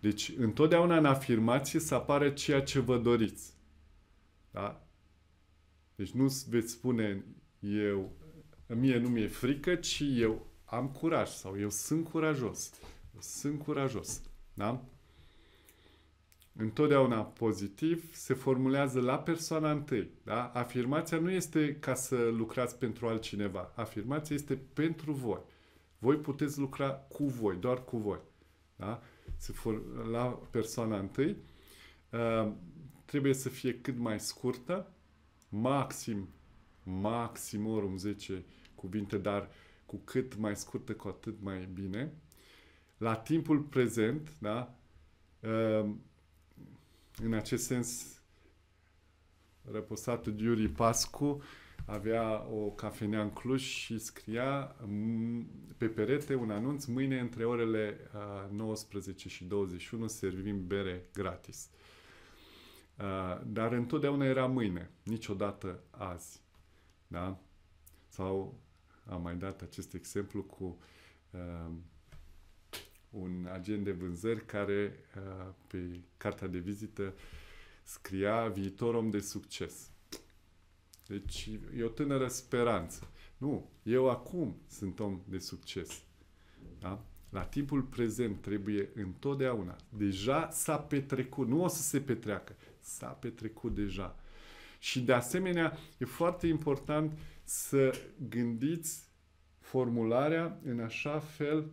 Deci, întotdeauna în afirmație să apară ceea ce vă doriți. Da? Deci nu veți spune eu, mie nu mi-e frică, ci eu am curaj sau eu sunt curajos. Eu sunt curajos. Da? Întotdeauna pozitiv se formulează la persoana întâi. Da? Afirmația nu este ca să lucrați pentru altcineva. Afirmația este pentru voi. Voi puteți lucra cu voi, doar cu voi. Da? la persoana întâi, uh, trebuie să fie cât mai scurtă, maxim, maxim orum 10 cuvinte, dar cu cât mai scurtă, cu atât mai bine. La timpul prezent, da? Uh, în acest sens, răposatul Diurii Pascu, avea o cafenea în Cluj și scria mm, pe perete un anunț, mâine între orele 19 uh, și 21 servim bere gratis. Uh, dar întotdeauna era mâine, niciodată azi. Da? Sau am mai dat acest exemplu cu uh, un agent de vânzări care pe cartea de vizită scria viitor om de succes. Deci e o tânără speranță. Nu, eu acum sunt om de succes. Da? La timpul prezent trebuie întotdeauna. Deja s-a petrecut, nu o să se petreacă, s-a petrecut deja. Și de asemenea, e foarte important să gândiți formularea în așa fel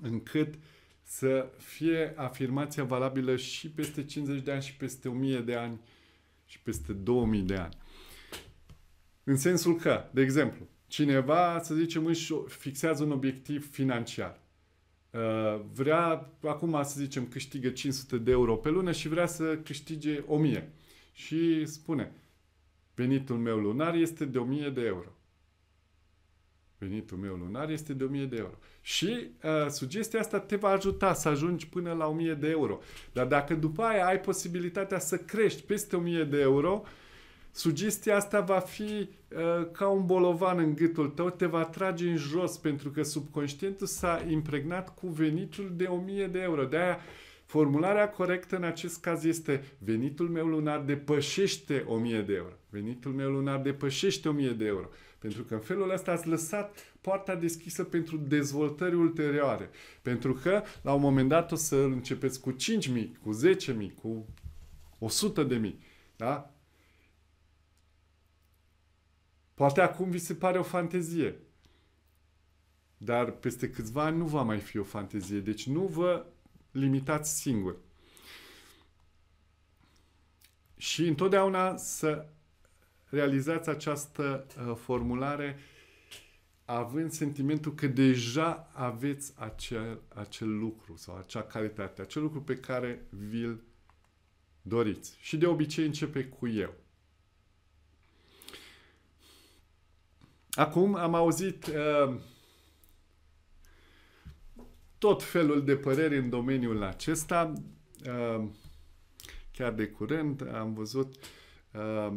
încât să fie afirmația valabilă și peste 50 de ani, și peste 1000 de ani, și peste 2000 de ani. În sensul că, de exemplu, cineva, să zicem, își fixează un obiectiv financiar. Uh, vrea, acum să zicem, câștigă 500 de euro pe lună și vrea să câștige 1000. Și spune, venitul meu lunar este de 1000 de euro. Venitul meu lunar este de 1000 de euro. Și uh, sugestia asta te va ajuta să ajungi până la 1000 de euro. Dar dacă după aia ai posibilitatea să crești peste 1000 de euro, uh, Sugestia asta va fi uh, ca un bolovan în gâtul tău, te va trage în jos pentru că subconștientul s-a impregnat cu venitul de 1000 de euro. De aia formularea corectă în acest caz este venitul meu lunar depășește 1000 de euro. Venitul meu lunar depășește 1000 de euro. Pentru că în felul ăsta ați lăsat poarta deschisă pentru dezvoltări ulterioare. Pentru că la un moment dat o să începeți cu 5.000, cu 10.000, cu 100.000. Da? Poate acum vi se pare o fantezie. Dar peste câțiva ani nu va mai fi o fantezie. Deci nu vă limitați singuri. Și întotdeauna să realizați această uh, formulare având sentimentul că deja aveți acel, acel lucru sau acea calitate, acel lucru pe care vi-l doriți. Și de obicei începe cu eu. Acum am auzit uh, tot felul de păreri în domeniul acesta. Uh, chiar de curând am văzut uh,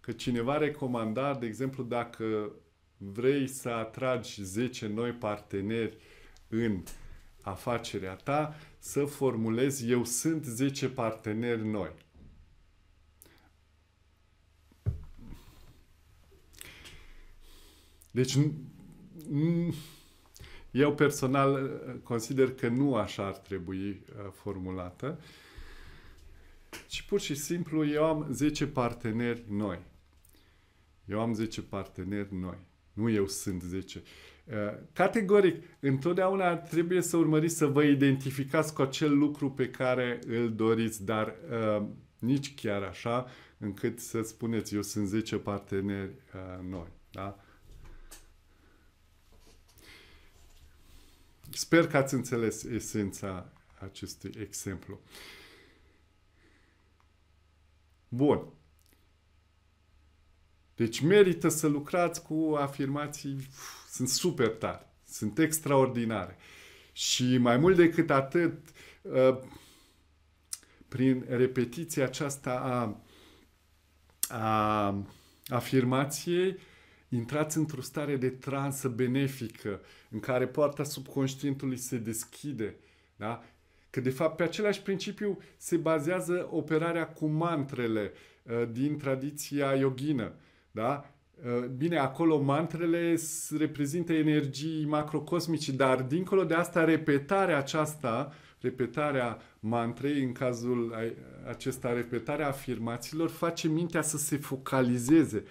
că cineva recomanda, de exemplu, dacă vrei să atragi 10 noi parteneri în afacerea ta, să formulezi eu sunt 10 parteneri noi. Deci, eu personal uh, consider că nu așa ar trebui uh, formulată, ci pur și simplu eu am 10 parteneri noi. Eu am 10 parteneri noi. Nu eu sunt 10. Uh, categoric, întotdeauna trebuie să urmăriți să vă identificați cu acel lucru pe care îl doriți, dar uh, nici chiar așa încât să spuneți eu sunt 10 parteneri uh, noi. Da? Sper că ați înțeles esența acestui exemplu. Bun. Deci merită să lucrați cu afirmații, sunt super tari, sunt extraordinare. Și mai mult decât atât, uh, prin repetiția aceasta a, a afirmației, intrați într-o stare de transă benefică, în care poarta subconștientului se deschide, da? Că, de fapt, pe același principiu se bazează operarea cu mantrele uh, din tradiția yoghină, da? Uh, bine, acolo mantrele reprezintă energii macrocosmice, dar dincolo de asta, repetarea aceasta, repetarea mantrei, în cazul acesta, repetarea afirmațiilor, face mintea să se focalizeze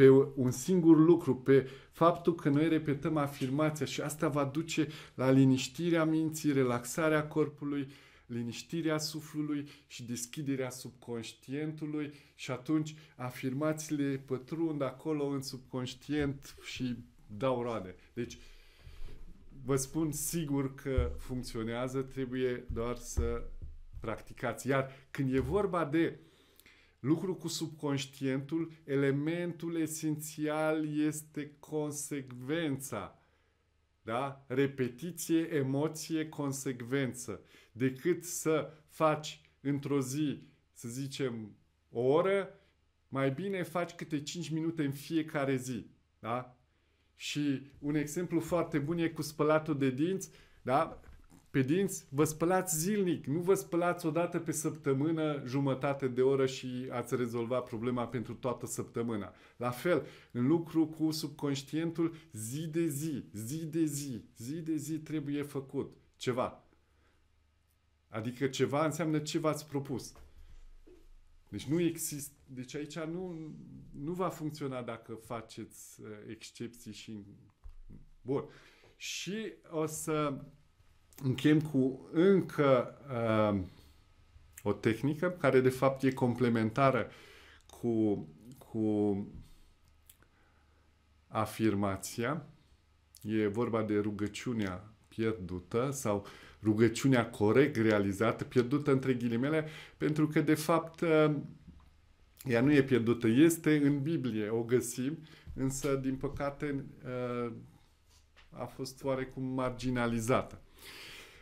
pe un singur lucru, pe faptul că noi repetăm afirmația și asta va duce la liniștirea minții, relaxarea corpului, liniștirea suflului și deschiderea subconștientului și atunci afirmațiile pătrund acolo în subconștient și dau roade. Deci, vă spun sigur că funcționează, trebuie doar să practicați. Iar când e vorba de Lucru cu subconștientul, elementul esențial este consecvența. Da? Repetiție, emoție, consecvență. Decât să faci într-o zi, să zicem, o oră, mai bine faci câte 5 minute în fiecare zi. Da? Și un exemplu foarte bun e cu spălatul de dinți. Da? pe dinți, vă spălați zilnic, nu vă spălați o dată pe săptămână jumătate de oră și ați rezolvat problema pentru toată săptămâna. La fel, în lucru cu subconștientul, zi de zi, zi de zi, zi de zi trebuie făcut ceva. Adică ceva înseamnă ce v-ați propus. Deci nu există, deci aici nu, nu va funcționa dacă faceți uh, excepții și... Bun. Și o să încheiem cu încă uh, o tehnică care de fapt e complementară cu, cu afirmația. E vorba de rugăciunea pierdută sau rugăciunea corect realizată, pierdută între ghilimele, pentru că de fapt uh, ea nu e pierdută, este în Biblie, o găsim, însă din păcate uh, a fost oarecum marginalizată.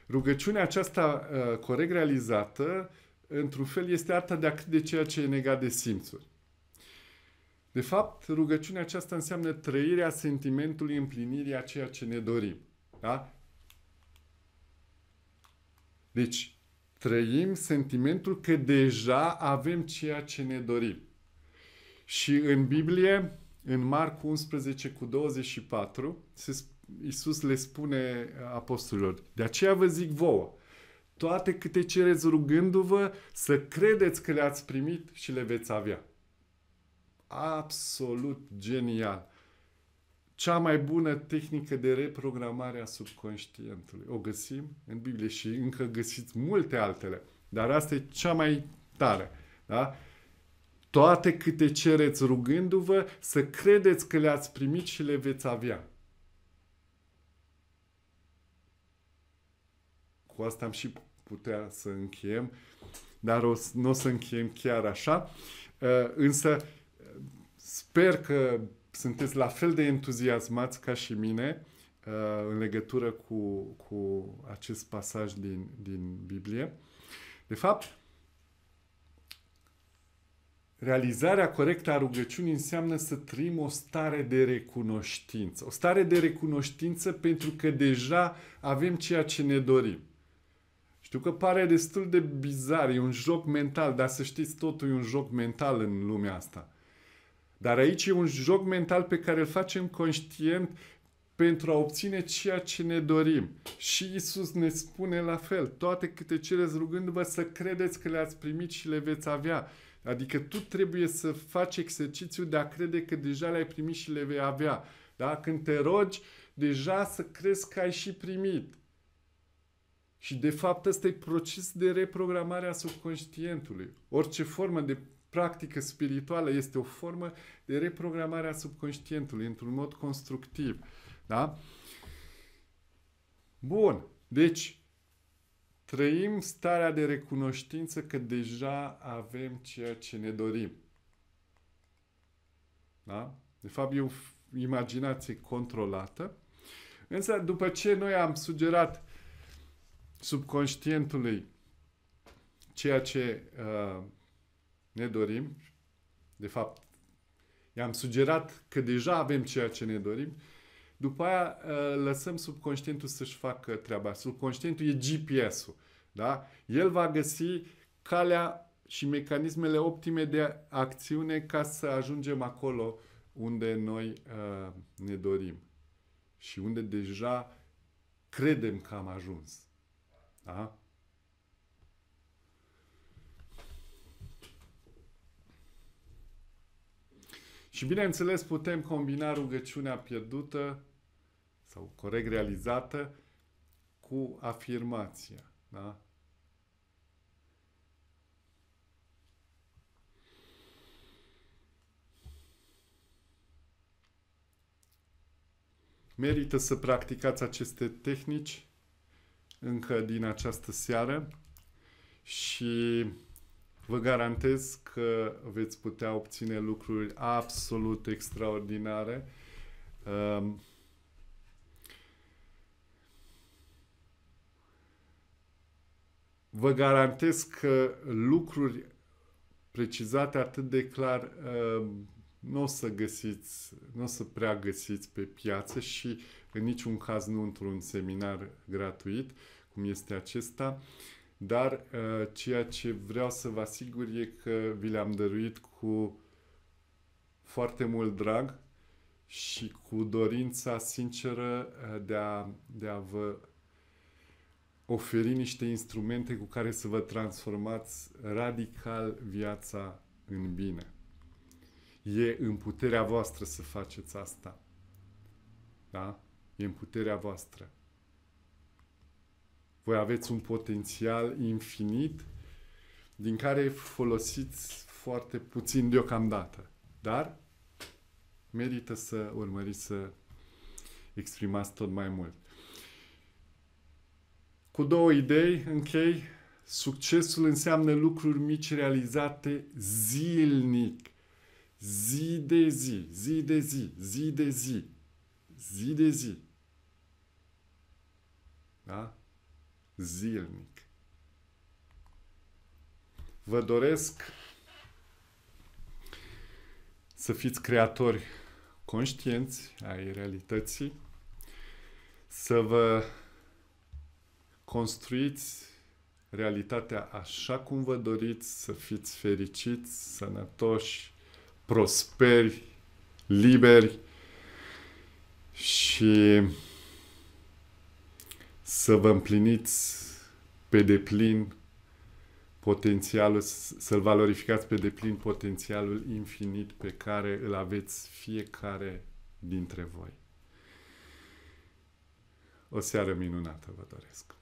Rugăciunea aceasta uh, corect realizată, într-un fel, este arta de a crede ceea ce e negat de simțuri. De fapt, rugăciunea aceasta înseamnă trăirea sentimentului împlinirii a ceea ce ne dorim. Da? Deci, trăim sentimentul că deja avem ceea ce ne dorim. Și în Biblie, în Marcu 11 cu 24, se spune Iisus le spune uh, apostolilor, de aceea vă zic vouă, toate câte cereți rugându-vă, să credeți că le-ați primit și le veți avea. Absolut genial! Cea mai bună tehnică de reprogramare a subconștientului. O găsim în Biblie și încă găsiți multe altele, dar asta e cea mai tare. Da? Toate câte cereți rugându-vă, să credeți că le-ați primit și le veți avea. cu asta am și putea să încheiem, dar o, nu o să încheiem chiar așa. Uh, însă sper că sunteți la fel de entuziasmați ca și mine uh, în legătură cu, cu acest pasaj din, din Biblie. De fapt, realizarea corectă a rugăciunii înseamnă să trăim o stare de recunoștință. O stare de recunoștință pentru că deja avem ceea ce ne dorim. Știu că pare destul de bizar, e un joc mental, dar să știți, totul e un joc mental în lumea asta. Dar aici e un joc mental pe care îl facem conștient pentru a obține ceea ce ne dorim. Și Isus ne spune la fel, toate câte cereți rugându-vă să credeți că le-ați primit și le veți avea. Adică tu trebuie să faci exercițiu de a crede că deja le-ai primit și le vei avea. Da? Când te rogi, deja să crezi că ai și primit. Și de fapt ăsta e proces de reprogramare a subconștientului. Orice formă de practică spirituală este o formă de reprogramare a subconștientului într-un mod constructiv. Da? Bun. Deci, trăim starea de recunoștință că deja avem ceea ce ne dorim. Da? De fapt, e o imaginație controlată. Însă, după ce noi am sugerat subconștientului ceea ce uh, ne dorim, de fapt, i-am sugerat că deja avem ceea ce ne dorim, după aia uh, lăsăm subconștientul să-și facă treaba. Subconștientul e GPS-ul. Da? El va găsi calea și mecanismele optime de acțiune ca să ajungem acolo unde noi uh, ne dorim și unde deja credem că am ajuns. Aha. Și bineînțeles putem combina rugăciunea pierdută sau corect realizată cu afirmația. Da? Merită să practicați aceste tehnici încă din această seară și vă garantez că veți putea obține lucruri absolut extraordinare. Um, vă garantez că lucruri precizate atât de clar um, nu o să găsiți, nu o să prea găsiți pe piață și uh, în niciun caz nu într-un seminar gratuit, cum este acesta, dar uh, ceea ce vreau să vă asigur e că vi le-am dăruit cu foarte mult drag și cu dorința sinceră uh, de a, de a vă oferi niște instrumente cu care să vă transformați radical viața în bine. E în puterea voastră să faceți asta. Da? e în puterea voastră. Voi aveți un potențial infinit din care folosiți foarte puțin deocamdată, dar merită să urmăriți să exprimați tot mai mult. Cu două idei închei. Succesul înseamnă lucruri mici realizate zilnic. Zi de zi, zi de zi, zi de zi, zi de zi. Da? Zilnic. Vă doresc să fiți creatori conștienți ai realității, să vă construiți realitatea așa cum vă doriți, să fiți fericiți, sănătoși, prosperi, liberi și să vă împliniți pe deplin potențialul, să-l valorificați pe deplin potențialul infinit pe care îl aveți fiecare dintre voi. O seară minunată vă doresc!